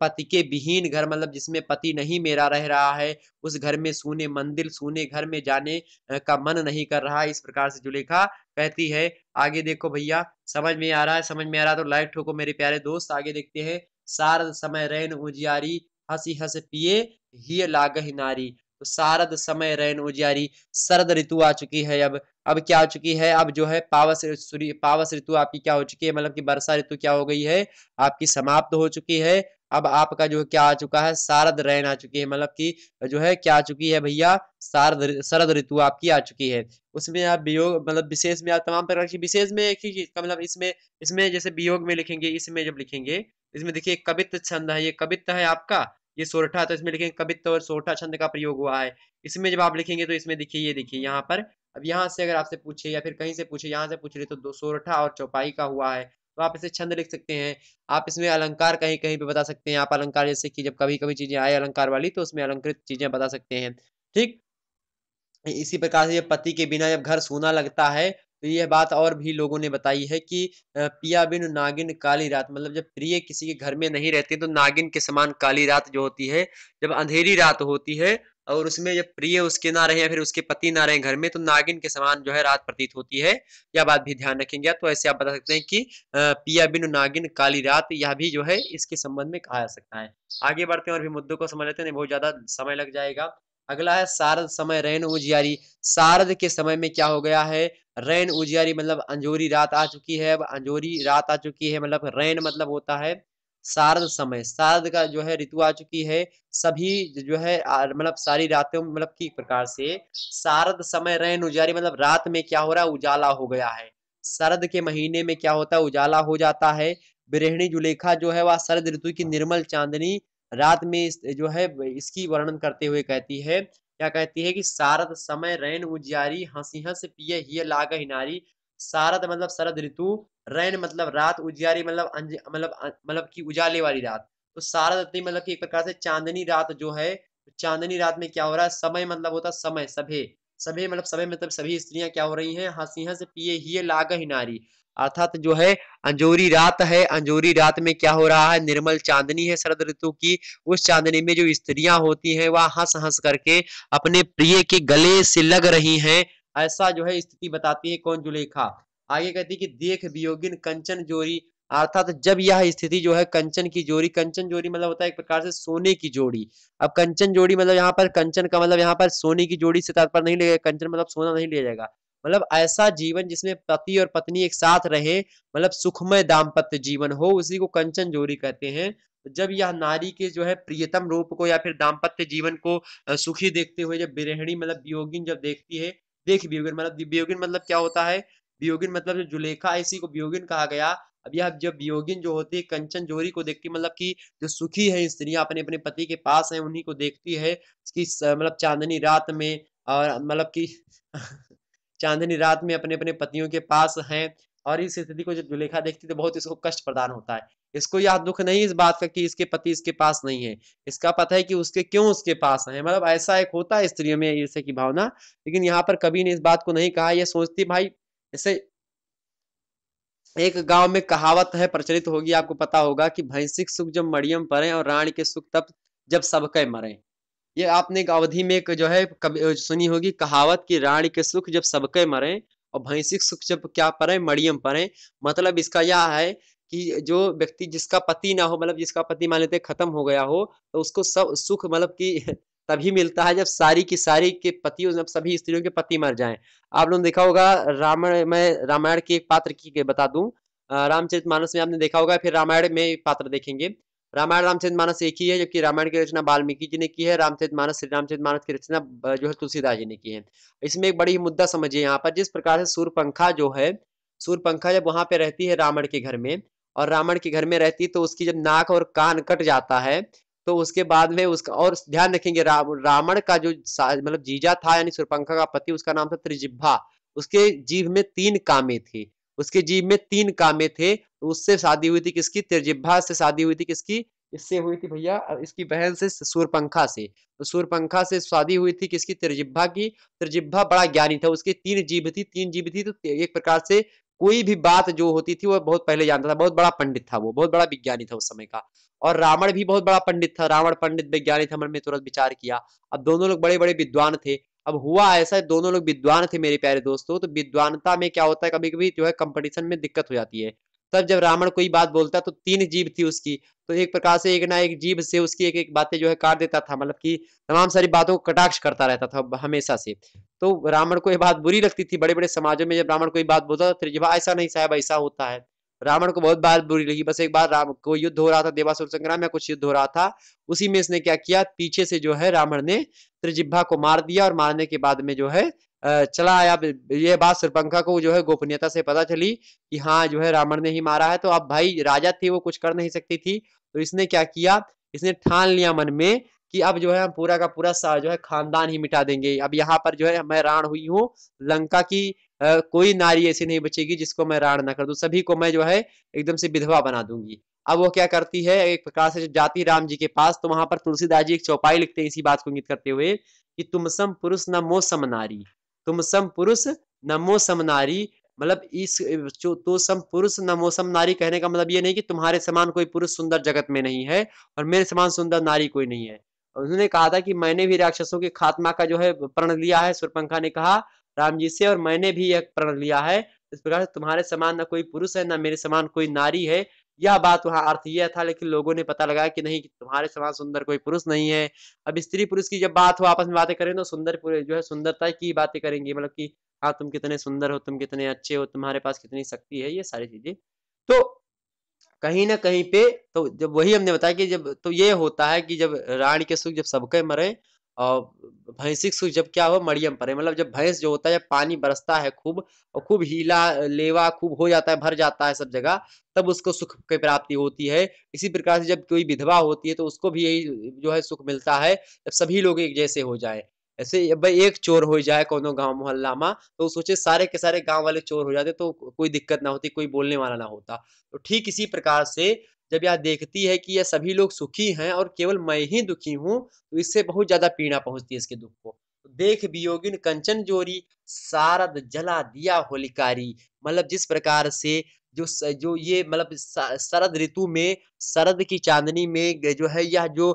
पति के विहीन घर मतलब जिसमें पति नहीं मेरा रह रहा है उस घर में सोने मंदिर सोने घर में जाने का मन नहीं कर रहा इस प्रकार से जुलेखा कहती है आगे देखो भैया समझ में आ रहा है समझ में आ रहा तो लाइक ठोको मेरे प्यारे दोस्त आगे देखते हैं सारद समय रैन उजियारी हसी हस पिए ही लाग नारी तो शारद समय रैन उजियारी शरद ऋतु आ चुकी है अब अब क्या हो चुकी है अब जो है पावस सूर्य पावस ऋतु आपकी क्या हो चुकी है मतलब कि वर्षा ऋतु क्या हो गई है आपकी समाप्त हो चुकी है अब आपका जो क्या आ चुका है शारद रैन आ चुकी है मतलब कि जो है क्या आ चुकी है भैया शारद शरद ऋतु आपकी आ चुकी है उसमें आप वियोग मतलब विशेष में आप तमाम प्रकार की विशेष में एक ही चीज का मतलब इसमें इसमें जैसे वियोग में लिखेंगे इसमें जब लिखेंगे इसमें देखिए कवित्व छंद है ये कवित्व है आपका ये सोरठा तो इसमें लिखेंगे कवित्व और सोरठा छंद का प्रयोग हुआ है इसमें जब आप लिखेंगे तो इसमें देखिए ये देखिए यहाँ पर अब यहाँ से अगर आपसे पूछे या फिर कहीं से पूछे यहाँ से पूछ रहे तो दो सोरठा और चौपाई का हुआ है तो आप इसे छंद लिख सकते हैं आप इसमें अलंकार कहीं कहीं पे बता सकते हैं आप अलंकार जैसे कि जब कभी कभी चीजें आए अलंकार वाली तो उसमें अलंकृत चीजें बता सकते हैं ठीक इसी प्रकार से जब पति के बिना जब घर सोना लगता है तो यह बात और भी लोगों ने बताई है कि पिया बिन नागिन काली रात मतलब जब प्रिय किसी के घर में नहीं रहते तो नागिन के समान काली रात जो होती है जब अंधेरी रात होती है और उसमें जब प्रिय उसके ना रहे या फिर उसके पति ना रहे घर में तो नागिन के समान जो है रात प्रतीत होती है यह बात भी ध्यान रखेंगे तो ऐसे आप बता सकते हैं कि पिया बिन नागिन काली रात यह भी जो है इसके संबंध में कहा जा सकता है आगे बढ़ते हैं और भी मुद्दों को समझ लेते हैं बहुत ज्यादा समय लग जाएगा अगला है शारद समय रैन उजियारी शारद के समय में क्या हो गया है रैन उजियारी मतलब अंजोरी रात आ चुकी है अब अंजोरी रात आ चुकी है मतलब रैन मतलब होता है शारद समय शारद का जो है ऋतु आ चुकी है सभी जो है मतलब सारी रातों मतलब की प्रकार से शारद समय रैन उजारी मतलब रात में क्या हो रहा है उजाला हो गया है शरद के महीने में क्या होता है उजाला हो जाता है बिरहणी जुलेखा जो है वह शरद ऋतु की निर्मल चांदनी रात में जो है इसकी वर्णन करते हुए कहती है क्या कहती है कि शारद समय रैन उजारी हंसी हंस पिय लाग हिनारी शारद मतलब शरद ऋतु रैन मतलब रात उजियारी मतलब मतलब मतलब की उजाले वाली रात तो सारा रत्नी मतलब की एक प्रकार से चांदनी रात जो है चांदनी रात में क्या हो रहा है समय मतलब होता समय सभे सभी मतलब सभी मतलब सभी स्त्रियां क्या हो रही हैं हंसी हंस पिए ही लाग हिनारी अर्थात जो है अंजोरी रात है अंजोरी रात में क्या हो रहा है निर्मल चांदनी है शरद ऋतु की उस चांदनी में जो स्त्रियां होती हैं वह हंस हंस करके अपने प्रिय के गले से लग रही हैं ऐसा जो है स्थिति बताती है कौन जुलेखा आगे कहती कि देख वियोगिन कंचन जोरी अर्थात जब यह स्थिति जो है कंचन की जोड़ी कंचन जोड़ी मतलब होता है एक प्रकार से सोने की जोड़ी अब कंचन जोड़ी मतलब यहाँ पर कंचन का मतलब यहाँ पर सोने की जोड़ी से तात्पर्य नहीं लिया कंचन मतलब सोना नहीं लिया जाएगा मतलब ऐसा जीवन जिसमें पति और पत्नी एक साथ रहे मतलब सुखमय दाम्पत्य जीवन हो उसी को कंचन जोड़ी कहते हैं जब यह नारी के जो है प्रियतम रूप को या फिर दाम्पत्य जीवन को सुखी देखते हुए जब बिरहणी मतलब वियोगिन जब देखती है देख वियोगिन मतलब वियोगिन मतलब क्या होता है वियोगिन मतलब जो जुलेखा इसी को वियोगिन कहा गया अब यह जब वियोगिन जो होती है कंचन जोरी को देखती मतलब कि जो सुखी है स्त्री अपने अपने पति के पास है उन्हीं को देखती है कि मतलब चांदनी रात में और मतलब कि चांदनी रात में अपने अपने पतियों के पास हैं और इस स्थिति को जब जुलेखा देखती तो बहुत इसको कष्ट प्रदान होता है इसको यह दुख नहीं इस बात का कि इसके पति इसके पास नहीं है इसका पता है कि उसके क्यों उसके पास है मतलब ऐसा एक होता है स्त्रियों में ईर्ष्या की भावना लेकिन यहाँ पर कभी ने इस बात को नहीं कहा यह सोचती भाई ऐसे एक गांव में कहावत है प्रचलित होगी आपको पता होगा कि भैंसिक सुख जब मरियम पर और राण के सुख तब जब सबके मरे ये आपने एक अवधि में एक जो है कभी सुनी होगी कहावत की राण के सुख जब सबके मरे और भैंसिक सुख जब क्या परे मरियम परे मतलब इसका यह है कि जो व्यक्ति जिसका पति ना हो मतलब जिसका पति मान लेते खत्म हो गया हो तो उसको सब सुख मतलब कि तभी मिलता है जब सारी की सारी के पति जब सभी स्त्रियों के पति मर जाएं आप लोगों ने देखा होगा रामायण में रामायण के एक पात्र की बता दूं रामचरित मानस में आपने देखा होगा फिर रामायण में पात्र देखेंगे रामायण रामचरित मानस एक ही है जबकि रामायण की रचना वाल्मीकि जी ने की है रामचरित मानस श्री रामचरित मानस की रचना जो है तुलसीदास जी ने की है इसमें एक बड़ी मुद्दा समझिए यहाँ पर जिस प्रकार से सूर्यपंखा जो है सूर्यपंखा जब वहां पे रहती है रावण के घर में और रावण के घर में रहती तो उसकी जब नाक और कान कट जाता है तो उसके बाद में उसका और ध्यान रखेंगे रावण का जो मतलब जीजा था यानी सुरपंखा का पति उसका नाम था त्रिजिब्भा उसके जीव में तीन कामे थी उसके जीव में तीन कामे थे उससे शादी हुई थी किसकी त्रिजिब्भा से शादी हुई थी किसकी इससे हुई थी भैया इसकी बहन से सूरपंखा से तो सूरपंखा से शादी हुई थी किसकी त्रिजिब्भा की त्रिजिब्भा बड़ा ज्ञानी था उसकी तीन जीभ थी तीन जीभ थी तो एक प्रकार से कोई भी बात जो होती थी वो बहुत पहले जानता था बहुत बड़ा पंडित था वो बहुत बड़ा विज्ञानी था उस समय का और रावण भी बहुत बड़ा पंडित था रावण पंडित विज्ञानी था मन में तुरंत विचार किया अब दोनों लोग बड़े बड़े विद्वान थे अब हुआ ऐसा दोनों लोग विद्वान थे मेरे प्यारे दोस्तों तो विद्वानता में क्या होता है कभी कभी जो है कंपटीशन में दिक्कत हो जाती है तब जब रावण कोई बात बोलता तो तीन जीव थी उसकी तो एक प्रकार से एक ना एक जीव से उसकी एक एक बातें जो है काट देता था मतलब कि तमाम सारी बातों को कटाक्ष करता रहता था हमेशा से तो रावण को यह बात बुरी लगती थी बड़े बड़े समाजों में जब रावण कोई बात बोलता था तो जब ऐसा नहीं साहब ऐसा होता है रावण को बहुत बार बुरी लगी बस एक बार राम को युद्ध हो रहा था देवासुर संग्राम या कुछ युद्ध हो रहा था उसी में इसने क्या किया पीछे से जो है रावण ने त्रिजिब्भा को मार दिया और मारने के बाद में जो है चला आया ये बात सुरपंखा को जो है गोपनीयता से पता चली कि हाँ जो है रावण ने ही मारा है तो अब भाई राजा थी वो कुछ कर नहीं सकती थी तो इसने क्या किया इसने ठान लिया मन में कि अब जो है हम पूरा का पूरा जो है खानदान ही मिटा देंगे अब यहाँ पर जो है मैं राण हुई हूँ लंका की आ, कोई नारी ऐसी नहीं बचेगी जिसको मैं राण ना कर दू सभी को मैं जो है एकदम से विधवा बना दूंगी अब वो क्या करती है एक प्रकार से जाती राम जी के पास तो वहां पर तुलसीदास जी एक चौपाई लिखते हैं इसी बात को इंगित करते हुए कि तुम सम पुरुष न मोसम नारी तुम सम पुरुष नमो सम नारी मतलब इस जो तो सम पुरुष नमो सम नारी कहने का मतलब ये नहीं कि तुम्हारे समान कोई पुरुष सुंदर जगत में नहीं है और मेरे समान सुंदर नारी कोई नहीं है उन्होंने कहा था कि मैंने भी राक्षसों के खात्मा का जो है प्रण लिया है सुरपंखा ने कहा राम जी से और मैंने भी यह प्रण लिया है इस प्रकार से तुम्हारे समान ना कोई पुरुष है ना मेरे समान कोई नारी है यह बात वहाँ अर्थ यह था लेकिन लोगों ने पता लगाया कि नहीं कि तुम्हारे समान सुंदर कोई पुरुष नहीं है अब स्त्री पुरुष की जब बात हो आपस में बातें करें तो सुंदर जो है सुंदरता की बातें करेंगे मतलब कि हाँ तुम कितने सुंदर हो तुम कितने अच्छे हो तुम्हारे पास कितनी शक्ति है ये सारी चीजें तो कहीं ना कहीं पे तो जब वही हमने बताया कि जब तो ये होता है कि जब रानी के सुख जब सबके मरे और भैंसिक सुख जब क्या हो मरियम पर मतलब जब भैंस जो होता है जब पानी बरसता है खूब और खूब हीला लेवा खूब हो जाता है भर जाता है सब जगह तब उसको सुख की प्राप्ति होती है इसी प्रकार से जब कोई विधवा होती है तो उसको भी यही जो है सुख मिलता है जब सभी लोग एक जैसे हो जाए ऐसे भाई एक चोर हो जाए कोनो गांव मोहल्ला में तो सोचे सारे के सारे गांव वाले चोर हो जाते तो कोई दिक्कत ना होती कोई बोलने वाला ना होता तो ठीक इसी प्रकार से जब यह देखती है कि यह सभी लोग सुखी हैं और केवल मैं ही दुखी हूँ तो इससे बहुत ज्यादा पीड़ा पहुंचती है इसके दुख को तो देख वियोगिन कंचन जोरी सारद जला दिया होलिकारी मतलब जिस प्रकार से जो स, जो ये मतलब शरद ऋतु में शरद की चांदनी में जो है यह जो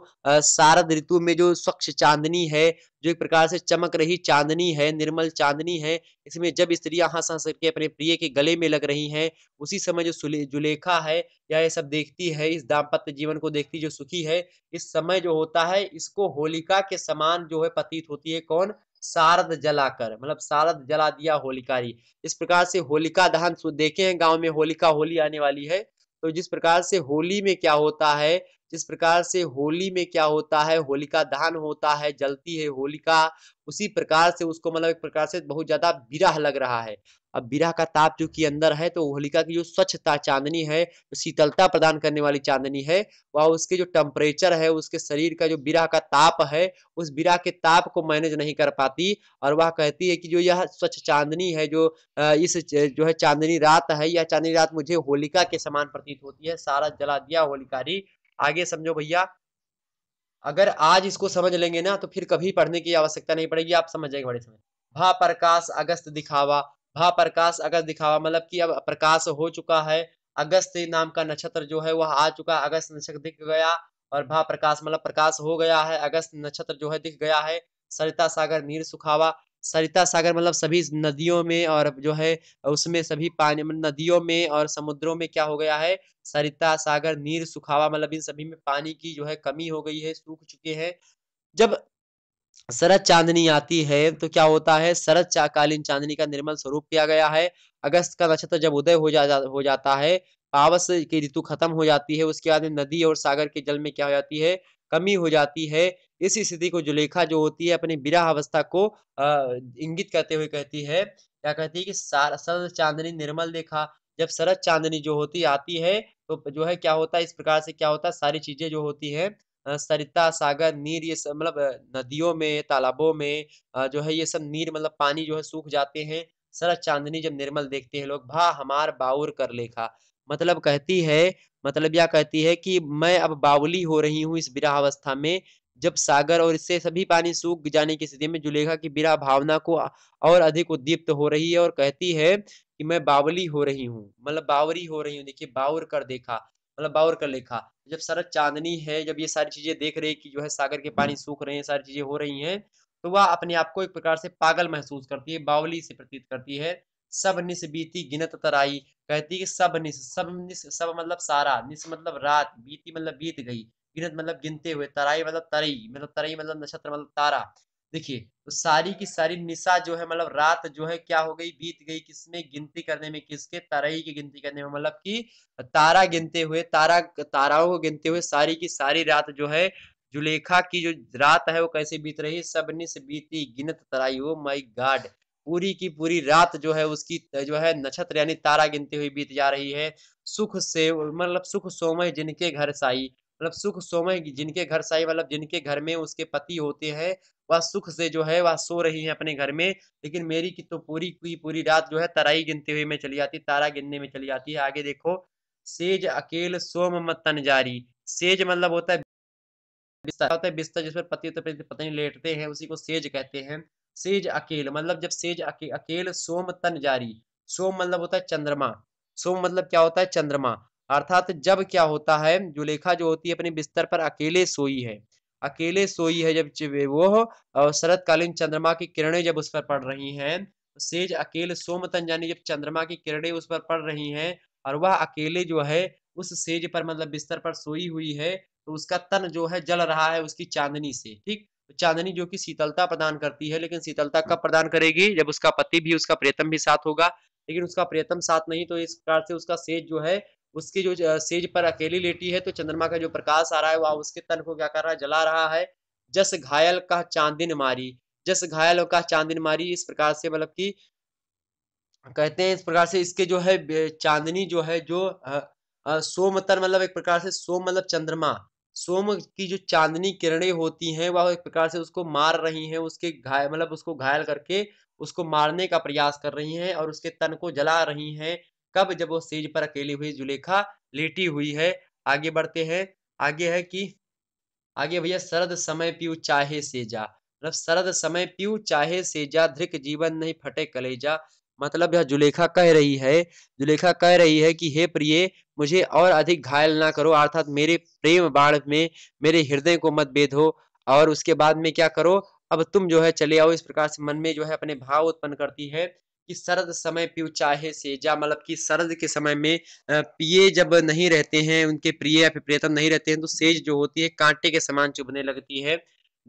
शारद ऋतु में जो स्वच्छ चांदनी है जो एक प्रकार से चमक रही चांदनी है निर्मल चांदनी है इसमें जब स्त्रियां हंस हंस करके अपने प्रिय के गले में लग रही हैं उसी समय जो जुलेखा है या ये सब देखती है इस दाम्पत्य जीवन को देखती जो सुखी है इस समय जो होता है इसको होलिका के समान जो है प्रतीत होती है कौन शारद जलाकर मतलब शारद जला दिया होलिकारी इस प्रकार से होलिका दहन देखे हैं गांव में होलिका होली आने वाली है तो जिस प्रकार से होली में क्या होता है जिस प्रकार से होली में क्या होता है होलिका दहन होता है जलती है होलिका उसी प्रकार से उसको मतलब एक प्रकार से बहुत ज्यादा बिराह लग रहा है अब बिराह का ताप जो कि अंदर है तो होलिका की जो स्वच्छता चांदनी है जो शीतलता प्रदान करने वाली चांदनी है वह उसके जो टेम्परेचर है उसके शरीर का जो बिराह का ताप है उस बिराह के ताप को मैनेज नहीं कर पाती और वह कहती है कि जो यह स्वच्छ चांदनी है जो इस जो है चांदनी रात है यह चांदनी रात मुझे होलिका के समान प्रतीत होती है सारा जला दिया होलिकारी आगे समझो भैया अगर आज इसको समझ लेंगे ना तो फिर कभी पढ़ने की आवश्यकता नहीं पड़ेगी आप समझ जाएंगे बड़े समय भा प्रकाश अगस्त दिखावा भा प्रकाश अगस्त दिखावा मतलब कि अब प्रकाश हो चुका है अगस्त नाम का नक्षत्र जो है वह आ चुका अगस्त नक्षत्र दिख गया और भा प्रकाश मतलब प्रकाश हो गया है अगस्त नक्षत्र जो है दिख गया है सरिता सागर नीर सुखावा सरिता सागर मतलब सभी नदियों में और जो है उसमें सभी पानी मतलब नदियों में और समुद्रों में क्या हो गया है सरिता सागर नीर सुखावा मतलब इन सभी में पानी की जो है कमी हो गई है सूख चुके हैं जब शरद चांदनी आती है तो क्या होता है शरद कालीन चांदनी का निर्मल स्वरूप किया गया है अगस्त का नक्षत्र जब उदय हो जा हो जाता है पावस की ऋतु खत्म हो जाती है उसके बाद में नदी और सागर के जल में क्या हो जाती है कमी हो जाती है इस स्थिति को जुलेखा जो होती है अपनी विराह अवस्था को इंगित करते हुए कहती है क्या कहती है कि सरद चांदनी निर्मल देखा जब शरद चांदनी जो होती आती है तो जो है क्या होता है इस प्रकार से क्या होता है सारी चीजें जो होती है सरिता सागर नीर ये सब मतलब नदियों में तालाबों में जो है ये सब नीर मतलब पानी जो है सूख जाते हैं सरद चांदनी जब निर्मल देखते हैं लोग भा हमार बाउर कर लेखा मतलब कहती है मतलब यह कहती है कि मैं अब बावली हो रही हूँ इस विराह अवस्था में जब सागर और इससे सभी पानी सूख जाने की स्थिति में जुलेखा की बिरा भावना को और अधिक उद्दीप्त हो रही है और कहती है कि मैं बावली हो रही हूँ मतलब बावरी हो रही हूँ देखिए बावर कर देखा मतलब बावर कर लेखा जब शरद चांदनी है जब ये सारी चीजें देख रही कि जो है सागर के पानी सूख रहे हैं सारी चीजें हो रही हैं तो वह अपने आप को एक प्रकार से पागल महसूस करती है बावली से प्रतीत करती है सब निस बीती गिनत तराई कहती है कि सब निस सब निस सब मतलब सारा निस मतलब रात बीती मतलब बीत गई गिनत मतलब गिनते हुए तराई मतलब तरई मतलब तरई मतलब नक्षत्र मतलब तारा देखिए तो सारी की सारी निशा जो है मतलब रात जो है क्या हो गई बीत गई किसमें गिनती करने में किसके तरई की गिनती करने में मतलब कि तारा गिनते हुए तारा ताराओं को गिनते हुए सारी की सारी रात जो है जुलेखा की जो रात है वो कैसे बीत रही सब निश बीती गिनत तराई हो माई गाड पूरी की पूरी रात जो है उसकी जो है नक्षत्र यानी तारा गिनती हुई बीत जा रही है सुख से मतलब सुख सोमय जिनके घर साई मतलब सुख सोमय जिनके घर साई मतलब जिनके घर में उसके पति होते हैं वह सुख से जो है वह सो रही है अपने घर में लेकिन मेरी की तो पूरी की पूरी रात जो है तराई गिनते हुए में चली जाती तारा गिनने में चली जाती है आगे देखो सेज अकेल सोम मत जारी सेज मतलब होता है बिस्तर होता है बिस्तर जिस पर पति तो पत्नी लेटते हैं उसी को सेज कहते हैं सेज अकेल मतलब जब सेज अके, अकेल सोम तन जारी सोम मतलब होता है चंद्रमा सोम मतलब क्या होता है चंद्रमा अर्थात जब क्या होता है जुलेखा जो होती है अपने बिस्तर पर अकेले सोई है अकेले सोई है जब वो शरतकालीन चंद्रमा की किरणें जब उस पर पड़ रही हैं सेज अकेले सोमतन यानी जब चंद्रमा की किरणें उस पर पड़ रही हैं और वह अकेले जो है उस सेज पर मतलब बिस्तर पर सोई हुई है तो उसका तन जो है जल रहा है उसकी चांदनी से ठीक तो चांदनी जो कि शीतलता प्रदान करती है लेकिन शीतलता कब प्रदान करेगी जब उसका पति भी उसका प्रियतम भी साथ होगा लेकिन उसका प्रियतम साथ नहीं तो इस प्रकार से उसका सेज जो है उसकी जो सेज पर अकेली लेटी है तो चंद्रमा का जो प्रकाश आ रहा है वह उसके तन को क्या कर रहा है जला रहा है जस घायल का चांदिन मारी जस घायल का चांदिन मारी इस प्रकार से मतलब की कहते हैं इस प्रकार से इसके जो है चांदनी जो है जो सोम तन मतलब एक प्रकार से सोम मतलब चंद्रमा सोम की जो चांदनी किरणें होती हैं वह एक प्रकार से उसको मार रही हैं उसके घायल मतलब उसको घायल करके उसको मारने का प्रयास कर रही हैं और उसके तन को जला रही हैं कब जब वो सीज पर अकेली हुई जुलेखा लेटी हुई है आगे बढ़ते हैं आगे है कि आगे भैया शरद समय पीऊ चाहे से जा मतलब शरद समय पीऊ चाहे से जा धृक जीवन नहीं फटे कलेजा मतलब यह जुलेखा कह रही है जुलेखा कह रही है कि हे प्रिय मुझे और अधिक घायल ना करो अर्थात मेरे प्रेम बाढ़ में मेरे हृदय को मत बेधो और उसके बाद में क्या करो अब तुम जो है चले आओ इस प्रकार से मन में जो है अपने भाव उत्पन्न करती है कि शरद समय पीऊ चाहे सेजा मतलब कि शरद के समय में पिए जब नहीं रहते हैं उनके प्रिय या फिर प्रियतम नहीं रहते हैं तो सेज जो होती है कांटे के समान चुभने लगती है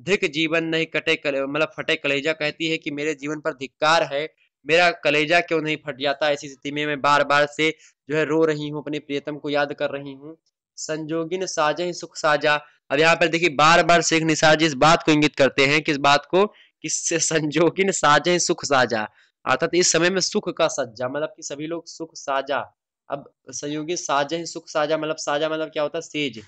धिक जीवन नहीं कटे मतलब फटे कलेजा कहती है कि मेरे जीवन पर धिक्कार है मेरा कलेजा क्यों नहीं फट जाता ऐसी स्थिति में मैं बार बार से जो है रो रही हूँ अपने प्रियतम को याद कर रही हूँ संजोगिन साजा ही सुख साजा अब यहाँ पर देखिए बार बार शेख निसार जी इस बात को इंगित करते हैं किस बात को कि संजोगिन ही सुख साजा अर्थात इस समय में सुख का सज्जा मतलब कि सभी लोग सुख साझा अब संयोगी साजे ही सुख साजा मतलब साजा मतलब क्या होता है सेज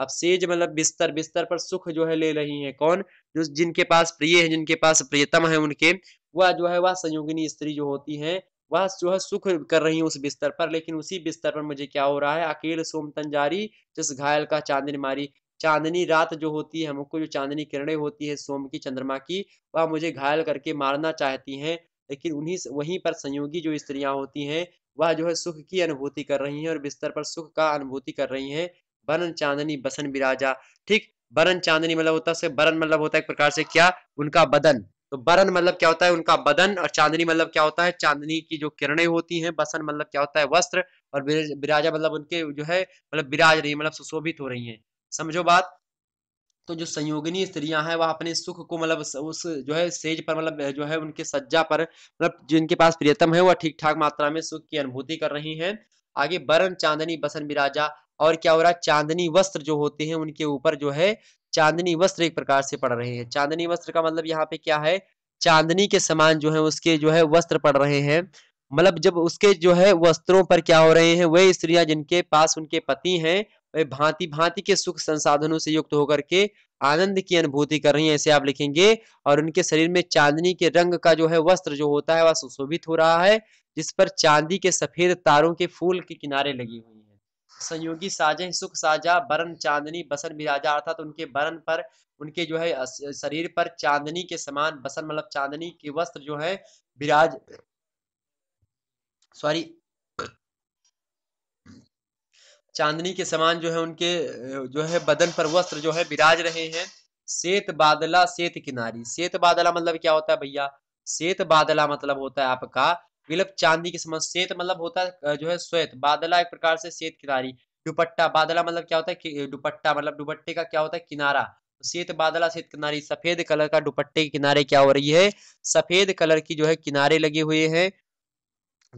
अब सेज मतलब बिस्तर बिस्तर पर सुख जो है ले रही है कौन जो जिनके पास प्रिय है जिनके पास प्रियतम है उनके वह जो है वह संयोगिनी स्त्री जो होती है वह जो है सुख कर रही है उस बिस्तर पर लेकिन उसी बिस्तर पर मुझे क्या हो रहा है अकेले सोम तंजारी जिस घायल का चांदनी मारी चांदनी रात जो होती है हमको जो चांदनी किरणें होती है सोम की चंद्रमा की वह मुझे घायल करके मारना चाहती हैं लेकिन उन्हीं वहीं पर संयोगी जो स्त्रियां होती हैं वह जो है सुख की अनुभूति कर रही हैं और बिस्तर पर सुख का अनुभूति कर रही हैं बरन चांदनी बसन बिराजा ठीक बरन चांदनी मतलब होता है बरन मतलब होता है एक प्रकार से क्या उनका बदन तो बरन मतलब क्या होता है उनका बदन और चांदनी मतलब क्या होता है चांदनी की जो किरणें होती हैं बसन मतलब क्या होता है वस्त्र और बिराजा मतलब उनके जो है मतलब बिराज रही मतलब सुशोभित हो रही है समझो बात तो जो संयोगिनी स्त्रियां हैं वह अपने सुख को मतलब उस जो है सेज पर मतलब जो है उनके सज्जा पर मतलब जिनके पास प्रियतम है वह ठीक ठाक मात्रा में सुख की अनुभूति कर रही हैं आगे बरन चांदनी बसन बिराजा और क्या हो रहा है चांदनी वस्त्र जो होते हैं उनके ऊपर जो है चांदनी वस्त्र एक प्रकार से पड़ रहे हैं चांदनी वस्त्र का मतलब यहाँ पे क्या है चांदनी के समान जो है उसके जो है वस्त्र पड़ रहे हैं मतलब जब उसके जो है वस्त्रों पर क्या हो रहे हैं वही स्त्रियां जिनके पास उनके पति हैं भांति भांति के सुख संसाधनों से युक्त होकर के आनंद की अनुभूति कर रही हैं ऐसे आप लिखेंगे और उनके शरीर में चांदनी के रंग का जो है वस्त्र जो होता है वह सुशोभित हो रहा है जिस पर चांदी के सफेद तारों के फूल के किनारे लगी हुई है संयोगी साजे सुख साजा बरन चांदनी बसन बिराजा अर्थात तो उनके बरन पर उनके जो है शरीर पर चांदनी के समान बसन मतलब चांदनी के वस्त्र जो है विराज सॉरी चांदनी के समान जो है उनके जो है बदन पर वस्त्र जो है विराज रहे हैं शेत बादला शेत किनारी शेत बादला मतलब क्या होता है भैया शेत बादला मतलब होता है आपका विलप चांदी के समान शेत मतलब होता है जो है श्वेत बादला एक प्रकार से शेत किनारी दुपट्टा बादला मतलब क्या होता है दुपट्टा मतलब दुपट्टे का क्या होता है किनारा शेत बादला शेत किनारी सफेद कलर का दुपट्टे के किनारे क्या हो रही है सफेद कलर की जो है किनारे लगे हुए हैं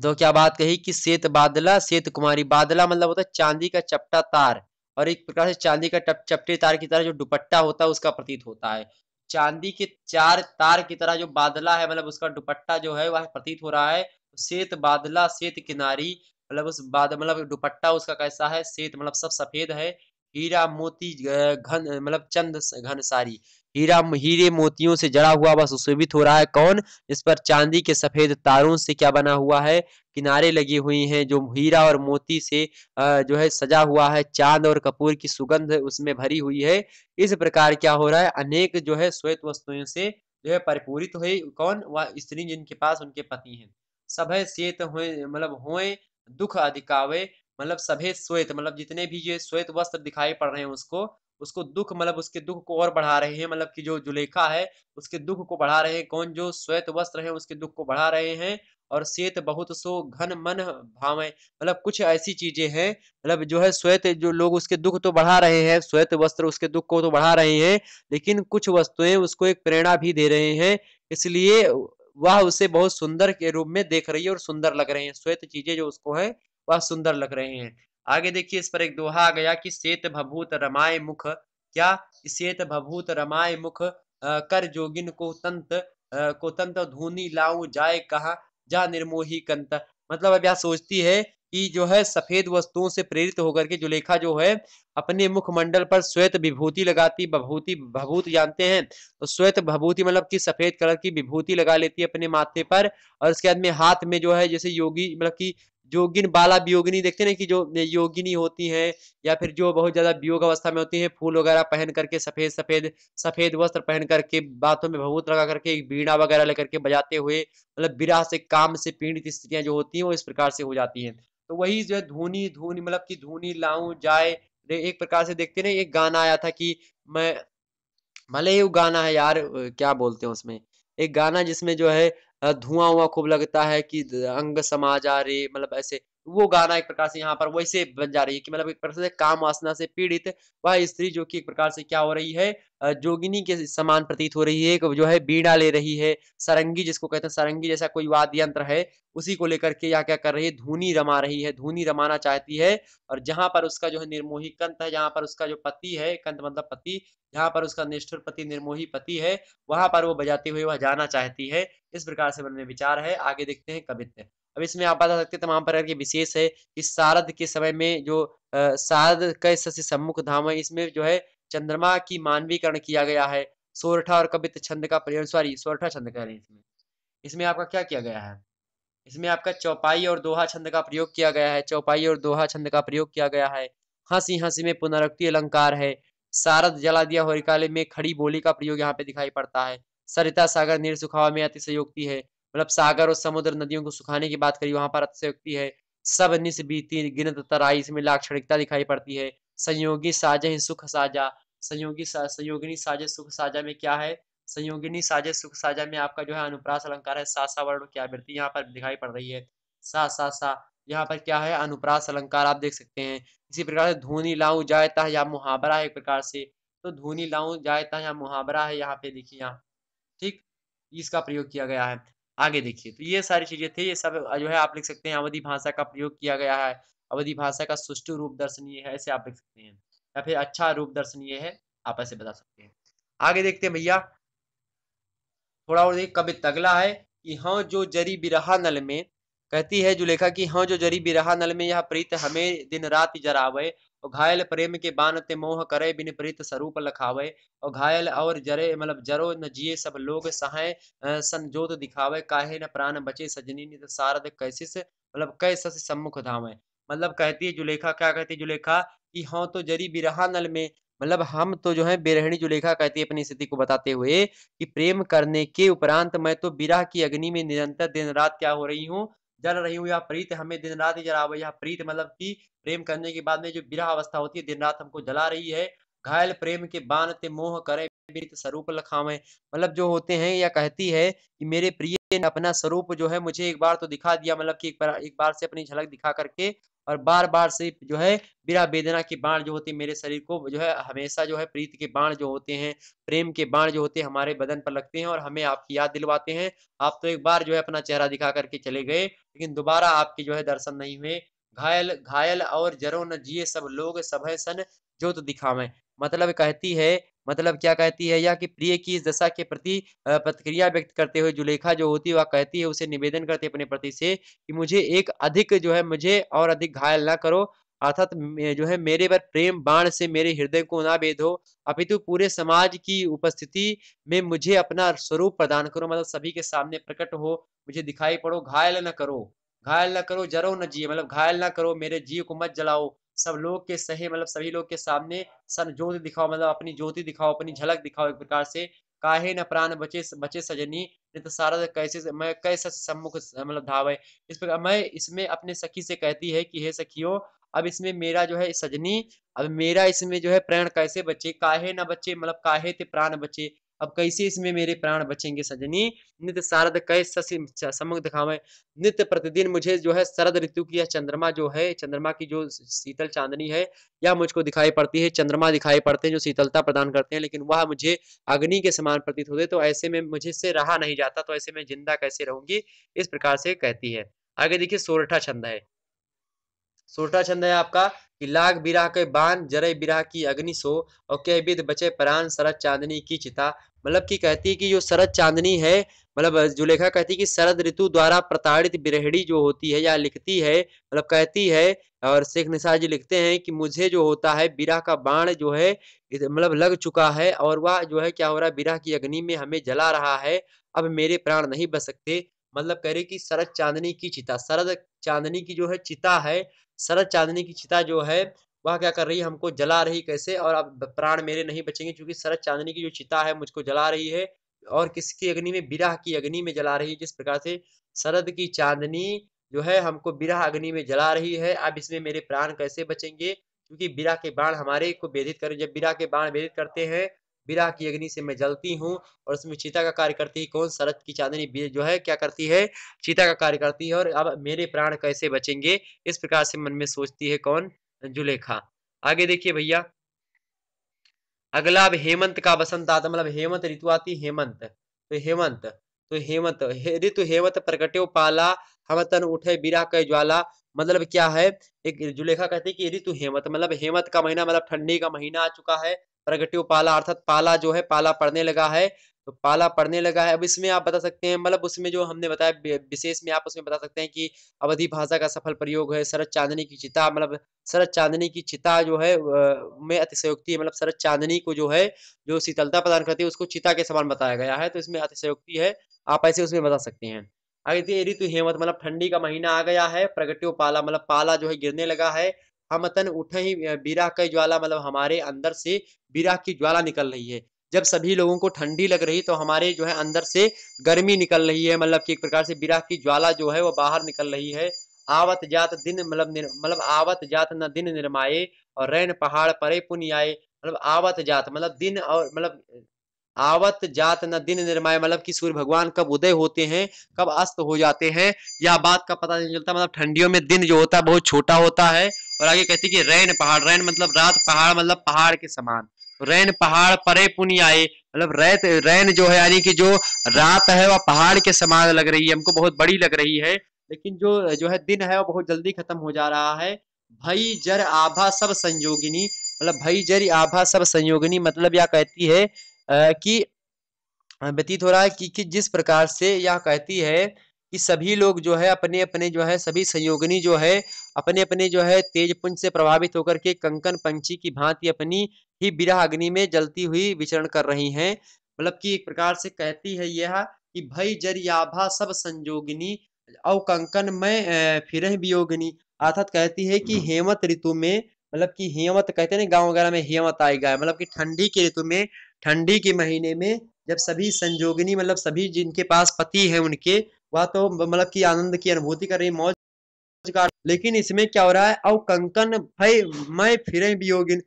तो क्या बात कही कि श्वेत बादला श्वेत कुमारी बादला मतलब होता है चांदी का चपटा तार और एक प्रकार से चांदी का चपटे तार की तरह जो दुपट्टा होता है उसका प्रतीत होता है चांदी के चार तार की तरह जो बादला है मतलब उसका दुपट्टा जो है वह प्रतीत हो रहा है श्वेत बादला श्वेत किनारी मतलब उस बाद मतलब दुपट्टा उसका कैसा है श्वेत मतलब सब सफेद है हीरा मोती घन मतलब चंद घन सारी हीरा हीरे मोतियों से जड़ा हुआ बस सुशोभित हो रहा है कौन इस पर चांदी के सफेद तारों से क्या बना हुआ है किनारे लगी हुई हैं जो हीरा और मोती से जो है सजा हुआ है चांद और कपूर की सुगंध उसमें भरी हुई है इस प्रकार क्या हो रहा है अनेक जो है श्वेत वस्तुओं से जो है परिपूरित हुई कौन वह स्त्री जिनके पास उनके पति हैं सभे श्वेत हुए मतलब हुए दुख अधिकावे मतलब सभे श्वेत मतलब जितने भी ये श्वेत वस्त्र दिखाई पड़ रहे हैं उसको उसको दुख मतलब उसके दुख को और बढ़ा रहे हैं मतलब कि जो जुलेखा है उसके दुख को बढ़ा रहे हैं कौन जो श्वेत वस्त्र है उसके दुख को बढ़ा रहे हैं और श्वेत बहुत सो घन मन भावे मतलब कुछ ऐसी चीजें हैं मतलब जो है श्वेत जो लोग उसके दुख तो बढ़ा रहे हैं श्वेत वस्त्र उसके दुख को तो बढ़ा रहे हैं लेकिन कुछ वस्तुएं उसको एक प्रेरणा भी दे रहे हैं इसलिए वह उसे बहुत सुंदर के रूप में देख रही है और सुंदर लग रहे हैं श्वेत चीजें जो उसको है वह सुंदर लग रहे हैं आगे देखिए इस पर एक दोहा आ गया कि श्वेत भभूत रमाय मुख क्या श्वेत भभूत रमाय मुख कर जोगिन को तंत को तंत धूनी लाऊ जाए कहा जा निर्मोही कंत मतलब अब यह सोचती है कि जो है सफेद वस्तुओं से प्रेरित होकर के जुलेखा जो है अपने मुखमंडल पर श्वेत विभूति लगाती भभूति भभूत जानते हैं तो श्वेत भभूति मतलब कि सफेद कलर की विभूति लगा लेती है अपने माथे पर और उसके बाद में हाथ में जो है जैसे योगी मतलब कि योगिन बाला वियोगिनी देखते ना कि जो योगिनी होती हैं या फिर जो बहुत ज्यादा वियोग अवस्था में होती हैं फूल वगैरह पहन करके सफेद सफेद सफेद वस्त्र पहन करके बातों में भभूत लगा करके बीड़ा वगैरह लेकर के बजाते हुए मतलब बिरा से काम से पीड़ित स्थितियां जो होती हैं वो इस प्रकार से हो जाती हैं तो वही जो है धूनी धूनी मतलब की धूनी लाऊ जाए एक प्रकार से देखते ना एक गाना आया था कि मैं भले ही वो गाना है यार क्या बोलते हैं उसमें एक गाना जिसमें जो है धुआं हुआ खूब लगता है कि अंग समाज आ रही मतलब ऐसे वो गाना एक प्रकार से यहाँ पर वैसे बन जा रही है कि मतलब एक प्रकार से काम वासना से पीड़ित वह स्त्री जो कि एक प्रकार से क्या हो रही है जोगिनी के समान प्रतीत हो रही है जो है बीड़ा ले रही है सरंगी जिसको कहते हैं सरंगी जैसा कोई वाद्य यंत्र है उसी को लेकर के या क्या कर रही है धूनी रमा रही है धूनी रमाना चाहती है और जहाँ पर उसका जो है निर्मोही कंत है जहाँ पर उसका जो पति है कंत मतलब पति जहाँ पर उसका निष्ठुर पति निर्मोही पति है वहां पर वो बजाते हुए वह जाना चाहती है इस प्रकार से मन में विचार है आगे देखते हैं कवित्य अब इसमें आप बता सकते तमाम प्रकार के विशेष है कि शारद के समय में जो शारद का सम्मुख धाम है इसमें जो है चंद्रमा की मानवीकरण किया गया है सोरठा और कवित छंद का प्रयोग सॉरी सोरठा छंद हैं इसमें इसमें आपका क्या किया गया है इसमें आपका चौपाई और दोहा छंद का प्रयोग किया गया है चौपाई और दोहा छंद का प्रयोग किया गया है हंसी हंसी में पुनरुक्ति अलंकार है सारद जला दिया होरिकाले में खड़ी बोली का प्रयोग यहाँ पे दिखाई पड़ता है सरिता सागर नीर सुखावा में अतिशयोक्ति है मतलब सागर और समुद्र नदियों को सुखाने की बात करी वहां पर अतिशयोक्ति है सब निस्बीती गिनत तराई इसमें लाक्षणिकता दिखाई पड़ती है संयोगी साजे सुख साजा संयोगी सा, संयोगिनी साजे सुख साजा में क्या है संयोगिनी साजे सुख साजा में आपका जो है अनुप्रास अलंकार है सा सा वर्ण क्या वृत्ति यहाँ पर दिखाई पड़ रही है सा सा सा यहाँ पर क्या है अनुप्रास अलंकार आप देख सकते हैं इसी प्रकार से धूनी लाऊ जायता या मुहावरा है एक प्रकार से तो धूनी लाऊ जायता या मुहावरा है यहाँ पे देखिए यहाँ ठीक इसका प्रयोग किया गया है आगे देखिए तो ये सारी चीजें थी ये सब जो है आप लिख सकते हैं अवधि भाषा का प्रयोग किया गया है अवधि भाषा का सुष्ट रूप दर्शनीय है ऐसे आप लिख सकते हैं या फिर अच्छा रूप दर्शनीय है आप ऐसे बता सकते हैं आगे देखते हैं भैया थोड़ा और देख कभी तगला है कि हाँ जो जरी बिरहा नल में कहती है जो लेखा की हाँ जो जरी बिरहा नल में यह प्रीत हमें दिन रात जरावे और घायल प्रेम के बान ते मोह करे बिन प्रीत स्वरूप लखावे और घायल और जरे मतलब जरो न जिए सब लोग सहाय संजोत दिखावे काहे न प्राण बचे सजनी नित सारद कैसिस मतलब कैसे सम्मुख धावे मतलब कहती है जुलेखा क्या कहती है जुलेखा कि हाँ तो जरी बिरहा नल में मतलब हम तो जो है बेरहणी जुलेखा कहती है अपनी स्थिति को बताते हुए कि प्रेम करने के उपरांत मैं तो बिरह की अग्नि में निरंतर दिन रात क्या हो रही हूँ जल रही हुई प्रीत हमें दिन रात ही जला हुआ यह प्रीत मतलब कि प्रेम करने के बाद में जो विरह अवस्था होती है दिन रात हमको जला रही है घायल प्रेम के बान ते मोह करे मृत स्वरूप लखावे मतलब जो होते हैं या कहती है कि मेरे प्रिय ने अपना स्वरूप जो है मुझे एक बार तो दिखा दिया मतलब कि एक बार एक बार से अपनी झलक दिखा करके और बार बार से जो है बिना वेदना के बाण जो होते मेरे शरीर को जो है हमेशा जो है प्रीत के बाण जो होते हैं प्रेम के बाण जो होते हैं हमारे बदन पर लगते हैं और हमें आपकी याद दिलवाते हैं आप तो एक बार जो है अपना चेहरा दिखा करके चले गए लेकिन दोबारा आपके जो है दर्शन नहीं हुए घायल घायल और जरो न जिए सब लोग सभय सन जो तो दिखावे मतलब कहती है मतलब क्या कहती है या कि प्रिय की इस दशा के प्रति प्रतिक्रिया व्यक्त करते हुए जुलेखा जो होती है वह कहती है उसे निवेदन करती है अपने प्रति से कि मुझे एक अधिक जो है मुझे और अधिक घायल ना करो अर्थात जो है मेरे पर प्रेम बाण से मेरे हृदय को ना बेधो अपितु पूरे समाज की उपस्थिति में मुझे अपना स्वरूप प्रदान करो मतलब सभी के सामने प्रकट हो मुझे दिखाई पड़ो घायल न करो घायल ना करो जरो न जिए मतलब घायल ना करो मेरे जीव को मत जलाओ सब लोग के सहे मतलब सभी लोग के सामने सन ज्योति दिखाओ मतलब अपनी ज्योति दिखाओ अपनी झलक दिखाओ एक प्रकार से काहे न प्राण बचे बचे सजनी नहीं तो सारा तो कैसे मैं कैसे सम्मुख मतलब धावे इस प्रकार मैं इसमें अपने सखी से कहती है कि हे सखियो अब इसमें मेरा जो है सजनी अब मेरा इसमें जो है प्राण कैसे बचे काहे ना बचे मतलब काहे थे प्राण बचे अब कैसे इसमें मेरे प्राण बचेंगे सजनी नित्य शारद कै शशि समुख दिखावे नित्य प्रतिदिन मुझे जो है शरद ऋतु की या चंद्रमा जो है चंद्रमा की जो शीतल चांदनी है या मुझको दिखाई पड़ती है चंद्रमा दिखाई पड़ते हैं जो शीतलता प्रदान करते हैं लेकिन वह मुझे अग्नि के समान प्रतीत होते तो ऐसे में मुझे से रहा नहीं जाता तो ऐसे में जिंदा कैसे रहूंगी इस प्रकार से कहती है आगे देखिए सोरठा छंद है छोटा छंद है आपका कि लाग बिरा के बान जरे बिरा की अग्नि सो और कह विद बचे प्राण शरद चांदनी की चिता मतलब कि कहती है कि जो शरद चांदनी है मतलब जुलेखा कहती है कि शरद ऋतु द्वारा प्रताड़ित बिरहड़ी जो होती है या लिखती है मतलब कहती है और शेख निशा जी लिखते हैं कि मुझे जो होता है बिरा का बाण जो है मतलब लग चुका है और वह जो है क्या हो रहा है बिरा की अग्नि में हमें जला रहा है अब मेरे प्राण नहीं बच सकते मतलब कह रहे कि शरद चांदनी की चिता शरद चांदनी की जो है चिता है शरद चांदनी की चिता जो है वह क्या कर रही है हमको जला रही कैसे और अब प्राण मेरे नहीं बचेंगे क्योंकि शरद चांदनी की जो चिता है मुझको जला रही है और किसकी अग्नि में विरह की अग्नि में जला रही है जिस प्रकार से शरद की चांदनी जो है हमको विरह अग्नि में जला रही है अब इसमें मेरे प्राण कैसे बचेंगे क्योंकि बिरा के बाण हमारे को वेदित कर जब बिरा के बाण वेदित करते हैं विराह की अग्नि से मैं जलती हूँ और उसमें चीता का कार्य करती है कौन शरद की चांदनी जो है क्या करती है चीता का कार्य करती है और अब मेरे प्राण कैसे बचेंगे इस प्रकार से मन में सोचती है कौन जुलेखा आगे देखिए भैया अगला अब हेमंत का बसंत आता मतलब हेमंत ऋतु आती हेमंत तो हेमंत तो हेमंत ऋतु हेमंत प्रकटे पाला हम तन उठे बिरा कह ज्वाला मतलब क्या है एक जुलेखा कहती है कि ऋतु हेमंत मतलब हेमंत का महीना मतलब ठंडी का महीना आ चुका है प्रगट्यो पाला अर्थात पाला जो है पाला पढ़ने लगा है तो पाला पढ़ने लगा है अब इसमें आप बता सकते हैं मतलब उसमें जो हमने बताया विशेष में आप उसमें बता सकते हैं कि अवधि भाषा का सफल प्रयोग है शरद चांदनी की चिता मतलब शरद चांदनी की चिता जो है में अतिशयोक्ति मतलब शरद चांदनी को जो है जो शीतलता प्रदान करती है उसको चिता के समान बताया गया है तो इसमें अतिशयोक्ति है आप ऐसे उसमें बता सकते हैं आगे ऋतु हेमत मतलब ठंडी का महीना आ गया है प्रगटियो पाला मतलब पाला जो है गिरने लगा है हम अतन उठे ही बीरा का ज्वाला मतलब हमारे अंदर से बीरा की ज्वाला निकल रही है जब सभी लोगों को ठंडी लग रही तो हमारे जो है अंदर से गर्मी निकल रही है मतलब कि एक प्रकार से बिराह की ज्वाला जो है वो बाहर निकल रही है आवत जात दिन मतलब मतलब आवत जात न दिन निर्माए और रैन पहाड़ परे पुनियाए मतलब आवत जात मतलब दिन और मतलब आवत जात न दिन निर्माए मतलब कि सूर्य भगवान कब उदय होते हैं कब अस्त हो जाते हैं यह बात का पता नहीं चलता मतलब ठंडियों में दिन जो होता है बहुत छोटा होता है और आगे कहती कि रैन पहाड़ रैन मतलब रात पहाड़ मतलब पहाड़ के समान रैन पहाड़ परे पुनिया मतलब रैत रैन जो है यानी कि जो रात है वह पहाड़ के समान लग रही है हमको बहुत बड़ी लग रही है लेकिन जो जो है दिन है वह बहुत जल्दी खत्म हो जा रहा है भई जर आभा सब संयोगिनी मतलब भई जर आभा सब संयोगिनी मतलब यह कहती है कि व्यतीत हो रहा है कि, कि जिस प्रकार से यह कहती है कि सभी लोग जो है अपने अपने जो है सभी संयोगिनी जो है अपने अपने जो है तेज पुंज से प्रभावित होकर के कंकन पंची की भांति अपनी ही बिरह अग्नि में जलती हुई विचरण कर रही हैं मतलब कि एक प्रकार से कहती है यह कि भई याभा सब संजोगिनी औ कंकन में फिर वियोगिनी अर्थात कहती है कि हेमत ऋतु में मतलब कि हेमत कहते हैं गाँव वगैरह में हेमत आएगा मतलब कि ठंडी के ऋतु में ठंडी के महीने में जब सभी संजोगिनी मतलब सभी जिनके पास पति हैं उनके वह तो मतलब की आनंद की अनुभूति कर रही मौज लेकिन इसमें क्या हो रहा है अब कंकन भाई मैं फिर वियोगिन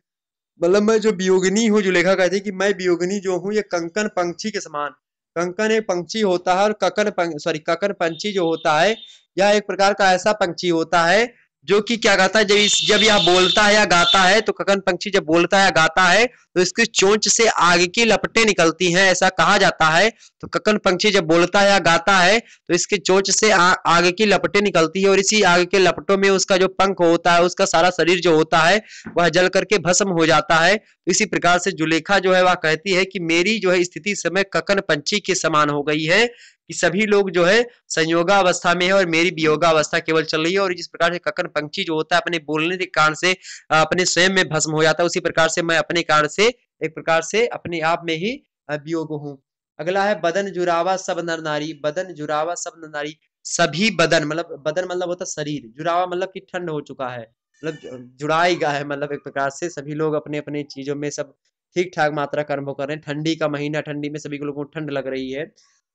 मतलब मैं जो वियोगिनी हूँ जो लेखा कहते कि मैं वियोगिनी जो हूँ ये कंकन पंक्षी के समान कंकन एक पंक्षी होता है और ककन सॉरी ककन पंक्षी जो होता है यह एक प्रकार का ऐसा पंक्षी होता है जो कि क्या कहता है जब जब यह बोलता है या गाता है तो ककन पंक्षी जब बोलता है या गाता है तो इसकी चोंच से आग की लपटें निकलती हैं ऐसा कहा जाता है तो ककन पंक्षी जब बोलता है या गाता है तो इसके चोंच से आग की लपटें निकलती है और इसी आग के लपटों में उसका जो पंख होता है उसका सारा शरीर जो होता है वह जल करके भस्म हो जाता है तो इसी प्रकार से जुलेखा जो है वह कहती है कि मेरी जो है स्थिति समय ककन पंक्षी के समान हो गई है कि सभी लोग जो है संयोगावस्था में है और मेरी वियोगावस्था केवल चल रही है और जिस प्रकार से ककन पंक्षी जो होता है अपने बोलने के कारण से अपने स्वयं में भस्म हो जाता है उसी प्रकार से मैं अपने कारण से एक प्रकार से अपने आप में ही वियोग हूँ अगला है बदन जुरावा सब नर नारी बदन जुरावा सब नर नारी सभी बदन मतलब बदन मतलब होता शरीर जुरावा मतलब कि ठंड हो चुका है मतलब जुड़ाई गया है मतलब एक प्रकार से सभी लोग अपने अपने चीजों में सब ठीक ठाक मात्रा का अनुभव कर रहे हैं ठंडी का महीना ठंडी में सभी लोगों को ठंड लग रही है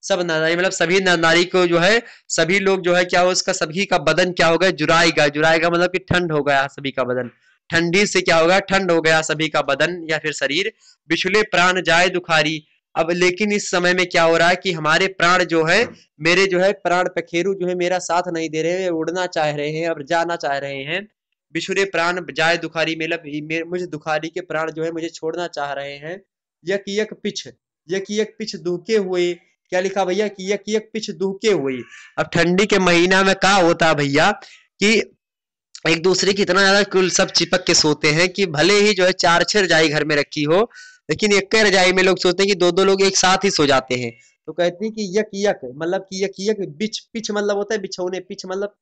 सब नारी मतलब सभी नारी को जो है सभी लोग जो है क्या हो उसका सभी का बदन क्या हो गया जुराएगा जुराएगा मतलब कि ठंड हो गया सभी का बदन ठंडी से क्या होगा ठंड हो गया सभी का बदन या फिर शरीर बिछुले प्राण जाए दुखारी अब लेकिन इस समय में क्या हो रहा है कि हमारे प्राण जो है मेरे जो है प्राण पखेरु जो है मेरा साथ नहीं दे रहे हैं उड़ना चाह रहे हैं अब जाना चाह रहे हैं बिछुरे प्राण जाए दुखारी मतलब मुझे दुखारी के प्राण जो है मुझे छोड़ना चाह रहे हैं यक यक पिछ यक यक पिछ दुखे हुए क्या लिखा भैया कि यक यक पिछ दुहके हुई अब ठंडी के महीना में कहा होता है भैया कि एक दूसरे की इतना ज्यादा कुल सब चिपक के सोते हैं कि भले ही जो है चार छह रजाई घर में रखी हो लेकिन एक रजाई में लोग सोते हैं कि दो दो लोग एक साथ ही सो जाते हैं तो कहते हैं कि यक यक मतलब कि यक यक बिच पिच मतलब होता है बिछौने पिच मतलब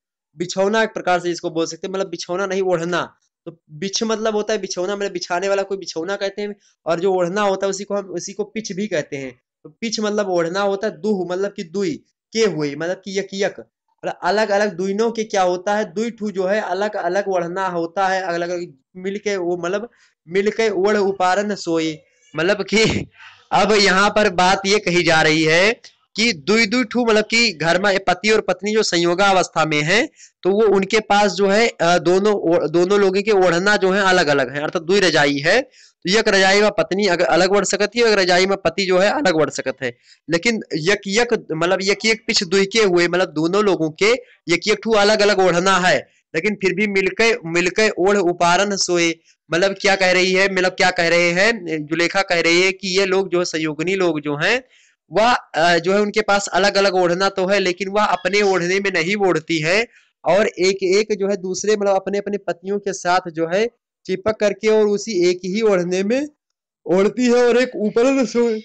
बिछौना एक प्रकार से जिसको बोल सकते हैं मतलब बिछौना नहीं ओढ़ना तो बिछ मतलब होता है बिछौना मतलब बिछाने वाला कोई बिछौना कहते हैं और जो ओढ़ना होता है उसी को हम उसी को पिच भी कहते हैं तो पिछ मतलब ओढ़ना होता है दुह मतलब कि दुई के हुई मतलब कि यक यक अलग अलग दुइनों के क्या होता है दुई ठू जो है अलग अलग ओढ़ना होता है अलग अलग मिल के वो मतलब मिल के ओढ़ उपारन सोई मतलब कि अब यहाँ पर बात ये कही जा रही है कि दुई दुई ठू मतलब कि घर में पति और पत्नी जो संयोगा अवस्था में है तो वो उनके पास जो है दोनों दोनों लोगों के ओढ़ना जो है अलग अलग है अर्थात दुई रजाई है यक रजाई में पत्नी अगर अलग बढ़ सकती है रजाई में पति जो है अलग बढ़ सकत है लेकिन यक यक मतलब यक यक पिछ दुहके हुए मतलब दोनों लोगों के यक यक ठू अलग अलग ओढ़ना है लेकिन फिर भी मिलके मिलके ओढ़ उपारण सोए मतलब क्या कह रही है मतलब क्या कह रहे हैं जुलेखा कह रही है कि ये लोग जो सहयोगनी लोग जो हैं वह जो है उनके पास अलग अलग ओढ़ना तो है लेकिन वह अपने ओढ़ने में नहीं ओढ़ती है और एक एक जो है दूसरे मतलब अपने अपने पतियों के साथ जो है चिपक करके और उसी एक ही ओढ़ने में ओढ़ती है और एक ऊपर सोए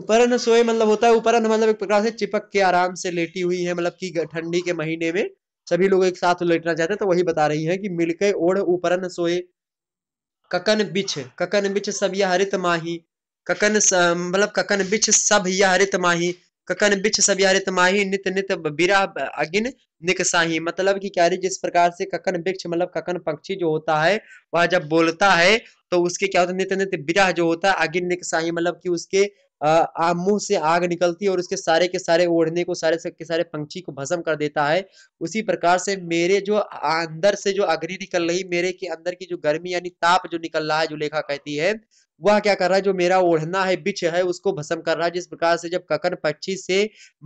ऊपर न सोए मतलब होता है ऊपर मतलब एक प्रकार से चिपक के आराम से लेटी हुई है मतलब कि ठंडी के महीने में सभी लोग एक साथ लेटना चाहते हैं तो वही बता रही है कि मिलके ओढ़ ऊपर न सोए ककन बिछ ककन बिछ सब यह हरित माही ककन मतलब ककन बिछ सब यह हरित माही ककन बिछ सब यारित नित नित बिरा अगिन निकसाही मतलब कि क्या जिस प्रकार से ककन वृक्ष मतलब ककन पक्षी जो होता है वह जब बोलता है तो उसके क्या होता है नित नित बिरा जो होता है अगिन निकसाही मतलब कि उसके आ, मुंह से आग निकलती है और उसके सारे के सारे ओढ़ने को सारे के सारे पंक्षी को भस्म कर देता है उसी प्रकार से मेरे जो अंदर से जो अग्नि निकल रही मेरे के अंदर की जो गर्मी यानी ताप जो निकल रहा है जो लेखा कहती है वह क्या कर रहा है जो मेरा ओढ़ना है बिछ है उसको भस्म कर रहा है जिस प्रकार से जब ककन पक्षी से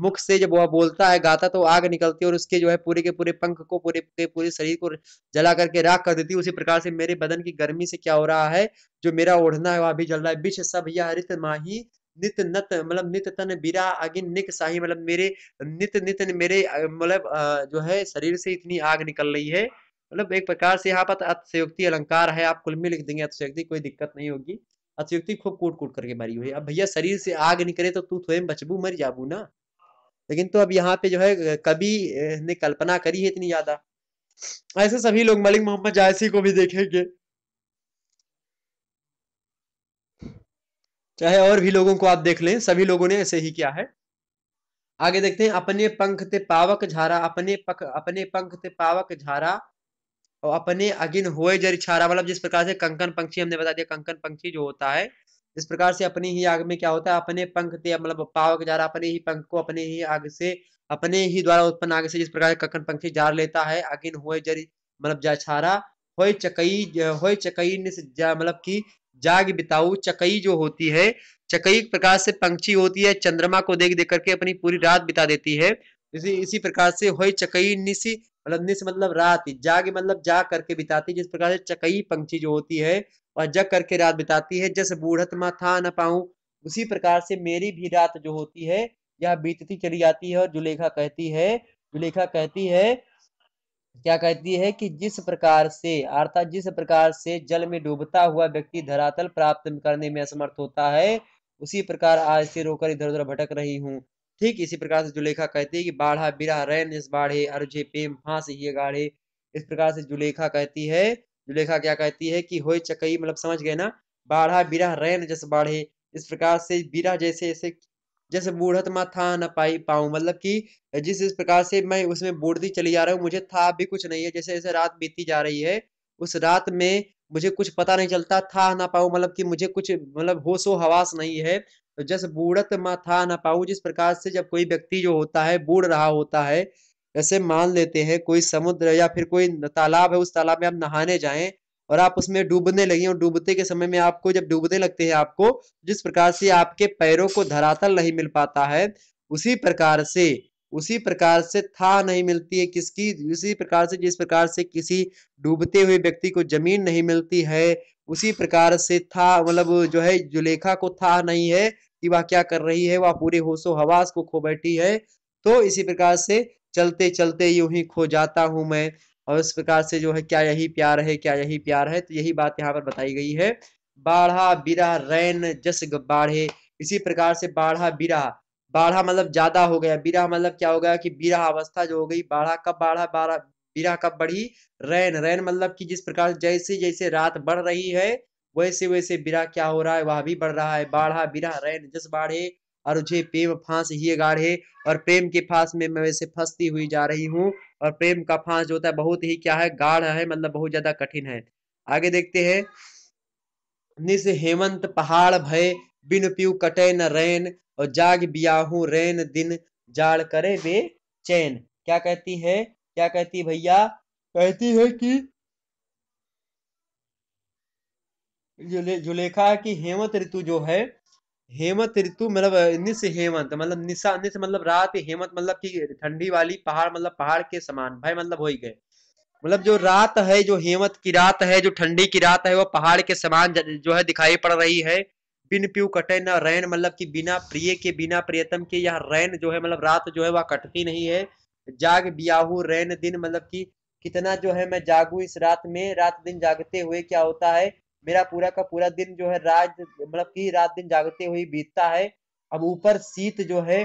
मुख से जब वह बोलता है गाता तो आग निकलती है और उसके जो है पूरे के पूरे पंख को पूरे के पूरे शरीर को जला करके राख कर देती है उसी प्रकार से मेरे बदन की गर्मी से क्या हो रहा है जो मेरा ओढ़ना है वह भी जल रहा है बिछ सब यह हरित माही नित नत मतलब नित तन बिरा अगिन निक साही मतलब मेरे नित नित मेरे मतलब जो है शरीर से इतनी आग निकल रही है मतलब एक प्रकार से यहाँ पर अतिशयोक्ति अलंकार है आप कुल में लिख देंगे अतिशयोक्ति कोई दिक्कत नहीं होगी अतिशयोक्ति खूब कूट कूट करके मारी हुई अब भैया शरीर से आग निकले तो तू थोड़े बचबू मर जाबू ना लेकिन तो अब यहाँ पे जो है कभी ने कल्पना करी है इतनी ज्यादा ऐसे सभी लोग मलिक मोहम्मद जायसी को भी देखेंगे चाहे और भी लोगों को आप देख लें सभी लोगों ने ऐसे ही किया है आगे देखते हैं अपने पंख ते पावक झारा अपने पक अपने पंख ते पावक झारा और अपने अगिन हुए जर छारा मतलब जिस प्रकार से कंकन पंक्षी हमने बता दिया कंकन पंक्षी जो होता है इस प्रकार से अपनी ही आग में क्या होता है अपने पंख ते मतलब पावक झारा अपने ही पंख को अपने ही आग से अपने ही द्वारा उत्पन्न आग से जिस प्रकार से कंकन पंक्षी जार लेता है अगिन हुए जर मतलब जा छारा हो चकई हो चकई मतलब की जाग बिताऊ चकई जो होती है चकई प्रकार से पंक्षी होती है चंद्रमा को देख देख करके अपनी पूरी रात बिता देती है इसी इसी प्रकार से हो चकई निसी मतलब निस मतलब रात जाग मतलब जाग करके बिताती जिस प्रकार से चकई पंक्षी जो होती है और जग करके रात बिताती है जस बूढ़त मा था न पाऊं उसी प्रकार से मेरी भी रात जो होती है यह बीतती चली जाती है और जुलेखा कहती है जुलेखा कहती है क्या कहती है कि जिस प्रकार से अर्थात जिस प्रकार से जल में डूबता हुआ व्यक्ति धरातल प्राप्त करने में असमर्थ होता है उसी प्रकार आज से रोकर इधर उधर भटक रही हूँ ठीक इसी प्रकार से जो लेखा कहती है कि बाढ़ा बिरा रैन इस बाढ़े अर्जे प्रेम फांस ये गाढ़े इस प्रकार से जुलेखा कहती है जुलेखा क्या कहती है कि हो चकई मतलब समझ गए ना बाढ़ा बिरा रैन जस बाढ़े इस प्रकार से बिरा जैसे ऐसे जैसे बूढ़त माँ था न पाई पाऊँ मतलब कि जिस जिस प्रकार से मैं उसमें बूढ़ती चली जा रहा हूँ मुझे था भी कुछ नहीं है जैसे जैसे रात बीती जा रही है उस रात में मुझे कुछ पता नहीं चलता था ना पाऊँ मतलब कि मुझे कुछ मतलब होशो हवास नहीं है तो जस बूढ़त माँ था ना पाऊँ जिस प्रकार से जब कोई व्यक्ति जो होता है बूढ़ रहा होता है जैसे मान लेते हैं कोई समुद्र या फिर कोई तालाब है उस तालाब में आप नहाने जाएं और आप उसमें डूबने लगी और डूबते के समय में आपको जब डूबने लगते हैं आपको जिस प्रकार से आपके पैरों को धरातल नहीं मिल पाता है उसी प्रकार से उसी प्रकार से था नहीं मिलती है किसकी उसी प्रकार से जिस प्रकार से किसी डूबते हुए व्यक्ति को जमीन नहीं मिलती है उसी प्रकार से था मतलब जो है जुलेखा को था नहीं है कि वह क्या कर रही है वह पूरे होशो हवास को खो बैठी है तो इसी प्रकार से चलते चलते यूं ही खो जाता हूं मैं और इस प्रकार से जो है क्या यही प्यार है क्या यही प्यार है तो यही बात यहाँ पर बताई गई है बाढ़ा बिरा रैन जस बाढ़े इसी प्रकार से बाढ़ा बिरा बाढ़ा मतलब ज्यादा हो गया बिरा मतलब क्या हो गया कि बिरा अवस्था जो हो गई बाढ़ा कब बाढ़ा बाढ़ा बिरा कब बढ़ी रैन रैन मतलब कि जिस प्रकार जैसे जैसे रात बढ़ रही है वैसे वैसे बिरा क्या हो रहा है वह भी बढ़ रहा है बाढ़ा बिरा रैन जस बाढ़े और मुझे प्रेम फांस ही गाढ़े और प्रेम के फांस में मैं वैसे फंसती हुई जा रही हूँ और प्रेम का फांस जो होता है बहुत ही क्या है गाढ़ है मतलब बहुत ज्यादा कठिन है आगे देखते हैं निस हेमंत पहाड़ भय बिन पीऊ कटे न रैन और जाग बियाहू रैन दिन जाड़ करे वे चैन क्या कहती है क्या कहती भैया कहती है कि जो, जो लेखा है कि हेमंत ऋतु जो है हेमंत ऋतु मतलब निस हेमंत मतलब निशा निस मतलब रात हेमंत मतलब की ठंडी वाली पहाड़ मतलब पहाड़ के समान भाई मतलब हो ही गए मतलब जो रात है जो हेमंत की रात है जो ठंडी की रात है वो पहाड़ के समान जो है दिखाई पड़ रही है बिन प्यू कटे न रैन मतलब कि बिना प्रिय के बिना प्रियतम के यह रैन जो है मतलब रात जो है वह कटती नहीं है जाग बियाहू रैन दिन मतलब कि कितना जो है मैं जागू इस रात में रात दिन जागते हुए क्या होता है मेरा पूरा का पूरा दिन जो है रात मतलब की रात दिन जागते हुए बीतता है अब ऊपर शीत जो है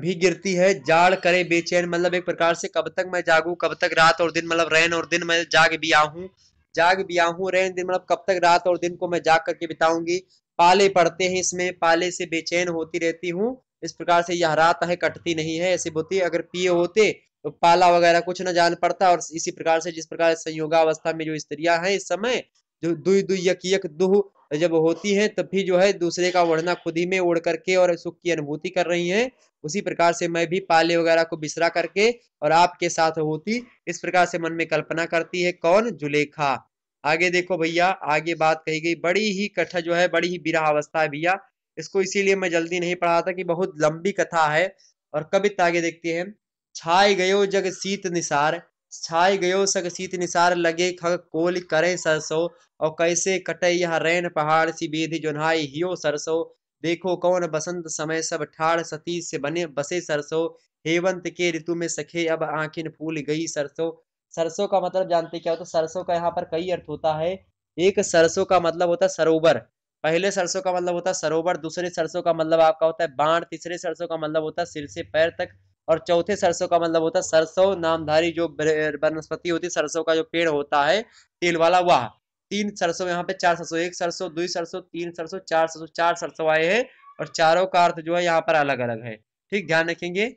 भी गिरती है जाड़ करे बेचैन मतलब एक प्रकार से कब तक मैं जागू कब तक रात और दिन मतलब रैन और दिन मैं जाग भी आऊं जाग भी आऊं रैन दिन मतलब कब तक रात और दिन को मैं जाग करके बिताऊंगी पाले पड़ते हैं इसमें पाले से बेचैन होती रहती हूँ इस प्रकार से यह रात है कटती नहीं है ऐसी बोती अगर पिए होते तो पाला वगैरह कुछ न जान पड़ता और इसी प्रकार से जिस प्रकार संयोगावस्था में जो स्त्रियां हैं इस समय जो दुई दुई यक यक दुह जब होती है तब भी जो है दूसरे का ओढ़ना खुद ही में ओढ़ करके और सुख की अनुभूति कर रही है उसी प्रकार से मैं भी पाले वगैरह को बिसरा करके और आपके साथ होती इस प्रकार से मन में कल्पना करती है कौन जुलेखा आगे देखो भैया आगे बात कही गई बड़ी ही कथा जो है बड़ी ही बिरा अवस्था है भैया इसको इसीलिए मैं जल्दी नहीं पढ़ा था कि बहुत लंबी कथा है और कविता आगे देखते हैं छाए गयो जग शीत निसार छाय गयो सक सीत निसार लगे खग कोल करे सरसो और कैसे कटे यह रैन पहाड़ सी बेधि जुन्हाई हियो सरसो देखो कौन बसंत समय सब ठाड़ सती से बने बसे सरसो हेवंत के ऋतु में सखे अब आखिन फूल गई सरसो सरसों का मतलब जानते क्या होता है सरसों का यहाँ पर कई अर्थ होता है एक सरसों का मतलब होता है सरोवर पहले सरसों का मतलब होता है सरोवर दूसरे सरसों का मतलब आपका होता है बाढ़ तीसरे सरसों का मतलब होता है सिर से पैर तक और चौथे सरसों का मतलब होता है सरसों नामधारी जो वनस्पति होती है सरसों का जो पेड़ होता है तेल वाला वह तीन सरसों यहाँ पे चार सरसों एक सरसों दुई सरसों तीन सरसों चार सरसों चार सरसों आए हैं और चारों का अर्थ जो है यहाँ पर अलग अलग है ठीक ध्यान रखेंगे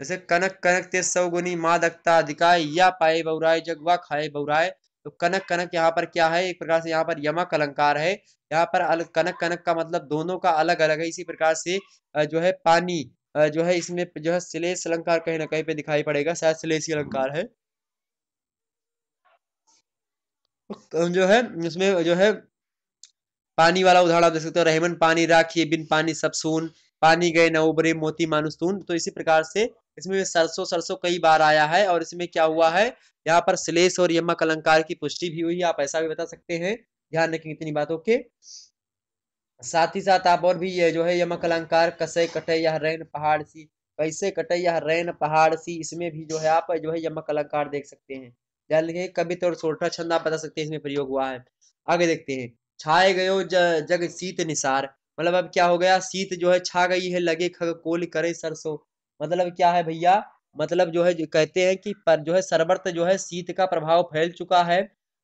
जैसे कनक कनक तेज सौ गुनी दक्ता अधिकाय या पाए बहुराय जगवा खाए बहुराय तो कनक कनक यहाँ पर क्या है एक प्रकार से यहाँ पर यमक अलंकार है यहाँ पर अलग कनक कनक का मतलब दोनों का अलग अलग है इसी प्रकार से जो है पानी जो है इसमें जो है श्लेष अलंकार कहीं ना कहीं पे दिखाई पड़ेगा शायद श्लेषी अलंकार है तो जो है इसमें जो है पानी वाला उदाहरण आप देख सकते हो रहमन पानी राखिए बिन पानी सब सुन पानी गए न उबरे मोती तून तो इसी प्रकार से इसमें सरसों सरसों कई बार आया है और इसमें क्या हुआ है यहाँ पर श्लेष और यमक अलंकार की पुष्टि भी हुई आप ऐसा भी बता सकते हैं ध्यान रखेंगे इतनी बातों के साथ ही साथ आप और भी ये जो है यमक अलंकार कसे कटे यह रैन पहाड़ सी कैसे कटे यह रैन पहाड़ सी इसमें भी जो है आप जो है यमक अलंकार देख सकते हैं ध्यान रखिए कवित और सोठा छंद आप बता सकते हैं इसमें प्रयोग हुआ है आगे देखते हैं छाए गयो जग शीत निसार मतलब अब क्या हो गया शीत जो है छा गई है लगे खग कोल करे सरसो मतलब क्या है भैया मतलब जो है जो कहते हैं कि पर जो है सर्वत्र जो है शीत का प्रभाव फैल चुका है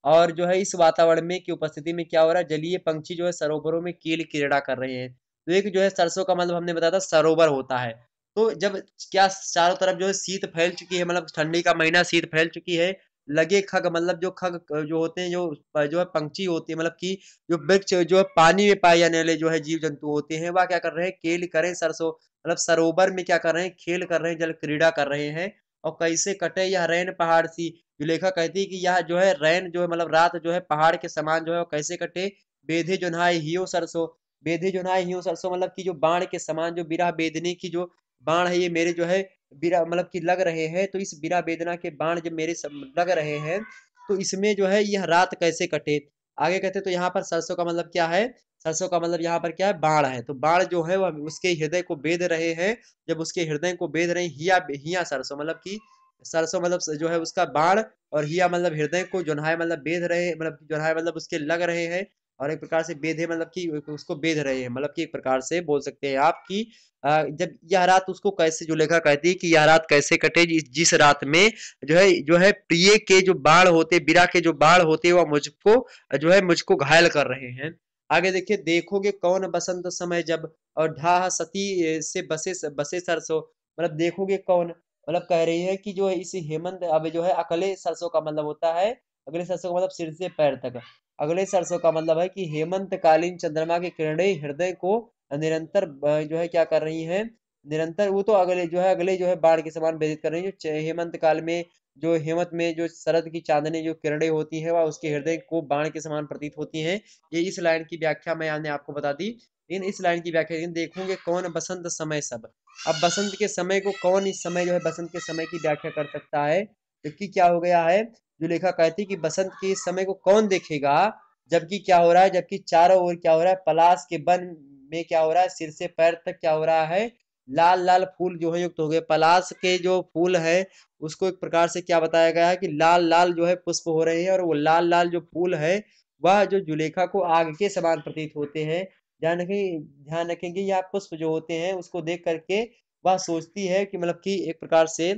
और जो है इस वातावरण में की उपस्थिति में क्या हो रहा है जलीय पंक्षी जो है सरोवरों में कील क्रीड़ा कर रहे हैं तो एक जो है सरसों का मतलब हमने बताया था सरोवर होता है तो जब क्या चारों तरफ जो है शीत फैल चुकी है मतलब ठंडी का महीना शीत फैल चुकी है लगे खग मतलब जो खग जो होते हैं जो जो है पंक्षी होते हैं मतलब कि जो वृक्ष जो है पानी में पाए जाने वाले जो है जीव जंतु होते हैं वह क्या कर रहे हैं खेल करें सरसों मतलब सरोवर में क्या कर रहे हैं खेल कर रहे हैं जल क्रीड़ा कर रहे हैं और कैसे कटे यह रैन पहाड़ सी जो लेखक कहती है कि यह जो है रैन जो है मतलब रात जो है पहाड़ के समान जो है कैसे कटे बेधे जो नहाए हियो सरसो बेधे जो नहाए हियो सरसो मतलब की जो बाण के समान जो बिरा बेदनी की जो बाण है ये मेरे जो है बिरा मतलब की लग रहे हैं तो इस बिरा बेदना के बाण जब मेरे लग रहे हैं तो इसमें जो है यह रात कैसे कटे आगे कहते तो यहाँ पर सरसों का मतलब क्या है सरसों का मतलब यहाँ पर क्या है बाढ़ है तो बाढ़ जो है वह उसके हृदय को बेद रहे हैं जब उसके हृदय को बेद रहे हिया हिया सरसों मतलब की सरसों मतलब जो है उसका बाढ़ और हिया मतलब हृदय को जोनहाय मतलब बेद रहे मतलब जोनहाय मतलब उसके लग रहे हैं और एक प्रकार से बेधे मतलब कि उसको बेध रहे हैं मतलब कि एक प्रकार से बोल सकते हैं आप कि जब यह रात उसको कैसे जो लेखा कहती है कि यह रात कैसे कटे जिस रात में जो है जो है प्रिय के जो बाढ़ होते बिरा के जो बाढ़ होते वह मुझको जो है मुझको घायल कर रहे हैं आगे देखिए देखोगे कौन बसंत समय जब और ढाह सती से बसे बसे सरसों मतलब देखोगे कौन मतलब कह रही है कि जो है इसी हेमंत अब जो है अगले सरसों का मतलब होता है अगले सरसों का मतलब सिर से पैर तक अगले सरसों का मतलब है कि हेमंत कालीन चंद्रमा की किरणें हृदय को निरंतर जो है क्या कर रही हैं निरंतर वो तो अगले जो है अगले जो है बाढ़ के समान व्यतीत कर रहे हैं जो हेमंत काल में जो हेमंत में जो शरद की चांदनी जो किरणें होती है वह उसके हृदय को बाढ़ के समान प्रतीत होती हैं ये इस लाइन की व्याख्या आपने आपको बता दी इन इस लाइन की व्याख्या देखूंगे कौन बसंत समय सब अब बसंत के समय को कौन इस समय जो है बसंत के समय की व्याख्या कर सकता है जबकि क्या हो गया है जो लेखा कहती कि बसंत के इस समय को कौन देखेगा जबकि क्या हो रहा है जबकि चारों ओर क्या हो रहा है पलाश के बन में क्या हो रहा है सिर से पैर तक क्या हो रहा है लाल लाल फूल जो है युक्त हो गए पलाश के जो फूल है उसको एक प्रकार से क्या बताया गया है कि लाल लाल जो है पुष्प हो रहे हैं और वो लाल लाल जो फूल है वह जो जुलेखा को आग के समान प्रतीत होते हैं ध्यान रखें ध्यान रखेंगे या पुष्प जो होते हैं उसको देख करके वह सोचती है कि मतलब कि एक प्रकार से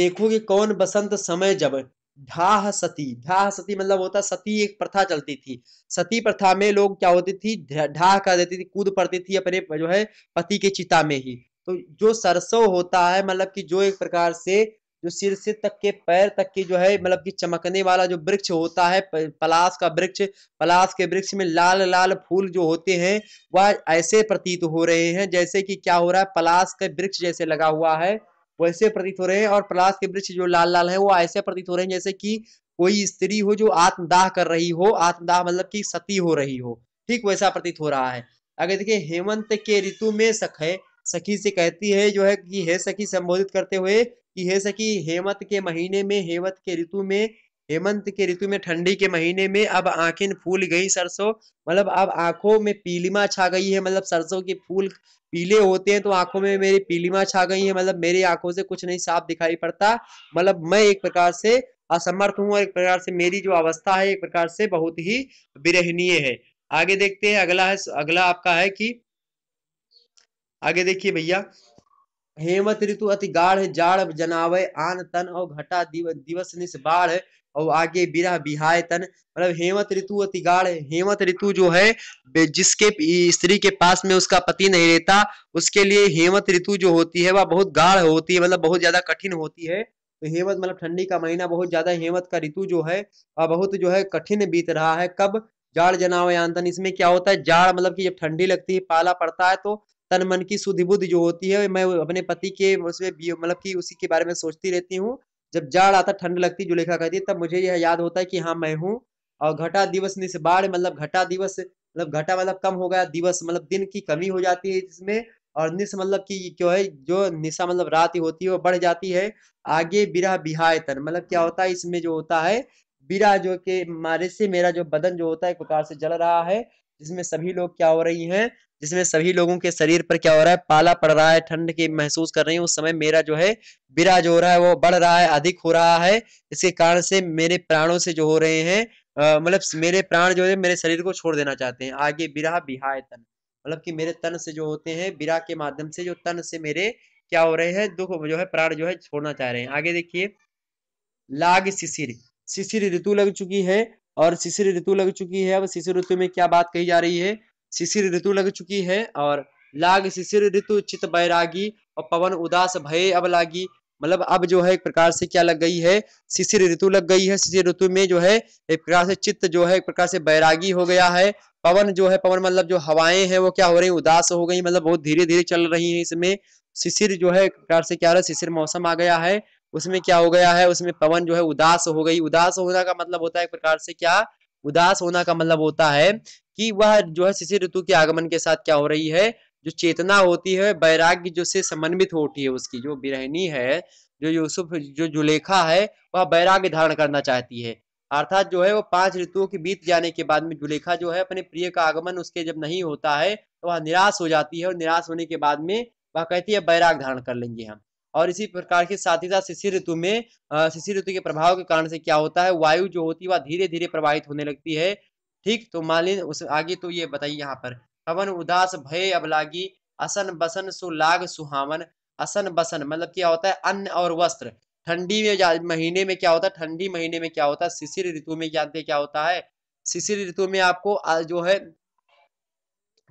देखो कि कौन बसंत समय जब ढाह सती ढाह सती मतलब होता सती एक प्रथा चलती थी सती प्रथा में लोग क्या होती थी ढाह कर देती थी कूद पड़ती थी अपने जो है पति के चिता में ही तो जो सरसों होता है मतलब कि जो एक प्रकार से जो सिर से तक के पैर तक की जो है मतलब कि चमकने वाला जो वृक्ष होता है पलास का वृक्ष पलास के वृक्ष में लाल लाल फूल जो होते हैं वह ऐसे प्रतीत हो रहे हैं जैसे कि क्या हो रहा है पलास का वृक्ष जैसे लगा हुआ है वैसे प्रतीत हो रहे हैं और पलाश के वृक्ष जो लाल लाल है वो ऐसे प्रतीत हो रहे हैं जैसे कि कोई स्त्री हो जो आत्मदाह कर रही हो आत्मदाह मतलब की सती हो रही हो ठीक वैसा प्रतीत हो रहा है अगर देखिए हेमंत के ऋतु में सख सखी से कहती है जो है कि हे सखी संबोधित करते हुए कि हे सखी हेमंत के महीने में हेमंत के ऋतु में हेमंत के ऋतु में ठंडी के महीने में अब आंखें फूल गई सरसों मतलब अब आंखों में पीलीमा छा गई है मतलब सरसों के फूल पीले होते हैं तो आंखों में मेरी पीलीमा छा गई है मतलब मेरी आंखों से कुछ नहीं साफ दिखाई पड़ता मतलब मैं एक प्रकार से असमर्थ हूँ और एक प्रकार से मेरी जो अवस्था है एक प्रकार से बहुत ही विरहनीय है आगे देखते हैं अगला है अगला आपका है कि आगे देखिए भैया हेमंत ऋतु अति गाढ़ जाड़ जनावे आन तन और घटा दिवस निष बाढ़ और आगे बिरा बिहाय तन मतलब हेमत ऋतु अति गाढ़ हेमत ऋतु जो है जिसके स्त्री के पास में उसका पति नहीं रहता उसके लिए हेमत ऋतु जो होती है वह बहुत गाढ़ होती है मतलब बहुत ज्यादा कठिन होती है तो हेमत मतलब ठंडी का महीना बहुत ज्यादा हेमत का ऋतु जो है वह बहुत जो है कठिन बीत रहा है कब जाड़ जनाव यांतन इसमें क्या होता है जाड़ मतलब कि जब ठंडी लगती है पाला पड़ता है तो तन मन की सुधि बुद्ध जो होती है मैं अपने पति के उसमें मतलब कि उसी के बारे में सोचती रहती हूँ जब जाड़ आता ठंड लगती जुलेखा कहती तब मुझे यह याद होता है कि हाँ मैं हूँ और घटा दिवस निस्बाड़ मतलब घटा दिवस मतलब घटा मतलब कम हो गया दिवस मतलब दिन की कमी हो जाती है जिसमें और निस मतलब कि क्यों है जो निशा मतलब रात ही होती है वो बढ़ जाती है आगे बिरा बिहायतन मतलब क्या होता है इसमें जो होता है बिरा जो के मारे से मेरा जो बदन जो होता है एक प्रकार से जल रहा है जिसमें सभी लोग क्या हो रही हैं जिसमें सभी लोगों के शरीर पर क्या हो रहा है पाला पड़ रहा है ठंड की महसूस कर रही हूँ उस समय मेरा जो है बिरा जो हो रहा है वो बढ़ रहा है अधिक हो रहा है इसके कारण से मेरे प्राणों से जो हो रहे हैं मतलब मेरे प्राण जो है मेरे शरीर को छोड़ देना चाहते हैं आगे बिरा बिहाय तन मतलब कि मेरे तन से जो होते हैं बिरा के माध्यम से जो तन से मेरे क्या हो रहे हैं दुख जो है प्राण जो है छोड़ना चाह रहे हैं आगे देखिए लाग शिशिर शिशिर ऋतु लग चुकी है और शिशिर ऋतु लग चुकी है अब शिशिर ऋतु में क्या बात कही जा रही है शिशिर ऋतु लग चुकी है और लाग शिशिर ऋतु चित बैरागी और पवन उदास भय अब लागी मतलब अब जो है एक प्रकार से क्या लग गई है शिशिर ऋतु लग गई है शिशिर ऋतु में जो है एक प्रकार से चित्त जो है एक प्रकार से बैरागी हो गया है पवन जो है पवन मतलब जो हवाएं हैं वो क्या हो रही उदास हो गई मतलब बहुत धीरे धीरे चल रही है इसमें शिशिर जो है एक प्रकार से क्या रहा शिशिर मौसम आ गया है उसमें क्या हो गया है उसमें पवन जो है उदास हो गई उदास होना का मतलब होता है एक प्रकार से क्या उदास होना का मतलब होता है कि वह जो है शिशिर ऋतु के आगमन के साथ क्या हो रही है जो चेतना होती है वैराग्य जो से समन्वित होती है उसकी जो बिरहनी है जो यूसुफ जो जुलेखा है वह वैराग्य धारण करना चाहती है अर्थात जो है वो पांच ऋतुओं के बीत जाने के बाद में जुलेखा जो है अपने प्रिय का आगमन उसके जब नहीं होता है तो वह निराश हो जाती है और निराश होने के बाद में वह कहती है बैराग धारण कर लेंगे हम और इसी प्रकार के साथ ही साथ शिशिर ऋतु में शिशिर ऋतु के प्रभाव के कारण से क्या होता है वायु जो होती है वह धीरे धीरे प्रवाहित होने लगती है ठीक तो मालिन उस आगे तो ये बताइए यहाँ पर हवन उदास भय अबलागी असन बसन सुलाग सुहावन असन बसन मतलब क्या होता है अन्न और वस्त्र ठंडी में महीने में क्या होता है ठंडी महीने में क्या होता है शिशिर ऋतु में जानते क्या होता है शिशिर ऋतु में आपको जो है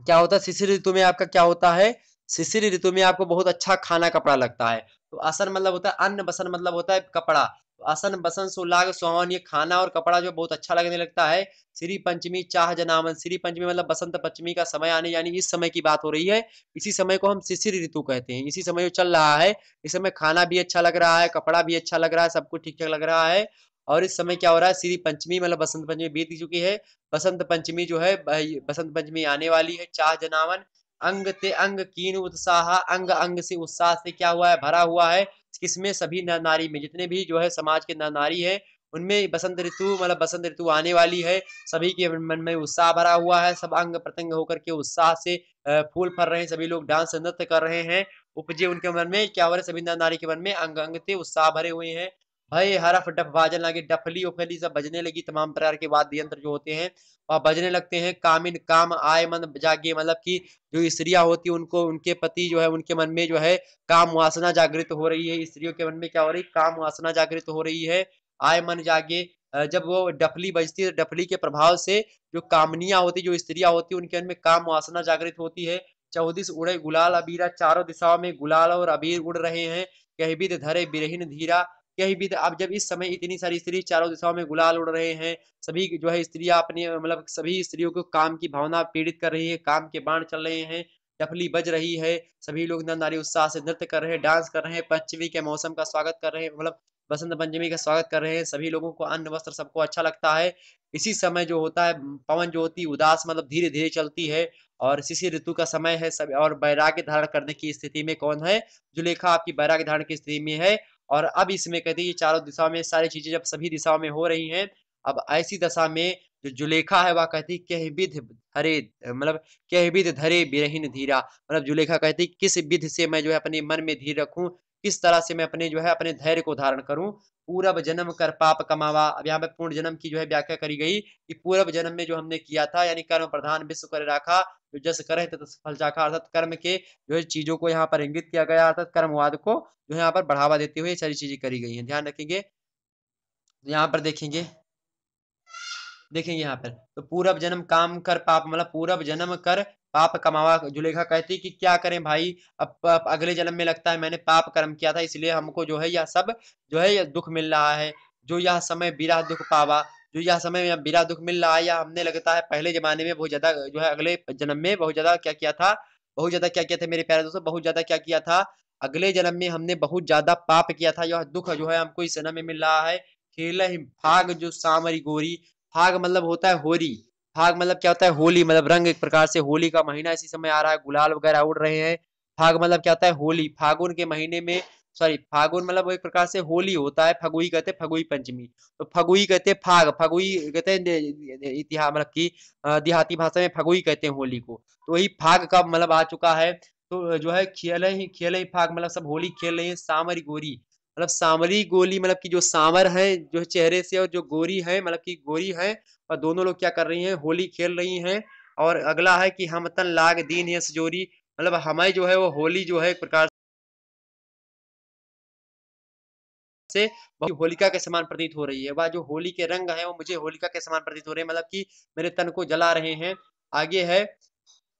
क्या होता है शिशिर ऋतु में आपका क्या होता है शिशिर ऋतु में आपको बहुत अच्छा खाना कपड़ा लगता है तो असन मतलब होता है अन्न बसन मतलब होता है कपड़ा आसन बसन सुलाग सोहन ये खाना और कपड़ा जो बहुत अच्छा लगने लगता है श्री पंचमी चाह जनावन श्री पंचमी मतलब बसंत पंचमी का समय आने यानी इस समय की बात हो रही है इसी समय को हम शिशिर ऋतु कहते हैं इसी समय जो चल रहा है इस समय खाना भी अच्छा लग रहा है कपड़ा भी अच्छा लग रहा है सब कुछ ठीक ठाक लग रहा है और इस समय क्या हो रहा है श्री पंचमी मतलब बसंत पंचमी बीत चुकी है बसंत पंचमी जो है बसंत पंचमी आने वाली है चाह जनावन अंग ते अंग कीन उत्साह अंग अंग से उत्साह से क्या हुआ है भरा हुआ है इसमें सभी ना नारी में जितने भी जो है समाज के नर नारी है उनमें बसंत ऋतु मतलब बसंत ऋतु आने वाली है सभी के मन में उत्साह भरा हुआ है सब अंग प्रत्यंग होकर के उत्साह से फूल फर रहे हैं सभी लोग डांस नृत्य कर रहे हैं उपजे उनके मन में क्या हो रहा है सभी नारी के मन में अंग अंग उत्साह भरे हुए हैं भय हरा डफ बाजन लगे डफली उफली सब बजने लगी तमाम प्रकार के वाद्य यंत्र जो होते हैं वह बजने लगते हैं कामिन काम आय मन जागे मतलब कि जो स्त्रियां होती है उनको उनके पति जो है उनके मन में जो है काम वासना जागृत हो रही है स्त्रियों के मन में क्या हो रही काम वासना जागृत हो रही है आय मन जागे जब वो डफली बजती है तो डफली के प्रभाव से जो कामनिया होती जो स्त्रियां होती उनके मन में काम वासना जागृत होती है चौदिस उड़े गुलाल अबीरा चारों दिशाओं में गुलाल और अबीर उड़ रहे हैं कह भी धरे बिरहीन धीरा यही भी अब जब इस समय इतनी सारी स्त्री चारों दिशाओं में गुलाल उड़ रहे हैं सभी जो है स्त्री अपनी मतलब सभी स्त्रियों को काम की भावना पीड़ित कर रही है काम के बाण चल रहे हैं डफली बज रही है सभी लोग नर नारी उत्साह से नृत्य कर रहे हैं डांस कर रहे हैं पंचमी के मौसम का स्वागत कर रहे हैं मतलब बसंत पंचमी का स्वागत कर रहे हैं सभी लोगों को अन्न वस्त्र सबको अच्छा लगता है इसी समय जो होता है पवन जो होती उदास मतलब धीरे धीरे चलती है और शिशिर ऋतु का समय है सब और बैराग्य धारण करने की स्थिति में कौन है जुलेखा आपकी बैराग्य धारण की स्थिति में है और अब इसमें कहते हैं ये चारों दिशा में सारी चीजें जब सभी दिशाओं में हो रही हैं अब ऐसी दशा में जो जुलेखा है वह कहती कह विध हरे मतलब कह विध धरे बिरहीन धीरा मतलब जुलेखा कहती किस विध से मैं जो है अपने मन में धीर रखूं किस तरह से मैं अपने जो है अपने धैर्य को धारण करूं पूर्व जन्म कर पाप कमावा अब यहाँ पे पूर्ण जन्म की जो है व्याख्या करी गई कि पूर्व जन्म में जो हमने किया था यानी कर्म प्रधान विश्व कर राखा जो जस कर तथा तो फल चाखा अर्थात कर्म के जो है चीजों को यहाँ पर इंगित किया गया अर्थात कर्मवाद को जो यहाँ पर बढ़ावा देते हुए सारी चीजें करी गई है ध्यान रखेंगे यहाँ पर देखेंगे देखेंगे यहाँ पर तो पूर्व जन्म काम कर पाप मतलब पूर्व जन्म कर पाप कमावा जुलेखा कहती कि क्या करें भाई अब, अगले जन्म में लगता है मैंने पाप कर्म किया था इसलिए हमको जो है यह सब जो है यह दुख मिल रहा है जो यह समय बिरा दुख पावा जो यह समय यह बिरा दुख मिल रहा है या हमने लगता है पहले जमाने में बहुत ज्यादा जो है अगले जन्म में बहुत ज्यादा क्या किया था बहुत ज्यादा क्या किया था मेरे प्यारे दोस्तों बहुत ज्यादा क्या किया था अगले जन्म में हमने बहुत ज्यादा पाप किया था यह दुख जो है हमको इस जन्म में मिल रहा है खेल भाग जो सामरी गोरी भाग मतलब होता है होरी फाग मतलब क्या होता है होली मतलब रंग एक प्रकार से होली का महीना इसी समय आ रहा है गुलाल वगैरह उड़ रहे हैं फाग मतलब क्या होता है होली फागुन के महीने में सॉरी फागुन मतलब एक प्रकार से होली होता है फगुई कहते हैं फगुई पंचमी तो फगुई कहते हैं फाग फगुई कहते हैं इतिहास मतलब की देहाती भाषा में फगुई कहते हैं होली को तो वही फाग का मतलब आ चुका है तो जो है खेल ही खेल ही फाग मतलब सब होली खेल रहे हैं सामरी गोरी मतलब सामरी गोली मतलब की जो सामर है जो चेहरे से और जो गोरी है मतलब की गोरी है और दोनों लोग क्या कर रही हैं होली खेल रही हैं और अगला है कि हम तन लाग दीन ये सजोरी मतलब हमारे जो है वो होली जो है एक प्रकार से होलिका के समान प्रतीत हो रही है वह जो होली के रंग है वो मुझे होलिका के समान प्रतीत हो रहे हैं मतलब कि मेरे तन को जला रहे हैं आगे है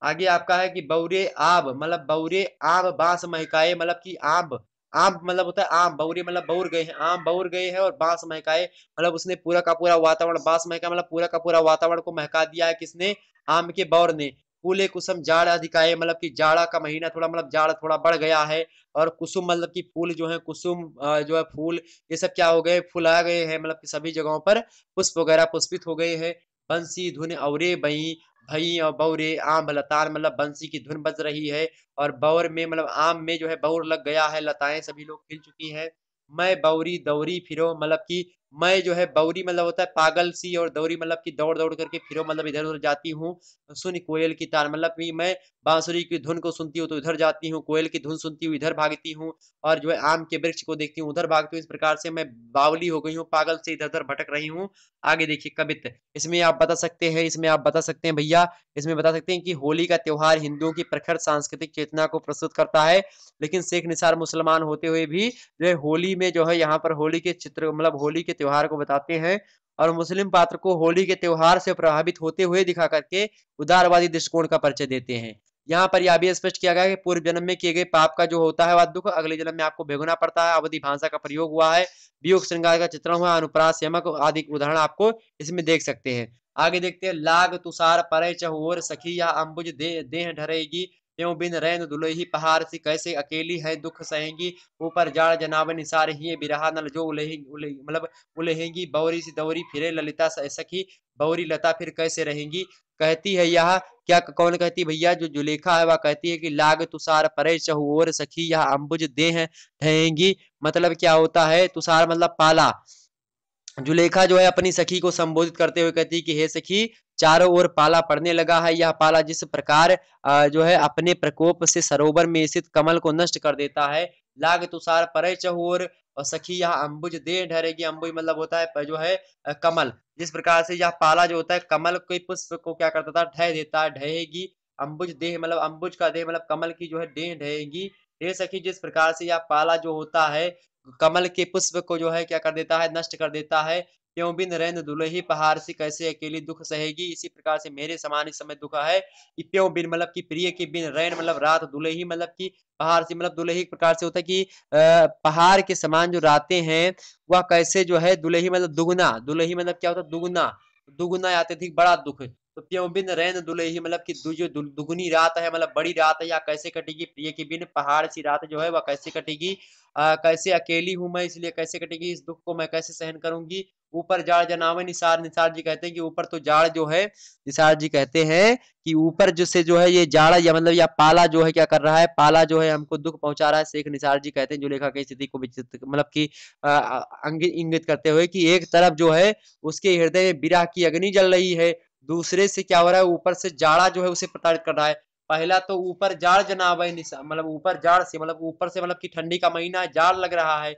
आगे आपका है कि बौरे आब मतलब बौरे आब बांस महकाए मतलब कि आब आम मतलब होता है आम बहुरी मतलब बउर गए हैं आम बउर गए हैं और बांस महकाए मतलब उसने पूरा का पूरा वातावरण बांस महका मतलब पूरा का पूरा वातावरण को महका दिया है किसने आम के बौर ने फूले कुसुम जाड़ अधिकाए मतलब कि जाड़ा का महीना थोड़ा मतलब जाड़ थोड़ा बढ़ गया है और कुसुम मतलब कि फूल जो है कुसुम जो है फूल ये सब क्या हो गए फुला गए हैं मतलब कि सभी जगहों पर पुष्प वगैरह पुष्पित हो गए हैं बंसी धुन अवरे बई भई और बौरे आम लतार मतलब बंसी की धुन बज रही है और बौर में मतलब आम में जो है बौर लग गया है लताएं सभी लोग खिल चुकी हैं मैं बौरी दौरी फिरो मतलब की मैं जो है बौरी मतलब होता है पागल सी और दौरी मतलब की दौड़ दौड़ करके फिर मतलब इधर उधर जाती हूँ सुन कोयल की तार मतलब मैं बांसुरी की धुन को सुनती हूँ तो इधर जाती हूँ कोयल की धुन सुनती हूँ इधर भागती हूँ और जो है आम के वृक्ष को देखती हूँ उधर भागती हूँ इस प्रकार से मैं बावली हो गई हूँ पागल से इधर उधर भटक रही हूँ आगे देखिए कवित इसमें आप बता सकते हैं इसमें आप बता सकते हैं भैया इसमें बता सकते हैं कि होली का त्यौहार हिंदुओं की प्रखर सांस्कृतिक चेतना को प्रस्तुत करता है लेकिन शेख निसार मुसलमान होते हुए भी जो है होली में जो है यहाँ पर होली के चित्र मतलब होली के त्यौहार को बताते हैं और मुस्लिम पात्र को होली के त्यौहार से प्रभावित होते हुए दिखा करके उदारवादी दृष्टिकोण का परिचय देते हैं यहाँ पर यह भी स्पष्ट किया गया है कि पूर्व जन्म में किए गए पाप का जो होता है वह दुख अगले जन्म में आपको भेगना पड़ता है अवधि भाषा का प्रयोग हुआ है वियोग श्रृंगार का चित्रण हुआ अनुप्रास यमक आदि उदाहरण आपको इसमें देख सकते हैं आगे देखते हैं लाग तुषार परे चहोर सखी या अम्बुज दे, देह ढरेगी क्यों बिन रैन ही पहाड़ सी कैसे अकेली है दुख सहेंगी ऊपर जाड़ जनाब निसार ही बिरा नल जो उलही मतलब उलहेंगी बौरी सी दौरी फिरे ललिता सखी बौरी लता फिर कैसे रहेंगी कहती है यह क्या कौन कहती भैया जो जुलेखा है वह कहती है कि लाग तुषार परे चहु और सखी यह अम्बुज देह ढहेंगी मतलब क्या होता है तुषार मतलब पाला जुलेखा जो है अपनी सखी को संबोधित करते हुए कहती है कि हे सखी चारों ओर पाला पड़ने लगा है यह पाला जिस प्रकार जो है अपने प्रकोप से सरोवर में स्थित कमल को नष्ट कर देता है लाग तुषार पर चहोर और सखी यह अम्बुज दे ढरेगी अम्बुज मतलब होता है जो है कमल जिस प्रकार से यह पाला जो होता है कमल के पुष्प को क्या करता था ढह देता है ढहेगी अम्बुज देह मतलब अम्बुज का देह मतलब कमल की जो है देह ढहेगी हे सखी जिस प्रकार से यह पाला जो होता है कमल के पुष्प को जो है क्या कर देता है नष्ट कर देता है क्यों बिन रैन ही पहाड़ से कैसे अकेली दुख सहेगी इसी प्रकार से मेरे समान इस समय दुख है कि क्यों बिन मतलब की प्रिय के बिन रैन मतलब रात ही मतलब की पहाड़ से मतलब दुले ही प्रकार से होता है कि पहाड़ के समान जो रातें हैं वह कैसे जो है ही मतलब दुगुना ही मतलब क्या होता है दुगुना दुगुना आते थे बड़ा दुख तो त्योबिन रैन दुलही मतलब कि जो दुगुनी रात है मतलब बड़ी रात है या कैसे कटेगी प्रिय की बिन पहाड़ सी रात जो है वह कैसे कटेगी आ, कैसे अकेली हूं मैं इसलिए कैसे कटेगी इस दुख को मैं कैसे सहन करूंगी ऊपर जाड़ जनावे निसार निसार जी कहते हैं कि ऊपर तो जाड़ जो है निसार जी कहते हैं कि ऊपर जो से जो है ये जाड़ा या मतलब या पाला जो है क्या कर रहा है पाला जो है हमको दुख पहुंचा रहा है शेख निसार जी कहते हैं जो लेखा की स्थिति को मतलब की इंगित करते हुए कि एक तरफ जो है उसके हृदय में बिरा की अग्नि जल रही है दूसरे से क्या हो रहा है ऊपर से जाड़ा जो है उसे प्रताड़ित कर रहा है पहला तो ऊपर जाड़ जनाब है मतलब ऊपर जाड़ से मतलब ऊपर से मतलब कि ठंडी का महीना है जाड़ लग रहा है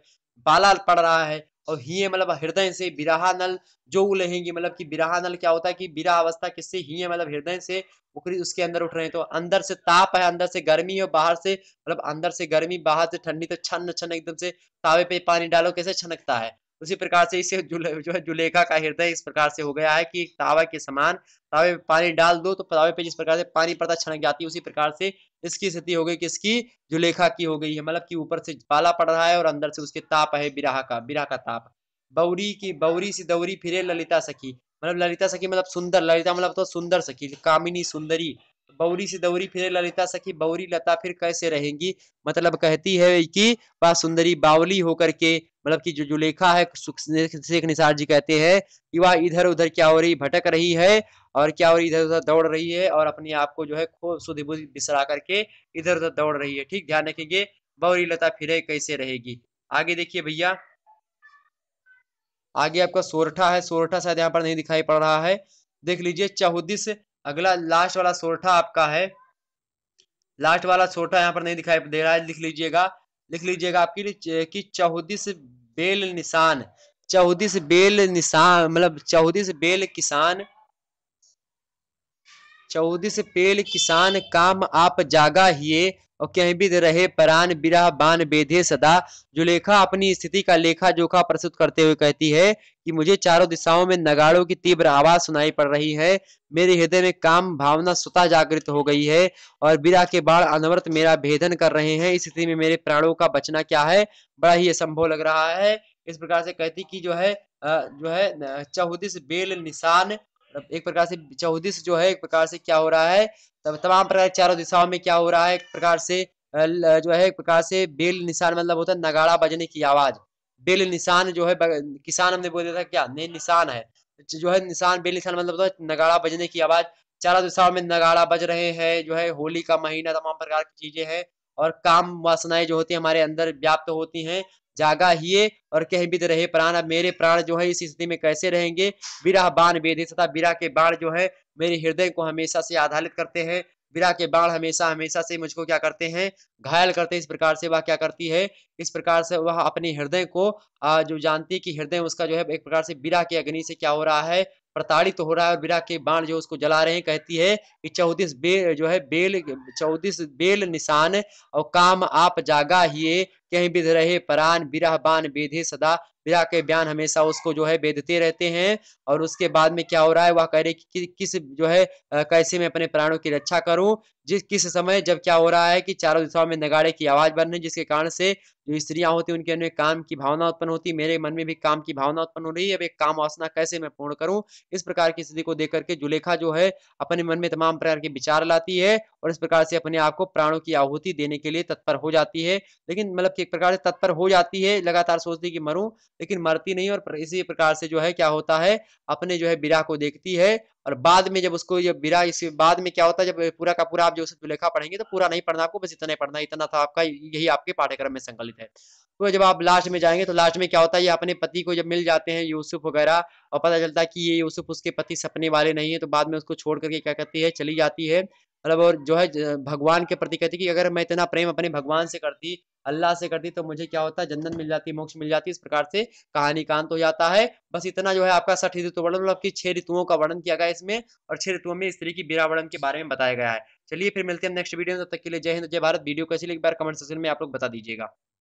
बाला पड़ रहा है और ही मतलब हृदय से बिराहा नल जो उलहेंगे मतलब कि बिराहा नल क्या होता है कि बिरा अवस्था किससे ही मतलब हृदय से उखरी उसके अंदर उठ रहे हैं तो अंदर से ताप है अंदर से गर्मी है बाहर से मतलब अंदर से गर्मी बाहर से ठंडी तो छन छन एकदम से तावे पे पानी डालो कैसे छनकता है उसी प्रकार से इसे जुले, जो है जुलेखा का हृदय इस प्रकार से हो गया है कि तावा के समान तावे में पानी डाल दो तो तावे पे जिस प्रकार से पानी पड़ता छनक जाती है उसी प्रकार से इसकी स्थिति हो गई किसकी जुलेखा की हो गई है मतलब कि ऊपर से पाला पड़ रहा है और अंदर से उसके ताप है बिराह का बिराह का ताप बौरी की बौरी सी दौरी फिरे ललिता सखी मतलब ललिता सखी मतलब सुंदर ललिता मतलब तो सुंदर सखी कामिनी सुंदरी बौरी से दौरी फिर ललिता सखी बौरी लता फिर कैसे रहेंगी मतलब कहती है कि वह सुंदरी बावली होकर के मतलब कि जो जुलेखा है शेख निसार जी कहते हैं कि वह इधर उधर क्या हो रही भटक रही है और क्या हो रही इधर उधर दौड़ रही है और अपने आप को जो है खूब सुध बिसरा करके इधर उधर दौड़ रही है ठीक ध्यान रखेंगे बौरी लता फिरे कैसे रहेगी आगे देखिए भैया आगे आपका सोरठा है सोरठा शायद यहाँ पर नहीं दिखाई पड़ रहा है देख लीजिए चौदिस अगला लास्ट वाला सोरठा आपका है लास्ट वाला सोरठा यहाँ पर नहीं दिखाई दे रहा है लिख लीजिएगा लिख लीजिएगा आपकी की चौहदिस बेल निशान चौदीस बेल निशान मतलब चौहदिस बेल किसान चौदिस पेल किसान काम आप जागा हिए और कहीं भी रहे परान बिरा बान बेधे सदा जो लेखा अपनी स्थिति का लेखा जोखा प्रस्तुत करते हुए कहती है कि मुझे चारों दिशाओं में नगाड़ों की तीव्र आवाज सुनाई पड़ रही है मेरे हृदय में काम भावना स्वतः जागृत हो गई है और बिरा के बाढ़ अनवरत मेरा भेदन कर रहे हैं इस स्थिति में मेरे प्राणों का बचना क्या है बड़ा ही असंभव लग रहा है इस प्रकार से कहती कि जो है जो है चौदिस बेल निशान एक प्रकार से चौदिश जो है एक प्रकार से क्या हो रहा है तब तमाम प्रकार चारों दिशाओं में क्या हो रहा है एक प्रकार से जो है एक प्रकार से बेल निशान मतलब होता है नगाड़ा बजने की आवाज बेल निशान जो है किसान हमने बोल दिया था क्या नहीं निशान है तो जो है निशान बेल निशान मतलब होता है नगाड़ा बजने की आवाज चारों दिशाओं में नगाड़ा बज रहे हैं जो है होली का महीना तमाम प्रकार की चीजें हैं और काम वासनाएं जो होती है हमारे अंदर व्याप्त होती हैं जागा ही और कह बिद रहे प्राण अब मेरे प्राण जो है इस स्थिति में कैसे रहेंगे बिरा बाण बेधे तथा बिरा के बाण जो है मेरे हृदय को हमेशा से आधारित करते हैं बिरा के बाण हमेशा हमेशा से मुझको क्या करते हैं घायल करते हैं इस प्रकार से वह क्या करती है इस प्रकार से वह अपने हृदय को जो जानती है कि हृदय उसका जो है एक प्रकार से बिरा के अग्नि से क्या हो रहा है प्रताड़ित तो हो रहा है और बिरा के बाण जो उसको जला रहे हैं कहती है कि चौदिस बेल जो है बेल चौदिस बेल निशान और काम आप जागा ही कहीं विध रहे परान विरह बान बेधे सदा बिरा के बयान हमेशा उसको जो है बेधते रहते हैं और उसके बाद में क्या हो रहा है वह कह रहे कि, कि किस जो है कैसे मैं अपने प्राणों की रक्षा करूं जिस किस समय जब क्या हो रहा है कि चारों दिशाओं में नगाड़े की आवाज बन रही जिसके कारण से जो स्त्रियां होती उनके मन काम की भावना उत्पन्न होती मेरे मन में भी काम की भावना उत्पन्न हो रही है अब एक काम वासना कैसे मैं पूर्ण करूँ इस प्रकार की स्थिति को देख करके जुलेखा जो है अपने मन में तमाम प्रकार के विचार लाती है और इस प्रकार से अपने आप को प्राणों की आहुति देने के लिए तत्पर हो जाती है लेकिन मतलब कि एक प्रकार से तत्पर हो जाती है लगातार सोचती कि मरूं लेकिन मरती नहीं और इसी प्रकार से जो है क्या होता है अपने जो है बिरा को देखती है और बाद में जब उसको जब बिरा इसके बाद में क्या होता है जब पूरा का पूरा आप जो उसे लेखा पढ़ेंगे तो पूरा नहीं पढ़ना आपको बस इतना ही पढ़ना इतना था आपका यही आपके पाठ्यक्रम में संकलित है तो जब आप लास्ट में जाएंगे तो लास्ट में क्या होता है ये अपने पति को जब मिल जाते हैं यूसुफ वगैरह और पता चलता है कि ये यूसुफ उसके पति सपने वाले नहीं है तो बाद में उसको छोड़ करके क्या करती है चली जाती है मतलब और जो है भगवान के प्रति कहती कि अगर मैं इतना प्रेम अपने भगवान से करती अल्लाह से करती तो मुझे क्या होता जन्नत मिल जाती मोक्ष मिल जाती इस प्रकार से कहानी कांत हो जाता है बस इतना जो है आपका सठ ऋतु वर्णन मतलब कि छह ऋतुओं का वर्णन किया गया इसमें और छह ऋतुओं में स्त्री की बीरा वर्णन के बारे में बताया गया है चलिए फिर मिलते हैं नेक्स्ट वीडियो में तब तक के लिए जय हिंद जय भारत वीडियो कैसे एक बार कमेंट सेक्शन में आप लोग बता दीजिएगा